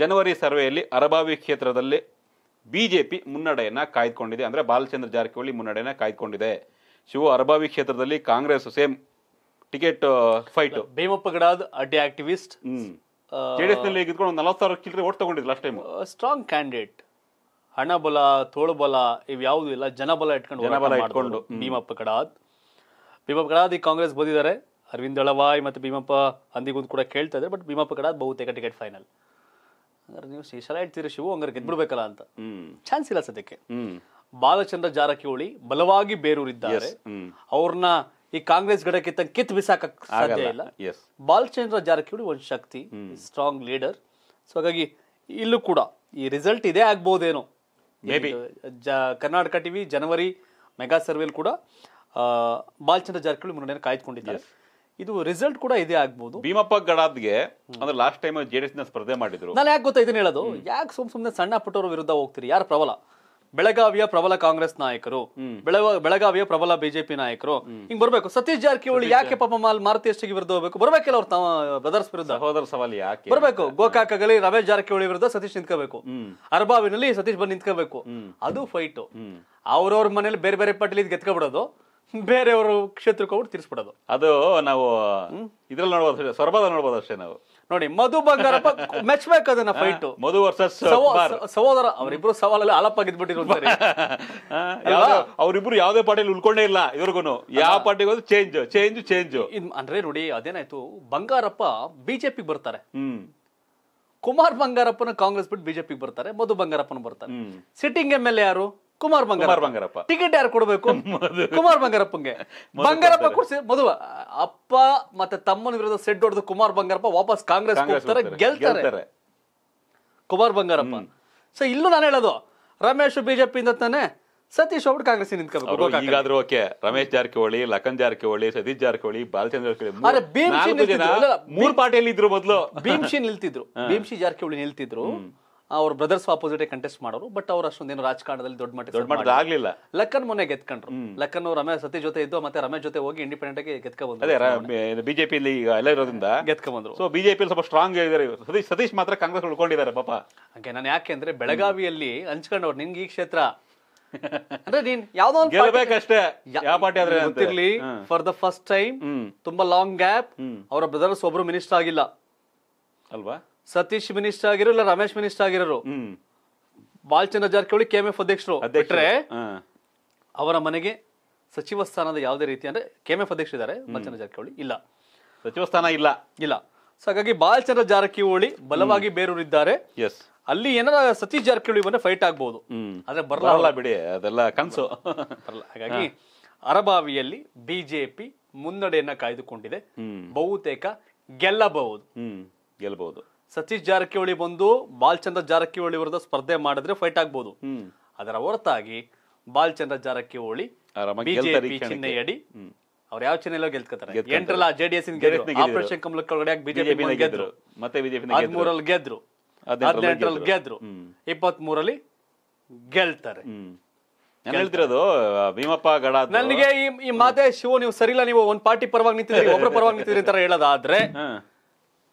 ಜನವರಿ ಸರ್ವೆಯಲ್ಲಿ ಅರಬಾವಿ ಕ್ಷೇತ್ರದಲ್ಲಿ ಬಿಜೆಪಿ ಮುನ್ನಡೆಯನ್ನು ಕಾಯ್ದುಕೊಂಡಿದೆ ಅಂದರೆ ಬಾಲಚಂದ್ರ ಜಾರಕಿಹೊಳಿ ಮುನ್ನಡೆಯನ್ನು ಕಾಯ್ದುಕೊಂಡಿದೆ ಶಿವ ಅರಬಾವಿ ಕ್ಷೇತ್ರದಲ್ಲಿ Congress same ticket fight Bhimappa Gadad RTI activist JDS ನಲ್ಲಿ ಇದ್ಕೊಂಡು ಒಂದು ನಲವತ್ತು ಸಾವಿರ ಚಿಲ್ಲರೆ ತಗೊಂಡಿದ್ರು ಲಾಸ್ಟ್ ಟೈಮ್ ಸ್ಟ್ರಾಂಗ್ ಕ್ಯಾಂಡಿಡೇಟ್ ಹಣ ಬಲ ಇವ್ಯಾವುದೂ ಇಲ್ಲ ಜನಬಲ ಇಟ್ಕೊಂಡು ಜನಬಲ ಇಟ್ಕೊಂಡು ಭೀಮಪ್ಪ ಕಡಾದ್ ಭೀಮಪ್ಪ ಕಡಾದ್ ಈ ಕಾಂಗ್ರೆಸ್ ಬಂದಿದ್ದಾರೆ ಅರವಿಂದ್ ದಳವಾಯ್ ಮತ್ತೆ ಭೀಮಪ್ಪ ಅಂದಿಗೂ ಕೂಡ ಕೇಳ್ತಾ ಇದ್ದಾರೆ ಬಟ್ ಭೀಮಪ್ಪ ಕಡಾದ್ ಬಹುತೇಕ ಟಿಕೆಟ್ ಫೈನಲ್ ಹಂಗಾರೆ ನೀವು ಈ ಸಲ ಇಡ್ತೀರಿ ಶಿವು ಹಂಗಾರೆ ಗೆದ್ಬಿಡ್ಬೇಕಲ್ಲ ಅಂತ ಚಾನ್ಸ್ ಇಲ್ಲ ಸದ್ಯಕ್ಕೆ ಬಾಲಚಂದ್ರ ಜಾರಕಿಹೊಳಿ ಬಲವಾಗಿ ಬೇರೂರಿದ್ದಾರೆ ಅವ್ರನ್ನ ಈ ಕಾಂಗ್ರೆಸ್ ಗಡಕ್ಕಿಂತ ಕಿತ್ ಬಿಸಾಕ ಸಾಧ್ಯ ಇಲ್ಲ ಬಾಲಚಂದ್ರ ಜಾರಕಿಹೊಳಿ ಒಂದು ಶಕ್ತಿ ಸ್ಟ್ರಾಂಗ್ ಲೀಡರ್ ಸೊ ಹಾಗಾಗಿ ಇಲ್ಲೂ ಕೂಡ ಈ ರಿಸಲ್ಟ್ ಇದೇ ಆಗ್ಬೋದೇನೋ ಕರ್ನಾಟಕ ಟಿವಿ ಜನವರಿ ಮೆಗಾ ಸರ್ವೆಲ್ ಕೂಡ ಬಾಲಚಂದ್ರ ಜಾರಕಿಹೊಳಿ ಮುನ್ನಡೆಯನ್ನು ಕಾಯ್ದುಕೊಂಡಿದ್ದಾರೆ ಇದು ರಿಸಲ್ಟ್ ಕೂಡ ಇದೇ ಆಗ್ಬೋದು ಭೀಮಪ್ಪ ಗಡಾದ್ಗೆ ಅಂದ್ರೆ ಲಾಸ್ಟ್ ಟೈಮ್ ಜೆಡಿಎಸ್ ನ ಸ್ಪರ್ಧೆ ಮಾಡಿದ್ರು ನಾನು ಯಾಕೆ ಗೊತ್ತಾಯ್ತು ಹೇಳೋದು ಯಾಕೆ ಸುಮ್ ಸುಮ್ನೆ ಸಣ್ಣ ಪುಟ್ಟವ್ರ ವಿರುದ್ಧ ಹೋಗ್ತೀರಿ ಯಾರು ಪ್ರಬಲ ಬೆಳಗಾವಿಯ ಪ್ರಬಲ ಕಾಂಗ್ರೆಸ್ ನಾಯಕರು ಬೆಳಗಾವ ಬೆಳಗಾವಿಯ ಪ್ರಬಲ ಬಿಜೆಪಿ ನಾಯಕರು ಹಿಂಗ್ ಬರ್ಬೇಕು ಸತೀಶ್ ಜಾರಕಿಹೊಳಿ ಯಾಕೆ ಪಾಪ ಮಾಲ್ ಮಾರುತಿ ಎಷ್ಟಿಗೆ ವಿರುದ್ಧ ಹೋಗ್ಬೇಕು ಬರ್ಬೇಕಿಲ್ಲ ಅವ್ರ ತಮ್ಮ ಬ್ರದರ್ಸ್ ವಿರುದ್ಧ ಸಹೋದರ ಸವಾಲು ಯಾಕೆ ಬರ್ಬೇಕು ಗೋಕಾಕಗಲಿ ರಮೇಶ್ ಜಾರಕಿಹೊಳಿ ವಿರುದ್ಧ ಸತೀಶ್ ನಿಂತ್ಕೋಬೇಕು ಅರ್ಬಾವಿನಲ್ಲಿ ಸತೀಶ್ ಬಂದು ನಿಂತ್ಕೋಬೇಕು ಅದು ಫೈಟ್ ಅವ್ರವ್ರ ಮನೇಲಿ ಬೇರೆ ಬೇರೆ ಪಟ್ಟಿಲಿ ಗೆತ್ಕೊಬಿಡೋದು ಬೇರೆಯವರು ಕ್ಷೇತ್ರಕ್ಕೆ ಅವ್ರು ತಿರ್ಸ್ಬಿಡೋದು ಅದು ನಾವು ಇದ್ರಲ್ಲಿ ನೋಡ್ಬೋದು ಸ್ವರ್ಭದ ನೋಡ್ಬೋದು ಅಷ್ಟೇ ನಾವು ನೋಡಿ ಮಧು ಬಂಗಾರಪ್ಪ ಮೆಚ್ಚಬೇಕು ಅದನ್ನ ಫೈಟ್ ಮಧು ವರ್ಸಸ್ ಸಹೋದರ ಅವರಿಬ್ರು ಸವಾಲಲ್ಲಿ ಆಲಪ್ಪಾಗಿದ್ಬಿಟ್ಟಿರ್ತಾರೆ ಅವರಿಬ್ರು ಯಾವ್ದೇ ಪಾರ್ಟಿಲಿ ಉಳ್ಕೊಂಡೇ ಇಲ್ಲ ಇವ್ರಿಗೂ ಯಾವ ಪಾರ್ಟಿಗೆ ಹೋದ್ರೆ ಚೇಂಜ್ ಚೇಂಜ್ ಚೇಂಜ್ ಅಂದ್ರೆ ನೋಡಿ ಅದೇನಾಯ್ತು ಬಂಗಾರಪ್ಪ ಬಿಜೆಪಿ ಬರ್ತಾರೆ ಕುಮಾರ್ ಬಂಗಾರಪ್ಪನ ಕಾಂಗ್ರೆಸ್ ಬಿಟ್ಟು ಬಿಜೆಪಿಗೆ ಬರ್ತಾರೆ ಮಧು ಬಂಗಾರಪ್ಪನ ಬರ್ತಾರೆ ಸಿಟ್ಟಿಂಗ್ ಎಂ ಎಲ್ ಎ ಯಾರು ಕುಮಾರ್ ಬಂಗಾರ ಬಂಗಾರಪ್ಪ ಟಿಕೆಟ್ ಯಾರು ಕೊಡಬೇಕು ಕುಮಾರ್ ಬಂಗಾರಪ್ಪಂಗೆ ಬಂಗಾರಪ್ಪ ಕೊಡ್ಸಿ ಮದುವ ಅಪ್ಪ ಮತ್ತೆ ತಮ್ಮನ ವಿರುದ್ಧ ಸೆಡ್ ಹೊಡೆದು ಕುಮಾರ್ ಬಂಗಾರಪ್ಪ ವಾಪಸ್ ಕಾಂಗ್ರೆಸ್ ಗೆಲ್ತಾರೆ ಕುಮಾರ್ ಬಂಗಾರಪ್ಪ ಸೊ ಇಲ್ಲೂ ನಾನು ಹೇಳೋದು ರಮೇಶ್ ಬಿಜೆಪಿ ಇಂದ ತಾನೆ ಸತೀಶ್ ಅವರು ಕಾಂಗ್ರೆಸ್ ಈಗಾದ್ರೂ ಓಕೆ ರಮೇಶ್ ಜಾರಕಿಹೊಳಿ ಲಖನ್ ಜಾರಕಿಹೊಳಿ ಸತೀಶ್ ಜಾರಕಿಹೊಳಿ ಬಾಲಚಂದ್ರ ಜಾರಕಿಹೊಳಿ ಮೂರು ಪಾರ್ಟಿಯಲ್ಲಿ ಇದ್ರು ಮೊದಲು ಭೀಮ್ಶಿ ನಿಲ್ತಿದ್ರು ಭೀಮ್ಶಿ ಜಾರಕಿಹೊಳಿ ನಿಲ್ತಿದ್ರು ಅವ್ರ ಬ್ರದರ್ಸ್ ಆಪೋಸಿಟ್ ಕಂಟೆಸ್ಟ್ ಮಾಡೋರು ಬಟ್ ಅವ್ರು ಅಷ್ಟೊಂದೇನು ರಾಜಕಾರಣದಲ್ಲಿ ದೊಡ್ಡ ಮಟ್ಟ ದೊಡ್ಡ ಮಟ್ಟದ ಆಗಲಿಲ್ಲ ಲಕ್ಕನ್ ಮೊನ್ನೆ ಗೆದ್ಕೊಂಡ್ರು ಲಕ್ಕನ್ ರಮೇಶ್ ಸತಿ ಜೊತೆ ಇದ್ದು ಮತ್ತೆ ರಮೇಶ್ ಜೊತೆ ಹೋಗಿ ಇಂಡಿಪೆಂಡೆಂಟ್ ಆಗಿ ಗೆದ್ಕ ಬಂದ್ರು ಬಿಜೆಪಿಯಲ್ಲಿ ಈಗ ಎಲ್ಲ ಇರೋದ್ರಿಂದ ಗೆದ್ಕೊ ಬಂದ್ರು ಸೊ ಬಿಜೆಪಿ ಸ್ವಲ್ಪ ಸ್ಟ್ರಾಂಗ್ ಇದ್ದಾರೆ ಸತೀಶ್ ಸತೀಶ್ ಮಾತ್ರ ಕಾಂಗ್ರೆಸ್ ಉಳ್ಕೊಂಡಿದ್ದಾರೆ ಪಾಪ ಹಂಗೆ ನಾನು ಯಾಕೆ ಅಂದ್ರೆ ಬೆಳಗಾವಿಯಲ್ಲಿ ಹಂಚ್ಕೊಂಡವ್ರು ನಿನ್ಗೆ ಈ ಕ್ಷೇತ್ರ ಅಂದ್ರೆ ನೀನ್ ಯಾವ್ದೋ ಅಷ್ಟೇ ಯಾವ ಪಾರ್ಟಿ ಆದ್ರೆ ಗೊತ್ತಿರ್ಲಿ ಫಾರ್ ದ ಫಸ್ಟ್ ಟೈಮ್ ತುಂಬಾ ಲಾಂಗ್ ಗ್ಯಾಪ್ ಅವರ ಬ್ರದರ್ಸ್ ಒಬ್ರು ಮಿನಿಸ್ಟರ್ ಆಗಿಲ್ಲ ಅಲ್ವಾ ಸತೀಶ್ ಮಿನಿಸ್ಟರ್ ಆಗಿರೋ ಇಲ್ಲ ರಮೇಶ್ ಮಿನಿಸ್ಟರ್ ಆಗಿರೋರು ಬಾಲ್ಚಂದ್ರ ಜಾರಕಿಹೊಳಿ ಎಫ್ ಅಧ್ಯಕ್ಷರು ಬಿಟ್ರೆ ಅವರ ಮನೆಗೆ ಸಚಿವ ಸ್ಥಾನದ ಯಾವುದೇ ರೀತಿ ಅಂದ್ರೆ ಕೆಎಂಎಫ್ ಅಧ್ಯಕ್ಷ ಇದ್ದಾರೆ ಬಾಲ್ಚಂದ್ರ ಜಾರಕಿಹೊಳಿ ಇಲ್ಲ ಸಚಿವ ಸ್ಥಾನ ಇಲ್ಲ ಇಲ್ಲ ಸೊ ಹಾಗಾಗಿ ಬಾಲ್ಚಂದ್ರ ಜಾರಕಿಹೊಳಿ ಬಲವಾಗಿ ಬೇರೂರಿದ್ದಾರೆ ಅಲ್ಲಿ ಏನಾರ ಸತೀಶ್ ಜಾರಕಿಹೊಳಿ ಬಂದ್ರೆ ಫೈಟ್ ಆಗ್ಬಹುದು ಆದ್ರೆ ಬರಲ್ಲ ಬಿಡಿ ಅದೆಲ್ಲ ಕನ್ಸು ಹಾಗಾಗಿ ಅರಬಾವಿಯಲ್ಲಿ ಬಿಜೆಪಿ ಮುನ್ನಡೆಯನ್ನ ಕಾಯ್ದುಕೊಂಡಿದೆ ಬಹುತೇಕ ಗೆಲ್ಲಬಹುದು ಗೆಲ್ಲಬಹುದು ಸತೀಶ್ ಜಾರಕಿಹೊಳಿ ಬಂದು ಬಾಲ್ಚಂದ್ರ ಜಾರಕಿಹೊಳಿ ವಿರುದ್ಧ ಸ್ಪರ್ಧೆ ಮಾಡಿದ್ರೆ ಫೈಟ್ ಆಗ್ಬೋದು ಅದರ ಹೊರತಾಗಿ ಬಾಲ್ಚಂದ್ರ ಜಾರಕಿಹೊಳಿ ಬಿಜೆಪಿ ಚಿಹ್ನೆಯಡಿ ಅವ್ರು ಯಾವ ಚಿಹ್ನೆಲ್ಲೋ ಗೆಲ್ತ್ಕೊತಾರೆ ಎಂಟ್ರಲ್ಲ ಜೆಡಿಎಸ್ ಆಪರೇಷನ್ ಕಮಲಕ್ಕೆ ಒಳಗಡೆ ಬಿಜೆಪಿ ಗೆದ್ರು ಮತ್ತೆ ಬಿಜೆಪಿ ಹದಿಮೂರಲ್ಲಿ ಗೆದ್ರು ಹದಿನೆಂಟರಲ್ಲಿ ಗೆದ್ರು ಇಪ್ಪತ್ತ್ ಮೂರಲ್ಲಿ ಗೆಲ್ತಾರೆ ಹೇಳ್ತಿರೋದು ಭೀಮಪ್ಪ ಗಡ ನನಗೆ ಈ ಮಾತೆ ಶಿವ ನೀವು ಸರಿಲ್ಲ ನೀವು ಒಂದ್ ಪಾರ್ಟಿ ಪರವಾಗಿ ನಿಂತಿದ್ರಿ ಒಬ್ಬರ ಪರವಾಗಿ ನಿಂತಿದ್ರಿ ತರ ಹೇಳೋದಾದ್ರೆ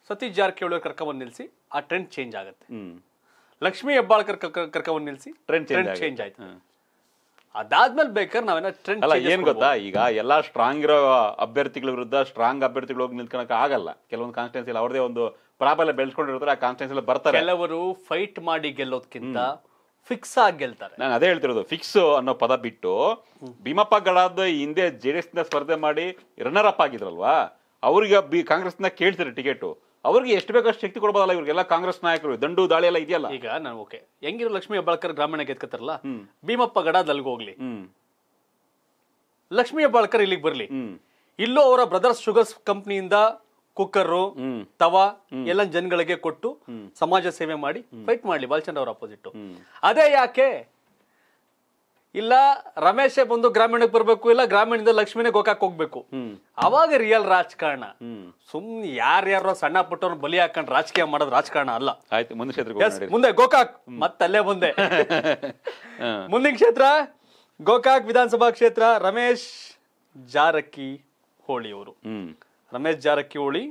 ಸತೀಶ್ ಜಾರಕಿಹೊಳಿ ಕರ್ಕೊಂಡ್ ನಿಲ್ಸಿ ಆ ಟ್ರೆಂಡ್ ಚೇಂಜ್ ಆಗುತ್ತೆ ಲಕ್ಷ್ಮಿ ಹೆಬ್ಬಾಳ್ಕರ್ ಕರ್ಕೊಂಡ್ ನಿಲ್ಸಿ ಟ್ರೆಂಡ್ ಚೇಂಜ್ ಆಯ್ತು ಅದಾದ್ಮೇಲೆ ಬೇಕಾದ್ರೆ ನಾವೇನ ಟ್ರೆಂಡ್ ಅಲ್ಲ ಏನ್ ಗೊತ್ತಾ ಈಗ ಎಲ್ಲಾ ಸ್ಟ್ರಾಂಗ್ ಇರೋ ಅಭ್ಯರ್ಥಿಗಳ ವಿರುದ್ಧ ಸ್ಟ್ರಾಂಗ್ ಅಭ್ಯರ್ಥಿಗಳು ಹೋಗಿ ನಿಲ್ಕೊಳಕ್ ಆಗಲ್ಲ ಕೆಲವೊಂದು ಕಾನ್ಸ್ಟೆನ್ಸಿ ಅವ್ರದೇ ಒಂದು ಪ್ರಾಬಲ್ಯ ಬೆಳೆಸ್ಕೊಂಡಿರ್ತಾರೆ ಆ ಕಾನ್ಸ್ಟೆನ್ಸಿಲ್ ಬರ್ತಾರೆ ಕೆಲವರು ಫೈಟ್ ಮಾಡಿ ಗೆಲ್ಲೋದ್ಕಿಂತ ಫಿಕ್ಸ್ ಆಗಿ ಗೆಲ್ತಾರೆ ನಾನು ಅದೇ ಹೇಳ್ತಿರೋದು ಫಿಕ್ಸ್ ಅನ್ನೋ ಪದ ಬಿಟ್ಟು ಭೀಮಪ್ಪ ಗಡಾದ್ ಹಿಂದೆ ಜೆ ಡಿ ಎಸ್ ಸ್ಪರ್ಧೆ ಮಾಡಿ ರನ್ನರ್ ಅಪ್ ಆಗಿದ್ರಲ್ವಾ ಅವ್ರಿಗೆ ಬಿ ಕಾಂಗ್ರೆಸ್ನ ಕೇಳ್ತಾರೆ ಟಿಕೆಟ್ ಅವ್ರಿಗೆ ಎಷ್ಟು ಬೇಕಷ್ಟು ಶಕ್ತಿ ಕೊಡಬಹುದಲ್ಲ ಇವ್ರಿಗೆಲ್ಲ ಕಾಂಗ್ರೆಸ್ ನಾಯಕರು ದಂಡು ದಾಳಿ ಎಲ್ಲ ಇದೆಯಲ್ಲ ಈಗ ನಾನು ಓಕೆ ಹೆಂಗಿರೋ ಲಕ್ಷ್ಮೀ ಹೆಬ್ಬಾಳ್ಕರ್ ಗ್ರಾಮೀಣ ಗೆದ್ಕತ್ತಾರಲ್ಲ ಭೀಮಪ್ಪ ಗಡ ಹೋಗ್ಲಿ ಲಕ್ಷ್ಮೀ ಹೆಬ್ಬಾಳ್ಕರ್ ಇಲ್ಲಿಗೆ ಬರ್ಲಿ ಇಲ್ಲೂ ಅವರ ಬ್ರದರ್ಸ್ ಶುಗರ್ಸ್ ಕಂಪ್ನಿಯಿಂದ ಕುಕ್ಕರು ತವಾ ಎಲ್ಲ ಜನಗಳಿಗೆ ಕೊಟ್ಟು ಸಮಾಜ ಸೇವೆ ಮಾಡಿ ಫೈಟ್ ಮಾಡ್ಲಿ ಬಾಲ್ಚಂದ್ರ ಅವರ ಅಪೋಸಿಟ್ ಅದೇ ಯಾಕೆ ಇಲ್ಲ ರಮೇಶೇ ಬಂದು ಗ್ರಾಮೀಣಕ್ಕೆ ಬರಬೇಕು ಇಲ್ಲ ಗ್ರಾಮೀಣದ ಲಕ್ಷ್ಮಿನೇ ಗೋಕಾಕ್ ಹೋಗ್ಬೇಕು ಅವಾಗ ರಿಯಲ್ ರಾಜಕಾರಣ ಸುಮ್ನೆ ಯಾರ್ಯಾರೋ ಸಣ್ಣ ಪುಟ್ಟವ್ರ ಬಲಿ ಹಾಕೊಂಡ್ ರಾಜಕೀಯ ಮಾಡೋದು ರಾಜಕಾರಣ ಅಲ್ಲ ಆಯ್ತು ಮುಂದೆ ಕ್ಷೇತ್ರ ಮುಂದೆ ಗೋಕಾಕ್ ಮತ್ತಲ್ಲೇ ಮುಂದೆ ಮುಂದಿನ ಕ್ಷೇತ್ರ ಗೋಕಾಕ್ ವಿಧಾನಸಭಾ ಕ್ಷೇತ್ರ ರಮೇಶ್ ಜಾರಕಿಹೊಳಿ ಅವರು ರಮೇಶ್ ಜಾರಕಿಹೊಳಿ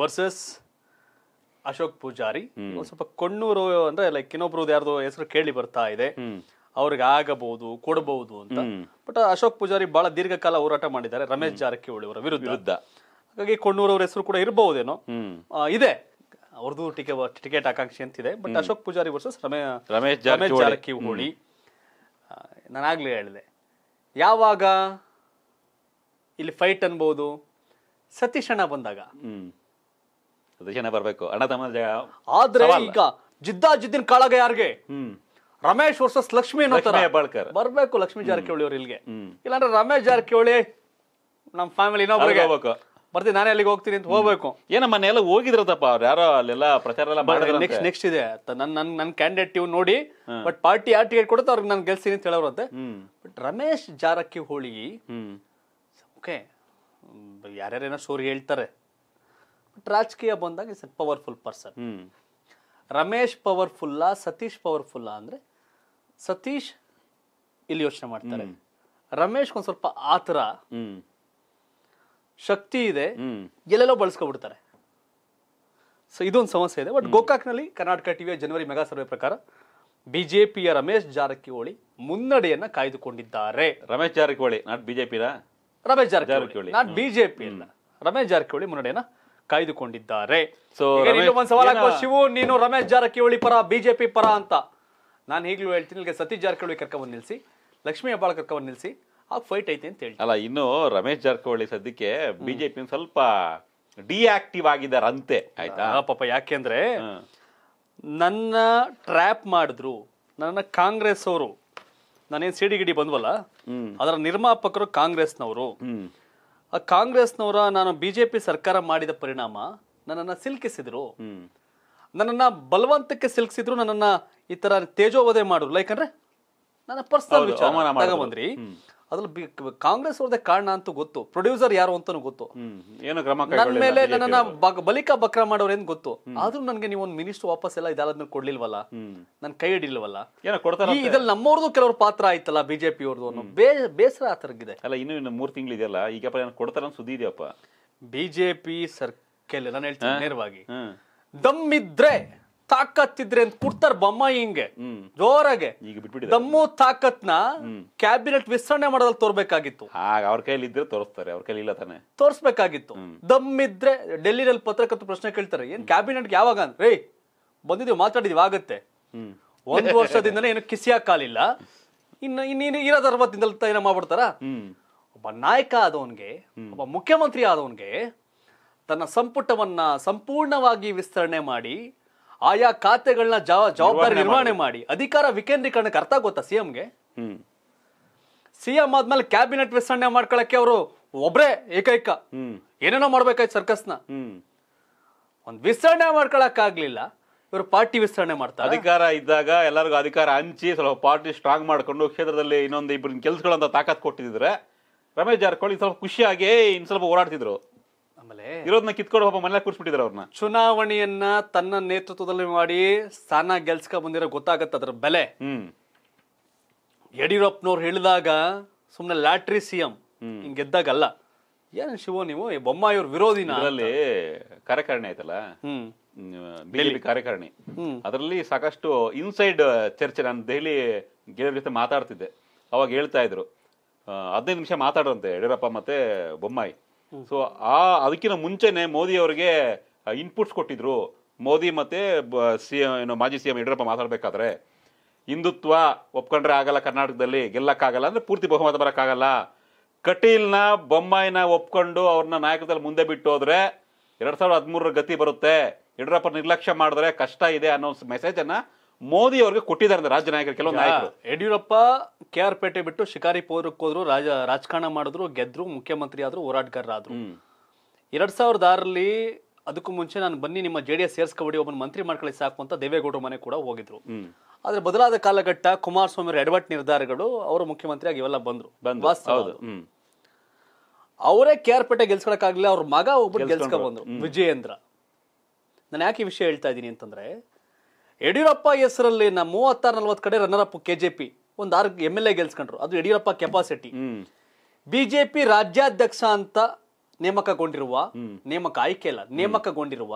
ವರ್ಸಸ್ ಅಶೋಕ್ ಪೂಜಾರಿ ಸ್ವಲ್ಪ ಕಣ್ಣೂರು ಅಂದ್ರೆ ಲೈಕ್ ಇನ್ನೊಬ್ರು ಯಾರ್ದು ಹೆಸರು ಕೇಳಿ ಬರ್ತಾ ಇದೆ ಅವ್ರಿಗೆ ಆಗಬಹುದು ಕೊಡಬಹುದು ಅಂತ ಬಟ್ ಅಶೋಕ್ ಪೂಜಾರಿ ಬಹಳ ದೀರ್ಘಕಾಲ ಹೋರಾಟ ಮಾಡಿದ್ದಾರೆ ರಮೇಶ್ ಜಾರಕಿಹೊಳಿ ಅವರ ವಿರುದ್ಧ ಹಾಗಾಗಿ ಕೊಣ್ಣೂರು ಅವರ ಹೆಸರು ಕೂಡ ಇರಬಹುದೇನೋ ಇದೆ ಅವ್ರದ್ದು ಟಿಕೆಟ್ ಟಿಕೆಟ್ ಆಕಾಂಕ್ಷಿ ಅಂತಿದೆ ಬಟ್ ಅಶೋಕ್ ಪೂಜಾರಿ ವರ್ಸಸ್ ರಮೇಶ್ ಜಾರಕಿಹೊಳಿ ನಾನಾಗ್ಲೇ ಹೇಳಿದೆ ಯಾವಾಗ ಇಲ್ಲಿ ಫೈಟ್ ಅನ್ಬಹುದು ಸತೀಶಣ್ಣ ಬಂದಾಗ ಜನ ಬರಬೇಕು ಅಣ್ಣ ತಮ್ಮ ಆದ್ರೆ ಈಗ ಜಿದ್ದಾ ಜಿದ್ದಿನ ಕಾಳಗ ಯಾರಿಗೆ ರಮೇಶ್ ವರ್ಸಸ್ ಲಕ್ಷ್ಮಿ ಅನ್ನೋ ತರ ಬರ್ಬೇಕು ಲಕ್ಷ್ಮಿ ಜಾರಕಿಹೊಳಿ ಅವ್ರ ಇಲ್ಲಿಗೆ ಇಲ್ಲಾಂದ್ರೆ ರಮೇಶ್ ಜಾರಕಿಹೊಳಿ ನಮ್ಮ ಫ್ಯಾಮಿಲಿ ಇನ್ನೊಬ್ರಿಗೆ ಹೋಗ್ಬೇಕು ಬರ್ತೀನಿ ನಾನೇ ಅಲ್ಲಿಗೆ ಹೋಗ್ತೀನಿ ಅಂತ ಹೋಗ್ಬೇಕು ಏನ ಮನೆ ಎಲ್ಲ ಹೋಗಿದ್ರತಪ್ಪ ಅವ್ರು ಯಾರೋ ಅಲ್ಲೆಲ್ಲ ಪ್ರಚಾರ ಎಲ್ಲ ಮಾಡಿದ್ರೆ ನೆಕ್ಸ್ಟ್ ನೆಕ್ಸ್ಟ್ ಇದೆ ನನ್ ನನ್ ನನ್ನ ಕ್ಯಾಂಡಿಡೇಟ್ ಇವ್ ನೋಡಿ ಬಟ್ ಪಾರ್ಟಿ ಯಾರು ಟಿಕೆಟ್ ಕೊಡುತ್ತೆ ಅವ್ರಿಗೆ ನಾನು ಗೆಲ್ತೀನಿ ಅಂತ ಅಂತೆ ಬಟ್ ರಮೇಶ್ ಜಾರಕಿಹೊಳಿ ಓಕೆ ಯಾರ್ಯಾರೇನೋ ಸ್ಟೋರಿ ಹೇಳ್ತಾರೆ ಬಟ್ ರಾಜಕೀಯ ಬಂದಾಗ ಇಸ್ ಪವರ್ಫುಲ್ ಪರ್ಸನ್ ರಮೇಶ್ ಪವರ್ಫುಲ್ಲ ಸತೀಶ್ ಪವರ್ಫುಲ್ಲ ಅಂದರೆ ಸತೀಶ್ ಇಲ್ಲಿ ಯೋಚನೆ ಮಾಡ್ತಾರೆ ರಮೇಶ್ ಒಂದು ಸ್ವಲ್ಪ ಆತರ ಶಕ್ತಿ ಇದೆ ಎಲ್ಲೆಲ್ಲೋ ಬಳಸ್ಕೊಬಿಡ್ತಾರೆ ಸೊ ಇದೊಂದು ಸಮಸ್ಯೆ ಇದೆ ಬಟ್ ಗೋಕಾಕ್ನಲ್ಲಿ ಕರ್ನಾಟಕ ಟಿವಿಯ ಜನವರಿ ಮೆಗಾ ಸರ್ವೆ ಪ್ರಕಾರ ಬಿಜೆಪಿಯ ರಮೇಶ್ ಜಾರಕಿಹೊಳಿ ಮುನ್ನಡೆಯನ್ನ ಕಾಯ್ದುಕೊಂಡಿದ್ದಾರೆ Ramesh Jarkiholi not BJP Ramesh Jarkiholi not BJP Ramesh Jarkiholi ಮುನ್ನಡೆಯನ್ನ ಕಾಯ್ದುಕೊಂಡಿದ್ದಾರೆ ಸೊ ಒಂದ್ ಶಿವು ನೀನು ರಮೇಶ್ ಜಾರಕಿಹೊಳಿ ಪರ ಬಿಜೆಪಿ ಪರ ಅಂತ ನಾನು ಈಗಲೂ ಹೇಳ್ತೀನಿ ಇಲ್ಲಿಗೆ ಸತೀಶ್ ಜಾರಕಿಹೊಳಿ ಕರ್ಕೊಂಡ್ ನಿಲ್ಲಿಸಿ ಲಕ್ಷ್ಮೀ ಹೆಬ್ಬಾಳ್ ಕರ್ಕೊಂಡ್ ನಿಲ್ಸಿ ಆ ಫೈಟ್ ಐತೆ ಅಂತ ಹೇಳಿ ಅಲ್ಲ ಇನ್ನು ರಮೇಶ್ ಜಾರಕಿಹೊಳಿ ಸದ್ಯಕ್ಕೆ ಬಿಜೆಪಿ ಸ್ವಲ್ಪ ಡಿಆಕ್ಟಿವ್ ಆಗಿದ್ದಾರೆ ಅಂತೆ ಆಯ್ತಾ ಪಾಪ ಯಾಕೆಂದ್ರೆ ನನ್ನ ಟ್ರ್ಯಾಪ್ ಮಾಡಿದ್ರು ನನ್ನ ಕಾಂಗ್ರೆಸ್ ಅವರು ನಾನೇನ್ ಸಿಡಿ ಗಿಡಿ ಬಂದ್ವಲ್ಲ ಅದರ ನಿರ್ಮಾಪಕರು ಕಾಂಗ್ರೆಸ್ನವರು ಕಾಂಗ್ರೆಸ್ನವರ ನಾನು ಬಿಜೆಪಿ ಸರ್ಕಾರ ಮಾಡಿದ ಪರಿಣಾಮ ನನ್ನನ್ನು ಸಿಲ್ಕಿಸಿದ್ರು ನನ್ನನ್ನು ಬಲವಂತಕ್ಕೆ ಸಿಲುಕಿಸಿದ್ರು ನನ್ನನ್ನು ಈ ತರ ತೇಜೋವಧೆ ಮಾಡಿದ್ರು ಲೈಕ್ ಅಂದ್ರೆ ನನ್ನ ಪರ್ಸನಲ್ ವಿಚಾರ ಬಂದ್ರಿ ಅದ್ರಲ್ಲಿ ಕಾಂಗ್ರೆಸ್ ಅವ್ರದೇ ಕಾರಣ ಅಂತೂ ಗೊತ್ತು ಪ್ರೊಡ್ಯೂಸರ್ ಯಾರು ಅಂತಾನೂ ಗೊತ್ತು ಏನು ಕ್ರಮ ನನ್ನ ಮೇಲೆ ನನ್ನ ಬಲಿಕ ಬಕ್ರ ಮಾಡೋರು ಏನು ಗೊತ್ತು ಆದ್ರೂ ನನಗೆ ನೀವು ಒಂದು ಮಿನಿಸ್ಟರ್ ವಾಪಸ್ ಎಲ್ಲ ಇದಾದ್ಮೇಲೆ ಕೊಡ್ಲಿಲ್ವಲ್ಲ ನನ್ ಕೈ ಹಿಡಿಲ್ವಲ್ಲ ಇದ್ರಲ್ಲಿ ನಮ್ಮವ್ರದ್ದು ಕೆಲವ್ರ ಪಾತ್ರ ಆಯ್ತಲ್ಲ ಬಿಜೆಪಿ ಅವ್ರದ್ದು ಅನ್ನೋ ಬೇಸರ ಆ ಇದೆ ಅಲ್ಲ ಇನ್ನು ಮೂರು ತಿಂಗಳು ಇದೆಯಲ್ಲ ಈಗ ಕೊಡ್ತಾರ ಸುದ್ದಿ ಇದೆಯಪ್ಪ ಬಿಜೆಪಿ ಸರ್ಕೆಲ್ ನಾನು ಹೇಳ್ತೀನಿ ನೇರವಾಗಿ ದಮ್ಮಿದ್ರೆ ತಾಕತ್ತಿದ್ರೆ ಅಂತ ಕೊಡ್ತಾರ ಬೊಮ್ಮ ಹಿಂಗೆ ಜೋರಾಗೆ ಈಗ ದಮ್ಮು ತಾಕತ್ನ ಕ್ಯಾಬಿನೆಟ್ ವಿಸ್ತರಣೆ ಮಾಡೋದಲ್ಲಿ ತೋರ್ಬೇಕಾಗಿತ್ತು ಆಗ ಅವ್ರ ಕೈಲಿ ಇದ್ರೆ ತೋರಿಸ್ತಾರೆ ಅವ್ರ ಕೈಲಿ ಇಲ್ಲ ತಾನೆ ತೋರಿಸ್ಬೇಕಾಗಿತ್ತು ದಮ್ಮಿದ್ರೆ ಡೆಲ್ಲಿನಲ್ಲಿ ಪತ್ರಕರ್ತ ಪ್ರಶ್ನೆ ಕೇಳ್ತಾರೆ ಏನ್ ಕ್ಯಾಬಿನೆಟ್ ಯಾವಾಗ ಅಂದ್ರೆ ಬಂದಿದ್ದೀವಿ ಮಾತಾಡಿದ್ವಿ ಮಾತಾಡಿದೀವಿ ಆಗತ್ತೆ ಒಂದ್ ವರ್ಷದಿಂದನೇ ಏನು ಕಾಲಿಲ್ಲ ಇನ್ನು ಇನ್ನೇನು ಇರೋದ ಅರವತ್ತಿಂದಲ್ ಏನ ಮಾಡ್ಬಿಡ್ತಾರ ಒಬ್ಬ ನಾಯಕ ಆದವನ್ಗೆ ಒಬ್ಬ ಮುಖ್ಯಮಂತ್ರಿ ಆದವನ್ಗೆ ತನ್ನ ಸಂಪುಟವನ್ನ ಸಂಪೂರ್ಣವಾಗಿ ವಿಸ್ತರಣೆ ಮಾಡಿ ಆಯಾ ಖಾತೆಗಳನ್ನ ಜವಾಬ್ದಾರಿ ನಿರ್ವಹಣೆ ಮಾಡಿ ಅಧಿಕಾರ ವಿಕೇಂದ್ರೀಕರಣಕ್ಕೆ ಅರ್ಥ ಗೊತ್ತಾ ಸಿಎಂಗೆ ಸಿಎಂ ಆದ್ಮೇಲೆ ಕ್ಯಾಬಿನೆಟ್ ವಿಸ್ತರಣೆ ಮಾಡ್ಕೊಳಕ್ಕೆ ಅವರು ಒಬ್ರೇ ಏಕೈಕ ಏನೇನೋ ಮಾಡ್ಬೇಕಾಯ್ತು ಸರ್ಕಸ್ನ ಒಂದ್ ವಿಸ್ತರಣೆ ಮಾಡ್ಕೊಳಕ್ ಆಗ್ಲಿಲ್ಲ ಇವರು ಪಾರ್ಟಿ ವಿಸ್ತರಣೆ ಮಾಡ್ತಾರೆ ಅಧಿಕಾರ ಇದ್ದಾಗ ಎಲ್ಲರಿಗೂ ಅಧಿಕಾರ ಹಂಚಿ ಸ್ವಲ್ಪ ಪಾರ್ಟಿ ಸ್ಟ್ರಾಂಗ್ ಮಾಡ್ಕೊಂಡು ಕ್ಷೇತ್ರದಲ್ಲಿ ಇನ್ನೊಂದು ಇಬ್ಬರು ಕೆಲಸಗಳಂತ ತಾಕತ್ ಕೊಟ್ಟಿದ್ರೆ ರಮೇಶ್ ಜಾರಕಿಹೊಳಿ ಸ್ವಲ್ಪ ಖುಷಿಯಾಗಿ ಇನ್ ಸ್ವಲ್ಪ ಓಡಾಡ್ತಿದ್ರು ಇರೋದನ್ನ ಕಿತ್ಕೊಂಡು ಒಬ್ಬ ಮನೆಯ ಕೂರಿಸ್ಬಿಟ್ಟಿದ್ರು ಅವ್ರನ್ನ ಚುನಾವಣೆಯನ್ನ ತನ್ನ ನೇತೃತ್ವದಲ್ಲಿ ಮಾಡಿ ಸ್ಥಾನ ಗೆಲ್ಸ್ಕ ಬಂದಿರೋ ಗೊತ್ತಾಗತ್ತೆ ಅದ್ರ ಬೆಲೆ ಹ್ಮ್ ಯಡಿಯೂರಪ್ಪನವ್ರು ಹೇಳಿದಾಗ ಸುಮ್ಮನೆ ಲ್ಯಾಟ್ರಿ ಸಿಎಂ ಹಿಂಗ್ ಗೆದ್ದಾಗಲ್ಲ ಏನ್ ಶಿವ ನೀವು ಬೊಮ್ಮಾಯಿ ಅವ್ರ ವಿರೋಧಿನ ಅದರಲ್ಲಿ ಕಾರ್ಯಕಾರಿಣಿ ಆಯ್ತಲ್ಲ ಹ್ಮ್ ಬಿಜೆಪಿ ಕಾರ್ಯಕಾರಿಣಿ ಅದರಲ್ಲಿ ಸಾಕಷ್ಟು ಇನ್ಸೈಡ್ ಚರ್ಚೆ ನಾನು ದೆಹಲಿ ಗೆಳೆಯರ ಜೊತೆ ಮಾತಾಡ್ತಿದ್ದೆ ಅವಾಗ ಹೇಳ್ತಾ ಇದ್ರು ಹದಿನೈದು ನಿಮಿಷ ಮಾತಾಡ್ರಂತೆ ಯಡಿಯೂರಪ್ಪ ಮತ್ತೆ ಬೊಮ್ಮಾಯಿ ಸೊ ಆ ಅದಕ್ಕಿಂತ ಮುಂಚೆನೆ ಮೋದಿ ಅವರಿಗೆ ಇನ್ಪುಟ್ಸ್ ಕೊಟ್ಟಿದ್ರು ಮೋದಿ ಮತ್ತೆ ಸಿ ಏನು ಮಾಜಿ ಸಿ ಎಂ ಯಡಿಯೂರಪ್ಪ ಮಾತಾಡಬೇಕಾದ್ರೆ ಹಿಂದುತ್ವ ಒಪ್ಕೊಂಡ್ರೆ ಆಗಲ್ಲ ಕರ್ನಾಟಕದಲ್ಲಿ ಗೆಲ್ಲಕ್ಕಾಗಲ್ಲ ಅಂದ್ರೆ ಪೂರ್ತಿ ಬಹುಮತ ಬರೋಕ್ಕಾಗಲ್ಲ ಕಟೀಲ್ನ ಬೊಮ್ಮಾಯಿನ ಒಪ್ಕೊಂಡು ಅವ್ರನ್ನ ನಾಯಕದಲ್ಲಿ ಮುಂದೆ ಬಿಟ್ಟು ಹೋದ್ರೆ ಎರಡು ಸಾವಿರದ ಹದಿಮೂರರ ಗತಿ ಬರುತ್ತೆ ಯಡಿಯೂರಪ್ಪ ನಿರ್ಲಕ್ಷ್ಯ ಮಾಡಿದ್ರೆ ಕಷ್ಟ ಇದೆ ಅನ್ನೋ ಮೆಸೇಜನ್ನು ಮೋದಿ ಅವ್ರಿಗೆ ಕೊಟ್ಟಿದ್ದಾರೆ ರಾಜ್ಯ ನಾಯಕರು ಕೆಲವು ಯಡಿಯೂರಪ್ಪ ಕೆ ಆರ್ ಪೇಟೆ ಬಿಟ್ಟು ಶಿಕಾರಿ ಹೋದ್ರು ರಾಜ ರಾಜಕಾರಣ ಮಾಡಿದ್ರು ಗೆದ್ರು ಮುಖ್ಯಮಂತ್ರಿ ಆದ್ರು ಹೋರಾಟಗಾರರಾದ್ರು ಎರಡ್ ಸಾವಿರದ ಆರಲ್ಲಿ ಅದಕ್ಕೂ ಮುಂಚೆ ನಾನು ಬನ್ನಿ ನಿಮ್ಮ ಜೆ ಡಿ ಎಸ್ ಒಬ್ಬನ ಮಂತ್ರಿ ಮಾಡ್ಕೊಳ್ಳಿ ಸಾಕು ಅಂತ ದೇವೇಗೌಡರ ಮನೆ ಕೂಡ ಹೋಗಿದ್ರು ಆದ್ರೆ ಬದಲಾದ ಕಾಲಘಟ್ಟ ಕುಮಾರಸ್ವಾಮಿ ಅವರ ಎಡವಟ್ ನಿರ್ಧಾರಗಳು ಅವರು ಮುಖ್ಯಮಂತ್ರಿಯಾಗಿ ಇವೆಲ್ಲ ಬಂದ್ರು ಅವರೇ ಕೆ ಆರ್ ಪೇಟೆ ಗೆಲ್ಸ್ಕೊಳಕ್ಕಾಗ್ಲಿಲ್ಲ ಅವ್ರ ಮಗ ಒಬ್ರು ಗೆಲ್ಸ್ಕೊ ಬಂದ್ರು ವಿಜಯೇಂದ್ರ ನಾನು ಯಾಕೆ ಈ ವಿಷಯ ಹೇಳ್ತಾ ಇದ್ದೀನಿ ಅಂತಂದ್ರೆ ಯಡಿಯೂರಪ್ಪ ಹೆಸರಲ್ಲಿ ನಮ್ಮ ಮೂವತ್ತಾರು ನಲ್ವತ್ ಕಡೆ ರನ್ನರ್ ಅಪ್ ಕೆಜೆಪಿ ಒಂದು ಆರು ಎಮ್ ಎಲ್ ಎ ಗೆಲ್ಸ್ಕೊಂಡ್ರು ಅದು ಯಡಿಯೂರಪ್ಪ ಕೆಪಾಸಿಟಿ ಬಿಜೆಪಿ ರಾಜ್ಯಾಧ್ಯಕ್ಷ ಅಂತ ನೇಮಕಗೊಂಡಿರುವ ನೇಮಕ ಆಯ್ಕೆ ಇಲ್ಲ ನೇಮಕಗೊಂಡಿರುವ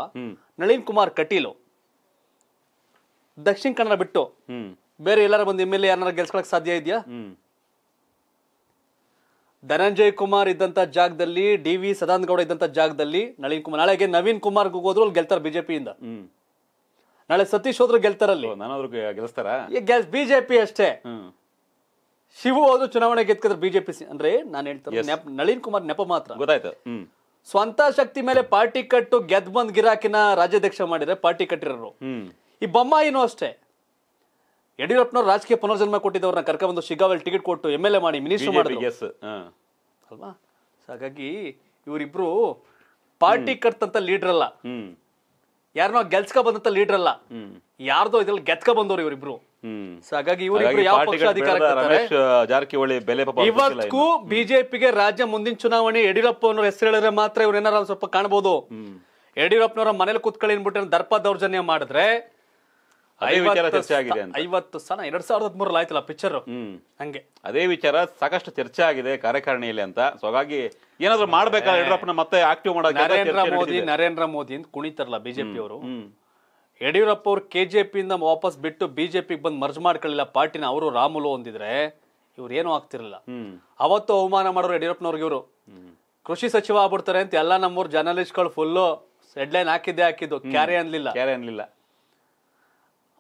ನಳಿನ್ ಕುಮಾರ್ ಕಟೀಲು ದಕ್ಷಿಣ ಕನ್ನಡ ಬಿಟ್ಟು ಬೇರೆ ಎಲ್ಲರ ಒಂದು ಎಮ್ ಎಲ್ ಎ ಯಾರು ಗೆಲ್ಸ್ಕೊಳಕ್ ಸಾಧ್ಯ ಇದೆಯಾ ಧನಂಜಯ್ ಕುಮಾರ್ ಇದ್ದಂತ ಜಾಗದಲ್ಲಿ ಡಿ ವಿ ಸದಾನಂದ ಗೌಡ ಇದ್ದಂತ ಜಾಗದಲ್ಲಿ ನಳಿನ್ ಕುಮಾರ್ ನಾಳೆಗೆ ನವೀನ್ ಕುಮಾರ್ ಹೋದ್ರು ಅಲ್ಲಿ ಗೆಲ್ತಾರೆ ಬಿಜೆಪಿಯಿಂದ ನಾಳೆ ಸತೀಶ್ ಹೋದ್ರು ಗೆಲ್ತಾರಲ್ಲಿ ನಾನಾದ್ರೂ ಗೆಲ್ಸ್ತಾರ ಬಿಜೆಪಿ ಅಷ್ಟೇ ಶಿವು ಹೋದ್ರು ಚುನಾವಣೆ ಗೆದ್ಕಂದ್ರೆ ಬಿಜೆಪಿ ಅಂದ್ರೆ ನಾನು ಹೇಳ್ತಾರೆ ನಳಿನ್ ಕುಮಾರ್ ನೆಪ ಮಾತ್ರ ಗೊತ್ತಾಯ್ತು ಸ್ವಂತ ಶಕ್ತಿ ಮೇಲೆ ಪಾರ್ಟಿ ಕಟ್ಟು ಗೆದ್ ಬಂದ್ ಗಿರಾಕಿನ ರಾಜ್ಯಾಧ್ಯಕ್ಷ ಮಾಡಿದ್ರೆ ಪಾರ್ಟಿ ಕಟ್ಟಿರೋರು ಈ ಬೊಮ್ಮಾಯಿನೂ ಅಷ್ಟೇ ಯಡಿಯೂರಪ್ಪನವ್ರು ರಾಜಕೀಯ ಪುನರ್ಜನ್ಮ ಕೊಟ್ಟಿದ್ದವ್ರನ್ನ ಕರ್ಕೊಂಡು ಶಿಗಾವಲ್ ಟಿಕೆಟ್ ಕೊಟ್ಟು ಎಮ್ ಎಲ್ ಎ ಮಾಡಿ ಮಿನಿಸ್ಟರ್ ಮಾಡಿದ್ರು ಅಲ್ವಾ ಹಾಗಾಗಿ ಇವರಿಬ್ರು ಪಾರ್ಟಿ ಕಟ್ಟಂತ ಲೀಡರ್ ಅಲ್ಲ ಯಾರನ್ನೋ ಗೆಲ್ಸ್ಕೊ ಬಂದಂತ ಲೀಡರ್ ಅಲ್ಲ ಯಾರ್ದೋ ಇದ್ರಲ್ಲಿ ಗೆತ್ಕ ಬಂದವ್ರು ಇವರಿಬ್ರು ಸೊ ಹಾಗಾಗಿ ಇವರಿಬ್ರು ಯಾವ ಜಾರಕಿಹೊಳಿ ಬೆಲೆ ಇವತ್ತಿಗೂ ಬಿಜೆಪಿಗೆ ರಾಜ್ಯ ಮುಂದಿನ ಚುನಾವಣೆ ಯಡಿಯೂರಪ್ಪ ಅವ್ರ ಹೆಸರು ಹೇಳಿದ್ರೆ ಮಾತ್ರ ಇವ್ರೇನಾರ ಸ್ವಲ್ಪ ಕಾಣಬಹುದು ಯಡಿಯೂರಪ್ಪನವರ ಮನೇಲಿ ಕೂತ್ಕೊಳ್ಳಿ ಅನ್ಬಿಟ್ಟು ದರ್ಪ ದೌರ್ಜನ್ಯ ಮಾಡಿದ್ರೆ ಅದೇ ವಿಚಾರ ಎರಡ್ ಸಾವಿರದ ಪಿಕ್ಚರ್ ಹಂಗೆ ಅದೇ ವಿಚಾರ ಸಾಕಷ್ಟು ಚರ್ಚೆ ಆಗಿದೆ ಕಾರ್ಯಕಾರಿಣಿಯಲ್ಲಿ ಅಂತ ಸೊ ಹಾಗಾಗಿ ಏನಾದ್ರು ಮಾಡ್ಬೇಕಾ ಯಡಿಯೂರಪ್ಪನ ಮತ್ತೆ ಆಕ್ಟಿವ್ ಮಾಡೋಕೆ ನರೇಂದ್ರ ಮೋದಿ ನರೇಂದ್ರ ಮೋದಿ ಅಂತ ಕುಣಿತಾರಲ್ಲ ಬಿಜೆಪಿ ಅವರು ಯಡಿಯೂರಪ್ಪ ಅವರು ಕೆಜೆಪಿ ಇಂದ ವಾಪಸ್ ಬಿಟ್ಟು ಬಿಜೆಪಿ ಬಂದು ಮರ್ಜ್ ಮಾಡ್ಕೊಳ್ಳಿಲ್ಲ ಪಾರ್ಟಿನ ಅವರು ರಾಮುಲು ಹೊಂದಿದ್ರೆ ಇವ್ರು ಏನು ಆಗ್ತಿರಲಿಲ್ಲ ಅವತ್ತು ಅವಮಾನ ಮಾಡೋರು ಯಡಿಯೂರಪ್ಪನವ್ರಿಗೆ ಇವರು ಕೃಷಿ ಸಚಿವ ಆಗ್ಬಿಡ್ತಾರೆ ಅಂತ ಎಲ್ಲ ನಮ್ಮೂರು ಜರ್ನಲಿಸ್ಟ್ಗಳು ಫುಲ್ಲು ಹೆಡ್ಲೈನ್ ಹಾಕಿದ್ದೆ ಹಾಕಿದ್ದು ಕ್ಯಾರೆ ಅನ್ಲಿಲ್ಲ ಕ್ಯಾರೆ ಅನ್ಲಿಲ್ಲ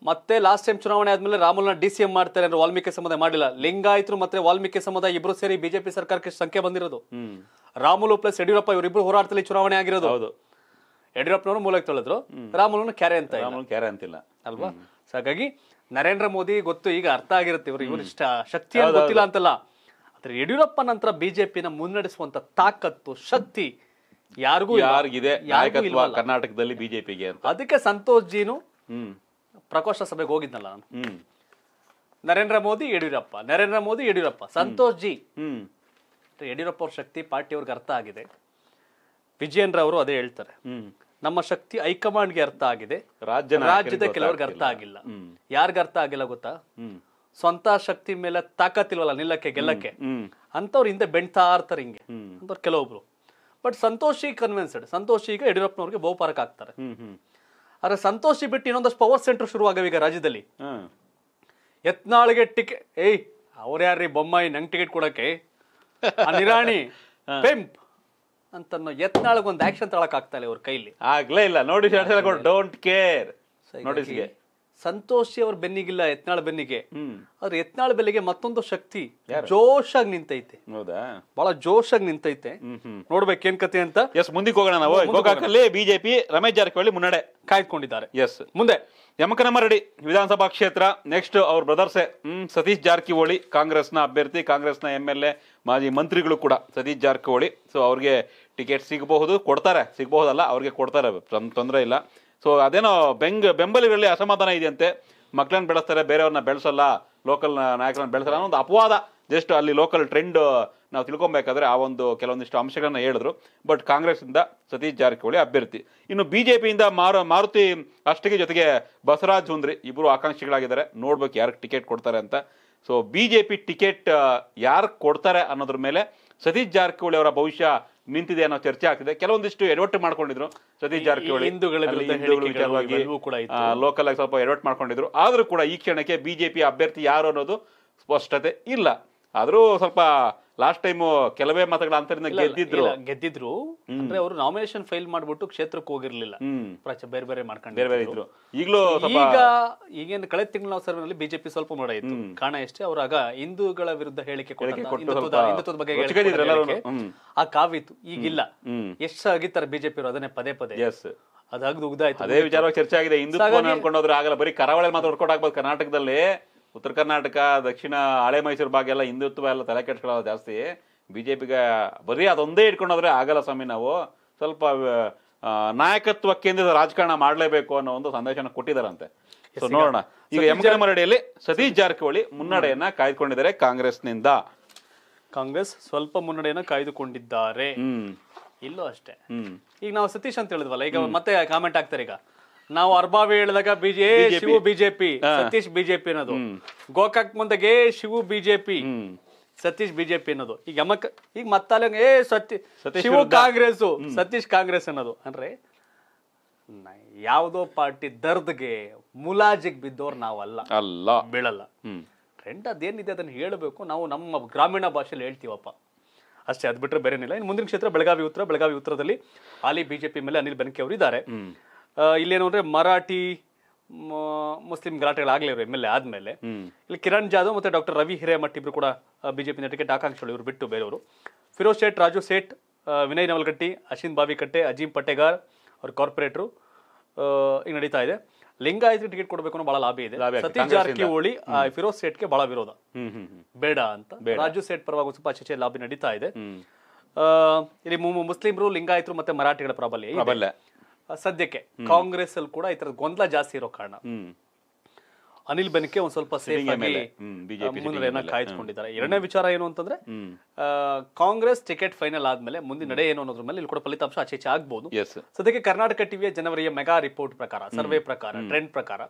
ಮತ್ತೆ ಲಾಸ್ಟ್ ಟೈಮ್ ಚುನಾವಣೆ ಆದ್ಮೇಲೆ ರಾಮುಲ್ನ ಡಿ ಸಿ ಎಂ ಮಾಡ್ತಾರೆ ಅಂದ್ರೆ ವಾಲ್ಮೀಕಿ ಸಮುದಾಯ ಮಾಡಿಲ್ಲ ಲಿಂಗಾಯತರು ಮತ್ತೆ ವಾಲ್ಮೀಕಿ ಸಮುದಾಯ ಇಬ್ರು ಸೇರಿ ಬಿಜೆಪಿ ಸರ್ಕಾರಕ್ಕೆ ಸಂಖ್ಯೆ ಬಂದಿರೋದು ರಾಮುಲು ಪ್ಲಸ್ ಯಡಿಯೂರಪ್ಪ ಇವರಿಬ್ರು ಹೋರಾಟದಲ್ಲಿ ಚುನಾವಣೆ ಆಗಿರೋದು ಹೌದು ಯಡಿಯೂರಪ್ಪನವರು ಮೂಲಕ ತೊಳೆದ್ರು ರಾಮುಲನ ಕ್ಯಾರೆ ಅಂತ ಕ್ಯಾರೆ ಅಂತಿಲ್ಲ ಅಲ್ವಾ ಹಾಗಾಗಿ ನರೇಂದ್ರ ಮೋದಿ ಗೊತ್ತು ಈಗ ಅರ್ಥ ಆಗಿರುತ್ತೆ ಇವರು ಇವರು ಇಷ್ಟ ಶಕ್ತಿ ಗೊತ್ತಿಲ್ಲ ಅಂತಲ್ಲ ಆದ್ರೆ ಯಡಿಯೂರಪ್ಪ ನಂತರ ಬಿಜೆಪಿನ ಮುನ್ನಡೆಸುವಂತ ತಾಕತ್ತು ಶಕ್ತಿ ಯಾರಿಗೂ ಯಾರಿಗಿದೆ ಕರ್ನಾಟಕದಲ್ಲಿ ಬಿಜೆಪಿಗೆ ಅದಕ್ಕೆ ಸಂತೋಷ್ ಜೀನು ಪ್ರಕೋಷ್ಠ ಸಭೆಗೆ ಹೋಗಿದ್ನಲ್ಲ ನಾನು ನರೇಂದ್ರ ಮೋದಿ ಯಡಿಯೂರಪ್ಪ ನರೇಂದ್ರ ಮೋದಿ ಯಡಿಯೂರಪ್ಪ ಸಂತೋಷ್ ಜಿ ಯಡಿಯೂರಪ್ಪ ಅವ್ರ ಶಕ್ತಿ ಅವ್ರಿಗೆ ಅರ್ಥ ಆಗಿದೆ ವಿಜಯೇಂದ್ರ ಅವರು ಅದೇ ಹೇಳ್ತಾರೆ ನಮ್ಮ ಶಕ್ತಿ ಗೆ ಅರ್ಥ ಆಗಿದೆ ರಾಜ್ಯದ ಕೆಲವ್ರಿಗೆ ಅರ್ಥ ಆಗಿಲ್ಲ ಯಾರಿಗ ಅರ್ಥ ಆಗಿಲ್ಲ ಗೊತ್ತಾ ಸ್ವಂತ ಶಕ್ತಿ ಮೇಲೆ ಇಲ್ವಲ್ಲ ನಿಲ್ಲಕ್ಕೆ ಗೆಲ್ಲಕ್ಕೆ ಅಂತವ್ರ ಹಿಂದೆ ಬೆಣ್ತಾ ಇರ್ತಾರೆ ಹಿಂಗೆ ಅಂತವ್ರು ಕೆಲವೊಬ್ರು ಬಟ್ ಸಂತೋಷಿ ಕನ್ವಿನ್ಸ್ಡ್ ಸಂತೋಷಿ ಈಗ ಯಡಿಯೂರಪ್ಪನವ್ರಿಗೆ ಬಹುಪಾರಕ ಆಗ್ತಾರೆ ಆದ್ರೆ ಸಂತೋಷಿ ಬಿಟ್ಟು ಇನ್ನೊಂದಷ್ಟು ಪವರ್ ಸೆಂಟರ್ ಶುರುವಾಗವೆ ಈಗ ರಾಜ್ಯದಲ್ಲಿ ಯತ್ನಾಳಿಗೆ ಟಿಕೆಟ್ ಏಯ್ ಅವ್ರ ಯಾರ್ರಿ ಬೊಮ್ಮಾಯಿ ನಂಗೆ ಟಿಕೆಟ್ ಕೊಡಕ್ಕೆ ನಿರಾಣಿ ಪೆಂಪ್ ಅಂತ ಒಂದು ಆಕ್ಷನ್ ತಳಕ್ ಆಗ್ತಾ ಇಲ್ಲ ಇವ್ರ ಕೈಲಿ ಆಗ್ಲೇ ಇಲ್ಲ ನೋಡಿ ಡೋಂಟ್ ಕೇರ್ ನೋಡಿ ಸಂತೋಷಿ ಅವ್ರ ಬೆನ್ನಿಗಿಲ್ಲ ಯತ್ನಾಳ್ ಬೆನ್ನಿಗೆ ಆದ್ರೆ ಯತ್ನಾಳ್ ಬೆಲೆಗೆ ಮತ್ತೊಂದು ಶಕ್ತಿ ಆಗಿ ನಿಂತೈತೆ ಹೌದಾ ಬಹಳ ಜೋಶಾಗಿ ನಿಂತೈತೆ ನೋಡ್ಬೇಕು ಏನ್ ಕತೆ ಅಂತ ಎಸ್ ಮುಂದಕ್ಕೆ ಹೋಗೋಣ ನಾವು ಗೋಕಾಕಲ್ಲಿ ಬಿಜೆಪಿ ರಮೇಶ್ ಜಾರಕಿಹೊಳಿ ಮುನ್ನಡೆ ಕಾಯ್ದುಕೊಂಡಿದ್ದಾರೆ ಎಸ್ ಮುಂದೆ ಯಮಕನಮ್ಮ ರೆಡ್ಡಿ ವಿಧಾನಸಭಾ ಕ್ಷೇತ್ರ ನೆಕ್ಸ್ಟ್ ಅವ್ರ ಬ್ರದರ್ಸೆ ಹ್ಮ್ ಸತೀಶ್ ಜಾರಕಿಹೊಳಿ ಕಾಂಗ್ರೆಸ್ನ ಅಭ್ಯರ್ಥಿ ಕಾಂಗ್ರೆಸ್ನ ಎಂ ಎಲ್ ಎ ಮಾಜಿ ಮಂತ್ರಿಗಳು ಕೂಡ ಸತೀಶ್ ಜಾರಕಿಹೊಳಿ ಸೊ ಅವ್ರಿಗೆ ಟಿಕೆಟ್ ಸಿಗಬಹುದು ಕೊಡ್ತಾರೆ ಸಿಗಬಹುದಲ್ಲ ಅವ್ರಿಗೆ ಕೊಡ್ತಾರೆ ತೊಂದರೆ ಇಲ್ಲ ಸೊ ಅದೇನೋ ಬೆಂಗ್ ಬೆಂಬಲಿಗರಲ್ಲಿ ಅಸಮಾಧಾನ ಇದೆಯಂತೆ ಮಕ್ಕಳನ್ನ ಬೆಳೆಸ್ತಾರೆ ಬೇರೆಯವ್ರನ್ನ ಬೆಳೆಸಲ್ಲ ಲೋಕಲ್ ನಾಯಕರನ್ನ ಬೆಳೆಸಲ್ಲ ಅನ್ನೋ ಒಂದು ಅಪವಾದ ಜಸ್ಟ್ ಅಲ್ಲಿ ಲೋಕಲ್ ಟ್ರೆಂಡ್ ನಾವು ತಿಳ್ಕೊಬೇಕಾದ್ರೆ ಆ ಒಂದು ಕೆಲವೊಂದಿಷ್ಟು ಅಂಶಗಳನ್ನ ಹೇಳಿದ್ರು ಬಟ್ ಕಾಂಗ್ರೆಸ್ಸಿಂದ ಸತೀಶ್ ಜಾರಕಿಹೊಳಿ ಅಭ್ಯರ್ಥಿ ಇನ್ನು ಬಿ ಜೆ ಪಿಯಿಂದ ಮಾರು ಮಾರುತಿ ಅಷ್ಟಿಗೆ ಜೊತೆಗೆ ಬಸವರಾಜ್ ಹುಂದ್ರಿ ಇಬ್ಬರು ಆಕಾಂಕ್ಷಿಗಳಾಗಿದ್ದಾರೆ ನೋಡ್ಬೇಕು ಯಾರಿಗೆ ಟಿಕೆಟ್ ಕೊಡ್ತಾರೆ ಅಂತ so B J P ticket ಯಾರು ಕೊಡ್ತಾರೆ ಅನ್ನೋದ್ರ ಮೇಲೆ ಸತೀಶ್ ಜಾರಕಿಹೊಳಿ ಅವರ ಭವಿಷ್ಯ ನಿಂತಿದೆ ಅನ್ನೋ ಚರ್ಚೆ ಆಗ್ತಿದೆ ಕೆಲವೊಂದಿಷ್ಟು ಎಡವಟ್ಟು ಮಾಡ್ಕೊಂಡಿದ್ರು ಸತೀಶ್ ಜಾರಕಿಹೊಳಿ ಹಿಂದೂಗಳ ಲೋಕಲ್ ಆಗಿ ಸ್ವಲ್ಪ ಎಡವಟ್ ಮಾಡ್ಕೊಂಡಿದ್ರು ಆದರೂ ಕೂಡ ಈ ಕ್ಷಣಕ್ಕೆ ಬಿಜೆಪಿ ಅಭ್ಯರ್ಥಿ ಯಾರು ಅನ್ನೋದು ಸ್ಪಷ್ಟತೆ ಇಲ್ಲ ಆದರೂ ಸ್ವಲ್ಪ ಲಾಸ್ಟ್ ಟೈಮ್ uh, ಕೆಲವೇ ಮತಗಳ ಅಂತರಿಂದ ಗೆದ್ದಿದ್ರು ಗೆದ್ದಿದ್ರು ಅಂದ್ರೆ ಅವರು ನಾಮಿನೇಷನ್ ಫೈಲ್ ಮಾಡ್ಬಿಟ್ಟು ಕ್ಷೇತ್ರಕ್ಕೆ ಹೋಗಿರ್ಲಿಲ್ಲ ಬೇರೆ ಬೇರೆ ಮಾಡ್ಕೊಂಡು ಬೇರೆ ಬೇರೆ ಇದ್ರು ಈಗಲೂ ಈಗ ಈಗೇನು ಕಳೆದ ತಿಂಗಳ ನಾವು ಬಿಜೆಪಿ ಸ್ವಲ್ಪ ಇತ್ತು ಕಾರಣ ಎಷ್ಟೇ ಅವ್ರಾಗ ಹಿಂದೂಗಳ ವಿರುದ್ಧ ಹೇಳಿಕೆ ಹಿಂದುತ್ವದ ಬಗ್ಗೆ ಆ ಕಾವಿತ್ತು ಈಗಿಲ್ಲ ಎಷ್ಟು ಆಗಿತ್ತಾರೆ ಬಿಜೆಪಿ ಅದನ್ನೇ ಪದೇ ಪದೇ ಅದಾಗ್ದು ಉಗ್ದಾಯ್ತು ಅದೇ ವಿಚಾರವಾಗಿ ಚರ್ಚೆ ಆಗಿದೆ ಹಿಂದೂ ಆಗಲ್ಲ ಬರೀ ಕರಾವಳಿ ಮಾತ್ರ ಆಗ್ಬೋದು ಕರ್ನಾಟಕದಲ್ಲಿ ಉತ್ತರ ಕರ್ನಾಟಕ ದಕ್ಷಿಣ ಹಳೆ ಮೈಸೂರು ಭಾಗ ಎಲ್ಲ ಹಿಂದುತ್ವ ಎಲ್ಲ ತಲೆ ಕೆಡ್ಸ್ಕೊಳ್ಳೋದು ಜಾಸ್ತಿ ಬಿ ಜೆ ಪಿಗೆ ಬರೀ ಅದೊಂದೇ ಇಟ್ಕೊಂಡೋದ್ರೆ ಆಗಲ್ಲ ಸ್ವಾಮಿ ನಾವು ಸ್ವಲ್ಪ ನಾಯಕತ್ವ ಕೇಂದ್ರದ ರಾಜಕಾರಣ ಮಾಡಲೇಬೇಕು ಅನ್ನೋ ಒಂದು ಸಂದೇಶನ ಕೊಟ್ಟಿದ್ದಾರಂತೆ ಸೊ ನೋಡೋಣ ಈಗ ಎಂ ಮರಡಿಯಲ್ಲಿ ಸತೀಶ್ ಜಾರಕಿಹೊಳಿ ಮುನ್ನಡೆಯನ್ನ ಕಾಯ್ದುಕೊಂಡಿದ್ದಾರೆ ಕಾಂಗ್ರೆಸ್ನಿಂದ ಕಾಂಗ್ರೆಸ್ ಸ್ವಲ್ಪ ಮುನ್ನಡೆಯನ್ನ ಕಾಯ್ದುಕೊಂಡಿದ್ದಾರೆ ಇಲ್ಲೂ ಅಷ್ಟೇ ಈಗ ನಾವು ಸತೀಶ್ ಅಂತ ಹೇಳಿದ್ವಲ್ಲ ಈಗ ಮತ್ತೆ ಕಾಮೆಂಟ್ ಆಗ್ತಾರೆ ಈಗ ನಾವು ಅರ್ಬಾವಿ ಹೇಳಿದಾಗ ಬಿಜೆ ಶಿವು ಬಿಜೆಪಿ ಸತೀಶ್ ಬಿಜೆಪಿ ಅನ್ನೋದು ಗೋಕಾಕ್ ಮುಂದಗೆ ಶಿವು ಬಿಜೆಪಿ ಸತೀಶ್ ಬಿಜೆಪಿ ಅನ್ನೋದು ಈಗ ಯಮಕ್ ಈಗ ಮತ್ತಾಲೆ ಏ ಸತಿ ಶಿವು ಕಾಂಗ್ರೆಸ್ ಸತೀಶ್ ಕಾಂಗ್ರೆಸ್ ಅನ್ನೋದು ಅಂದ್ರೆ ಯಾವುದೋ ಪಾರ್ಟಿ ದರ್ದ್ಗೆ ಮುಲಾಜಿಗೆ ಬಿದ್ದವ್ರು ನಾವಲ್ಲ ಅಲ್ಲ ಬೀಳಲ್ಲ ಟ್ರೆಂಡ್ ಅದೇನಿದೆ ಅದನ್ನ ಹೇಳಬೇಕು ನಾವು ನಮ್ಮ ಗ್ರಾಮೀಣ ಭಾಷೆಯಲ್ಲಿ ಹೇಳ್ತೀವಪ್ಪ ಅಷ್ಟೇ ಅದ್ ಬಿಟ್ರೆ ಬೇರೆನಿಲ್ಲ ಇನ್ನು ಮುಂದಿನ ಕ್ಷೇತ್ರ ಬೆಳಗಾವಿ ಉತ್ತರ ಬೆಳಗಾವಿ ಉತ್ತರದಲ್ಲಿ ಹಾಲಿ ಬಿಜೆಪಿ ಮೇಲೆ ಅನಿಲ್ ಬೆನಕೆ ಅವರು ಇದ್ದಾರೆ ಇಲ್ಲೇನು ಅಂದ್ರೆ ಮರಾಠಿ ಮುಸ್ಲಿಂ ಗಲಾಟೆಗಳಾಗಲಿ ಅವರು ಎಮ್ ಎಲ್ ಎ ಆದ್ಮೇಲೆ ಇಲ್ಲಿ ಕಿರಣ್ ಜಾಧವ್ ಮತ್ತೆ ಡಾಕ್ಟರ್ ರವಿ ಹಿರೇಮಠ್ ಇಬ್ರು ಕೂಡ ಬಿಜೆಪಿ ಟಿಕೆಟ್ ಆಕಾಂಕ್ಷಿಗಳು ಇವರು ಬಿಟ್ಟು ಬೇರೆಯವರು ಫಿರೋಜ್ ಶೇಟ್ ರಾಜು ಸೇಠ್ ವಿನಯ್ ನವಲ್ಗಟ್ಟಿ ಅಶ್ವಿನ್ ಬಾವಿಕಟ್ಟೆ ಅಜೀಮ್ ಪಟೇಗಾರ್ ಅವ್ರ ಕಾರ್ಪೊರೇಟ್ರು ಈಗ ನಡೀತಾ ಇದೆ ಲಿಂಗಾಯತ್ಗೆ ಟಿಕೆಟ್ ಕೊಡಬೇಕು ಅನ್ನೋ ಬಹಳ ಲಾಭ ಇದೆ ಸತೀಶ್ ಜಾರಕಿಹೊಳಿ ಫಿರೋಜ್ ಸೇಟ್ಗೆ ಬಹಳ ವಿರೋಧ ಬೇಡ ಅಂತ ರಾಜು ಸೇಠ್ ಪರವಾಗಿ ಸ್ವಲ್ಪ ಚರ್ಚೆ ಲಾಭಿ ನಡೀತಾ ಇದೆ ಇಲ್ಲಿ ಮುಸ್ಲಿಮರು ಲಿಂಗಾಯತರು ಮತ್ತೆ ಮರಾಠಿಗಳ ಪ್ರಾಬಲ್ಯ ಸದ್ಯಕ್ಕೆ ಕಾಂಗ್ರೆಸ್ ಅಲ್ಲಿ ಕೂಡ ಈ ಗೊಂದಲ ಜಾಸ್ತಿ ಇರೋ ಕಾರಣ ಅನಿಲ್ ಬೆನಕೆ ಒಂದ್ ಸ್ವಲ್ಪ ಕಾಯ್ದುಕೊಂಡಿದ್ದಾರೆ ಎರಡನೇ ವಿಚಾರ ಏನು ಅಂತಂದ್ರೆ ಕಾಂಗ್ರೆಸ್ ಟಿಕೆಟ್ ಫೈನಲ್ ಆದ್ಮೇಲೆ ಮುಂದೆ ನಡೆ ಏನು ಅನ್ನೋದ್ರ ಮೇಲೆ ಇಲ್ಲಿ ಕೂಡ ಫಲಿತಾಂಶ ಆಚೆ ಈಚೆ ಆಗ್ಬಹುದು ಸದ್ಯಕ್ಕೆ ಕರ್ನಾಟಕ ಟಿವಿಯ ಜನವರಿಯ ಮೆಗಾ ರಿಪೋರ್ಟ್ ಪ್ರಕಾರ ಸರ್ವೆ ಪ್ರಕಾರ ಟ್ರೆಂಡ್ ಪ್ರಕಾರ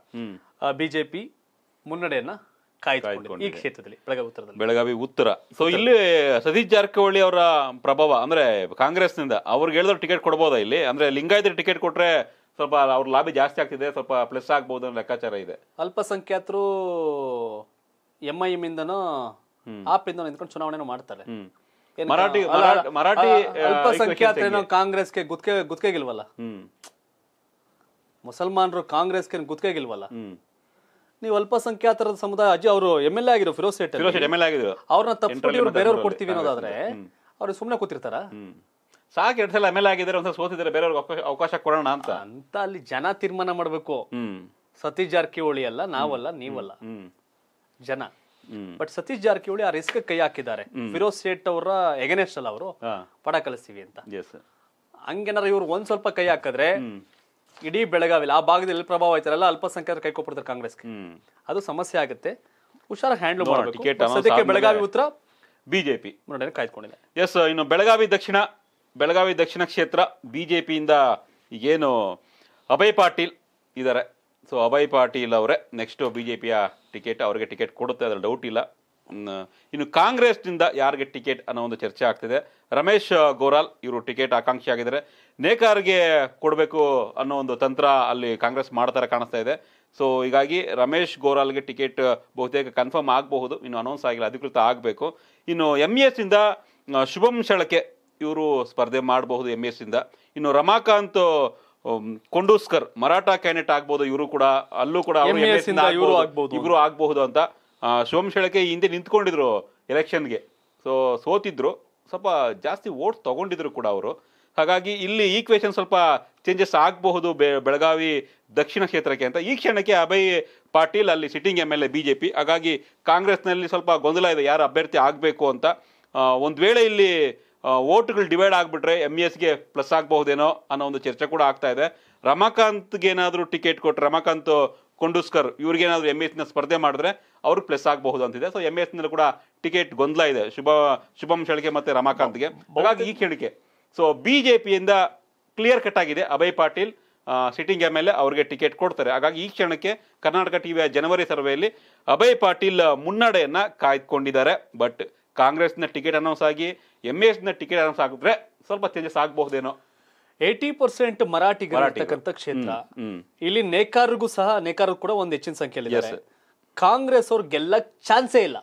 ಬಿಜೆಪಿ ಮುನ್ನಡೆಯನ್ನ ಈ ಕ್ಷೇತ್ರದಲ್ಲಿ ಬೆಳಗಾವಿ ಉತ್ತರದಲ್ಲಿ ಬೆಳಗಾವಿ ಉತ್ತರ ಸೊ ಇಲ್ಲಿ ಸತೀಶ್ ಜಾರಕಿಹೊಳಿ ಅವರ ಪ್ರಭಾವ ಅಂದ್ರೆ ಕಾಂಗ್ರೆಸ್ ನಿಂದ ಅವ್ರಿಗೆ ಹೇಳಿದ್ರೆ ಟಿಕೆಟ್ ಕೊಡ್ಬೋದಾ ಇಲ್ಲಿ ಅಂದ್ರೆ ಲಿಂಗಾಯತರಿಗೆ ಟಿಕೆಟ್ ಕೊಟ್ರೆ ಸ್ವಲ್ಪ ಅವ್ರ ಲಾಭಿ ಜಾಸ್ತಿ ಆಗ್ತಿದೆ ಸ್ವಲ್ಪ ಪ್ಲಸ್ ಆಗ್ಬಹುದು ಲೆಕ್ಕಾಚಾರ ಇದೆ ಅಲ್ಪಸಂಖ್ಯಾತರು ಎಂ ಐ ಎಂ ಇಂದನೋ ಆಪ್ ಇಂದ ನಿಂತ್ಕೊಂಡು ಚುನಾವಣೆ ಮಾಡ್ತಾರೆ ಮರಾಠಿ ಮರಾಠಿ ಅಲ್ಪಸಂಖ್ಯಾತರೇನೋ ಕಾಂಗ್ರೆಸ್ಗೆ ಗುತ್ತಿಗೆ ಗುತ್ಕೆಗಿಲ್ವಲ್ಲ ಮುಸಲ್ಮಾನರು ಕಾಂಗ್ರೆಸ್ಗೆ ಗುತ್ಕೆಗಿಲ್ವಲ್ಲ ನೀವು ಅಲ್ಪಸಂಖ್ಯಾತರ ಸಮುದಾಯ ಅಜ್ಜಿ ಅವರು ಎಮ್ ಎಲ್ ಎ ಆಗಿರೋ ಫಿರೋಸ್ ಶೆಟ್ಟಿ ಎಮ್ ಎಲ್ ಆಗಿದ್ರು ಅವ್ರನ್ನ ತಪ್ಪಿಸ್ಬಿಟ್ಟು ಬೇರೆಯವ್ರು ಕೊಡ್ತೀವಿ ಅನ್ನೋದಾದ್ರೆ ಅವ್ರು ಸುಮ್ಮನೆ ಕೂತಿರ್ತಾರ ಸಾಕ್ ಎರಡು ಸಲ ಎಮ್ ಎಲ್ ಎ ಆಗಿದ್ದಾರೆ ಒಂದ್ಸಲ ಸೋತಿದ್ದಾರೆ ಬೇರೆಯವ್ರಿಗೆ ಅವಕಾಶ ಕೊಡೋಣ ಅಂತ ಅಂತ ಅಲ್ಲಿ ಜನ ತೀರ್ಮಾನ ಮಾಡಬೇಕು ಸತೀಶ್ ಜಾರಕಿಹೊಳಿ ಅಲ್ಲ ನಾವಲ್ಲ ನೀವಲ್ಲ ಜನ ಬಟ್ ಸತೀಶ್ ಜಾರಕಿಹೊಳಿ ಆ ರಿಸ್ಕ್ ಕೈ ಹಾಕಿದ್ದಾರೆ ಫಿರೋಜ್ ಸೇಠ್ ಅವರ ಎಗನೆಸ್ಟ್ ಅಲ್ಲ ಅವರು ಪಡ ಕಲಿಸ್ತೀವಿ ಅಂತ ಹಂಗೇನಾರ ಇವ್ರು ಒಂದ್ ಸ್ವಲ್ಪ ಕೈ ಹಾಕಿದ್ರೆ ಇಡೀ ಬೆಳಗಾವಿಲ್ಲ ಆ ಭಾಗದಲ್ಲಿ ಪ್ರಭಾವ ಆಯ್ತಾರಲ್ಲ ಅಲ್ಪಸಂಖ್ಯಾತರು ಕೈಕೊಬಿಡ್ತಾರೆ ಕಾಂಗ್ರೆಸ್ ಅದು ಸಮಸ್ಯೆ ಆಗುತ್ತೆ ಹುಷಾರಾಗಿ ಹ್ಯಾಂಡಲ್ ಮಾಡಬೇಕು ಬೆಳಗಾವಿ ಉತ್ತರ ಬಿಜೆಪಿ ಮುನ್ನಡೆ ಕಾಯ್ದುಕೊಂಡಿದೆ ಎಸ್ ಇನ್ನು ಬೆಳಗಾವಿ ದಕ್ಷಿಣ ಬೆಳಗಾವಿ ದಕ್ಷಿಣ ಕ್ಷೇತ್ರ ಬಿಜೆಪಿಯಿಂದ ಏನು ಅಭಯ್ ಪಾಟೀಲ್ ಇದ್ದಾರೆ ಸೊ ಅಭಯ್ ಪಾಟೀಲ್ ಅವರೇ ನೆಕ್ಸ್ಟ್ ಬಿಜೆಪಿಯ ಟಿಕೆಟ್ ಅವರಿಗೆ ಟಿಕೆಟ್ ಕೊಡುತ್ತೆ ಅದರ ಡೌಟ್ ಇಲ್ಲ ಇನ್ನು ಕಾಂಗ್ರೆಸ್ನಿಂದ ಯಾರಿಗೆ ಟಿಕೆಟ್ ಅನ್ನೋ ಒಂದು ಚರ್ಚೆ ಆಗ್ತಿದೆ ರಮೇಶ್ ಗೋರಾಲ್ ಇವರು ಟಿಕೆಟ್ ಆಕಾಂಕ್ಷಿ ಆಗಿದ್ದಾರೆ ನೇಕಾರ್ಗೆ ಕೊಡಬೇಕು ಅನ್ನೋ ಒಂದು ತಂತ್ರ ಅಲ್ಲಿ ಕಾಂಗ್ರೆಸ್ ಮಾಡ್ತಾರೆ ಕಾಣಿಸ್ತಾ ಇದೆ ಸೊ ಹೀಗಾಗಿ ರಮೇಶ್ ಗೋರಾಲ್ಗೆ ಟಿಕೆಟ್ ಬಹುತೇಕ ಕನ್ಫರ್ಮ್ ಆಗಬಹುದು ಇನ್ನು ಅನೌನ್ಸ್ ಆಗಿಲ್ಲ ಅಧಿಕೃತ ಆಗಬೇಕು ಇನ್ನು ಎಮ್ ಎಸ್ e ಇಂದ ಶುಭಂ ಶಳಕೆ ಇವರು ಸ್ಪರ್ಧೆ ಮಾಡಬಹುದು ಎಮ್ ಎಸ್ e ಇಂದ ಇನ್ನು ರಮಾಕಾಂತ್ ಕೊಂಡೂಸ್ಕರ್ ಮರಾಠ ಕ್ಯಾಂಡಿಡೇಟ್ ಆಗ್ಬೋದು ಇವರು ಕೂಡ ಅಲ್ಲೂ ಕೂಡ e ಇವರು ಆಗಬಹುದು ಅಂತ ಶುಭಂ ಶಳಕೆ ಹಿಂದೆ ನಿಂತ್ಕೊಂಡಿದ್ರು ಎಲೆಕ್ಷನ್ಗೆ ಸೊ ಸೋತಿದ್ರು ಸ್ವಲ್ಪ ಜಾಸ್ತಿ ವೋಟ್ಸ್ ತಗೊಂಡಿದ್ರು ಕೂಡ ಅವರು ಹಾಗಾಗಿ ಇಲ್ಲಿ ಈಕ್ವೇಶನ್ ಸ್ವಲ್ಪ ಚೇಂಜಸ್ ಆಗಬಹುದು ಬೆ ಬೆಳಗಾವಿ ದಕ್ಷಿಣ ಕ್ಷೇತ್ರಕ್ಕೆ ಅಂತ ಈ ಕ್ಷಣಕ್ಕೆ ಅಭಯ್ ಪಾಟೀಲ್ ಅಲ್ಲಿ sitting M L A B J P ಹಾಗಾಗಿ ಕಾಂಗ್ರೆಸ್ನಲ್ಲಿ ಸ್ವಲ್ಪ ಗೊಂದಲ ಇದೆ ಯಾರು ಅಭ್ಯರ್ಥಿ ಆಗಬೇಕು ಅಂತ ಒಂದು ವೇಳೆ ಇಲ್ಲಿ ಓಟ್ಗಳು ಡಿವೈಡ್ ಆಗಿಬಿಟ್ರೆ ಎಮ್ ಎಸ್ಗೆ e ಪ್ಲಸ್ ಆಗಬಹುದೇನೋ ಅನ್ನೋ ಒಂದು ಚರ್ಚೆ ಕೂಡ ಆಗ್ತಾ ಇದೆ ರಮಾಕಾಂತ್ಗೆ ಏನಾದರೂ ಟಿಕೆಟ್ ಕೊಟ್ಟರೆ ರಮಾಕಾಂತ್ ಕೊಂಡೂಸ್ಕರ್ ಇವ್ರಿಗೇನಾದರೂ ಎಮ್ ಎಸ್ನ e ಸ್ಪರ್ಧೆ ಮಾಡಿದ್ರೆ ಅವ್ರಿಗೆ ಪ್ಲಸ್ ಆಗಬಹುದು ಅಂತಿದೆ ಸೊ ಎಮ್ e ನಲ್ಲಿ ಕೂಡ ಟಿಕೆಟ್ ಗೊಂದಲ ಇದೆ ಶುಭ ಶುಭಂ ಶೆಳಿಕೆ ಮತ್ತೆ ರಮಾಕಾಂತ್ಗೆ ಹಾಗಾಗಿ ಈ ಕೇಳಿಕೆ ಸೊ ಬಿ ಜೆ ಪಿಯಿಂದ ಕ್ಲಿಯರ್ ಕಟ್ ಆಗಿದೆ Abhay Patil sitting M L A ಅವ್ರಿಗೆ ಟಿಕೆಟ್ ಕೊಡ್ತಾರೆ ಹಾಗಾಗಿ ಈ ಕ್ಷಣಕ್ಕೆ ಕರ್ನಾಟಕ ಟಿವಿಯ ಜನವರಿ ಸರ್ವೆಯಲ್ಲಿ ಅಭಯ್ ಪಾಟೀಲ್ ಮುನ್ನಡೆಯನ್ನ ಕಾಯ್ದುಕೊಂಡಿದ್ದಾರೆ ಬಟ್ ಕಾಂಗ್ರೆಸ್ನ ಟಿಕೆಟ್ ಅನೌನ್ಸ್ ಆಗಿ ಎಮ್ ನ ಟಿಕೆಟ್ ಅನೌನ್ಸ್ ಆಗಿದ್ರೆ ಸ್ವಲ್ಪ ಚೇಂಜಸ್ ಆಗಬಹುದೇನೋ ಏಟಿ ಪರ್ಸೆಂಟ್ ಮರಾಠಿ ಕ್ಷೇತ್ರ ಇಲ್ಲಿ ನೇಕಾರರಿಗೂ ಸಹ ನೇಕಾರರು ಕೂಡ ಒಂದು ಹೆಚ್ಚಿನ ಸಂಖ್ಯೆಯಲ್ಲಿ ಕಾಂಗ್ರೆಸ್ ಅವ್ರಿಗೆಲ್ಲ ಚಾನ್ಸೇ ಇಲ್ಲ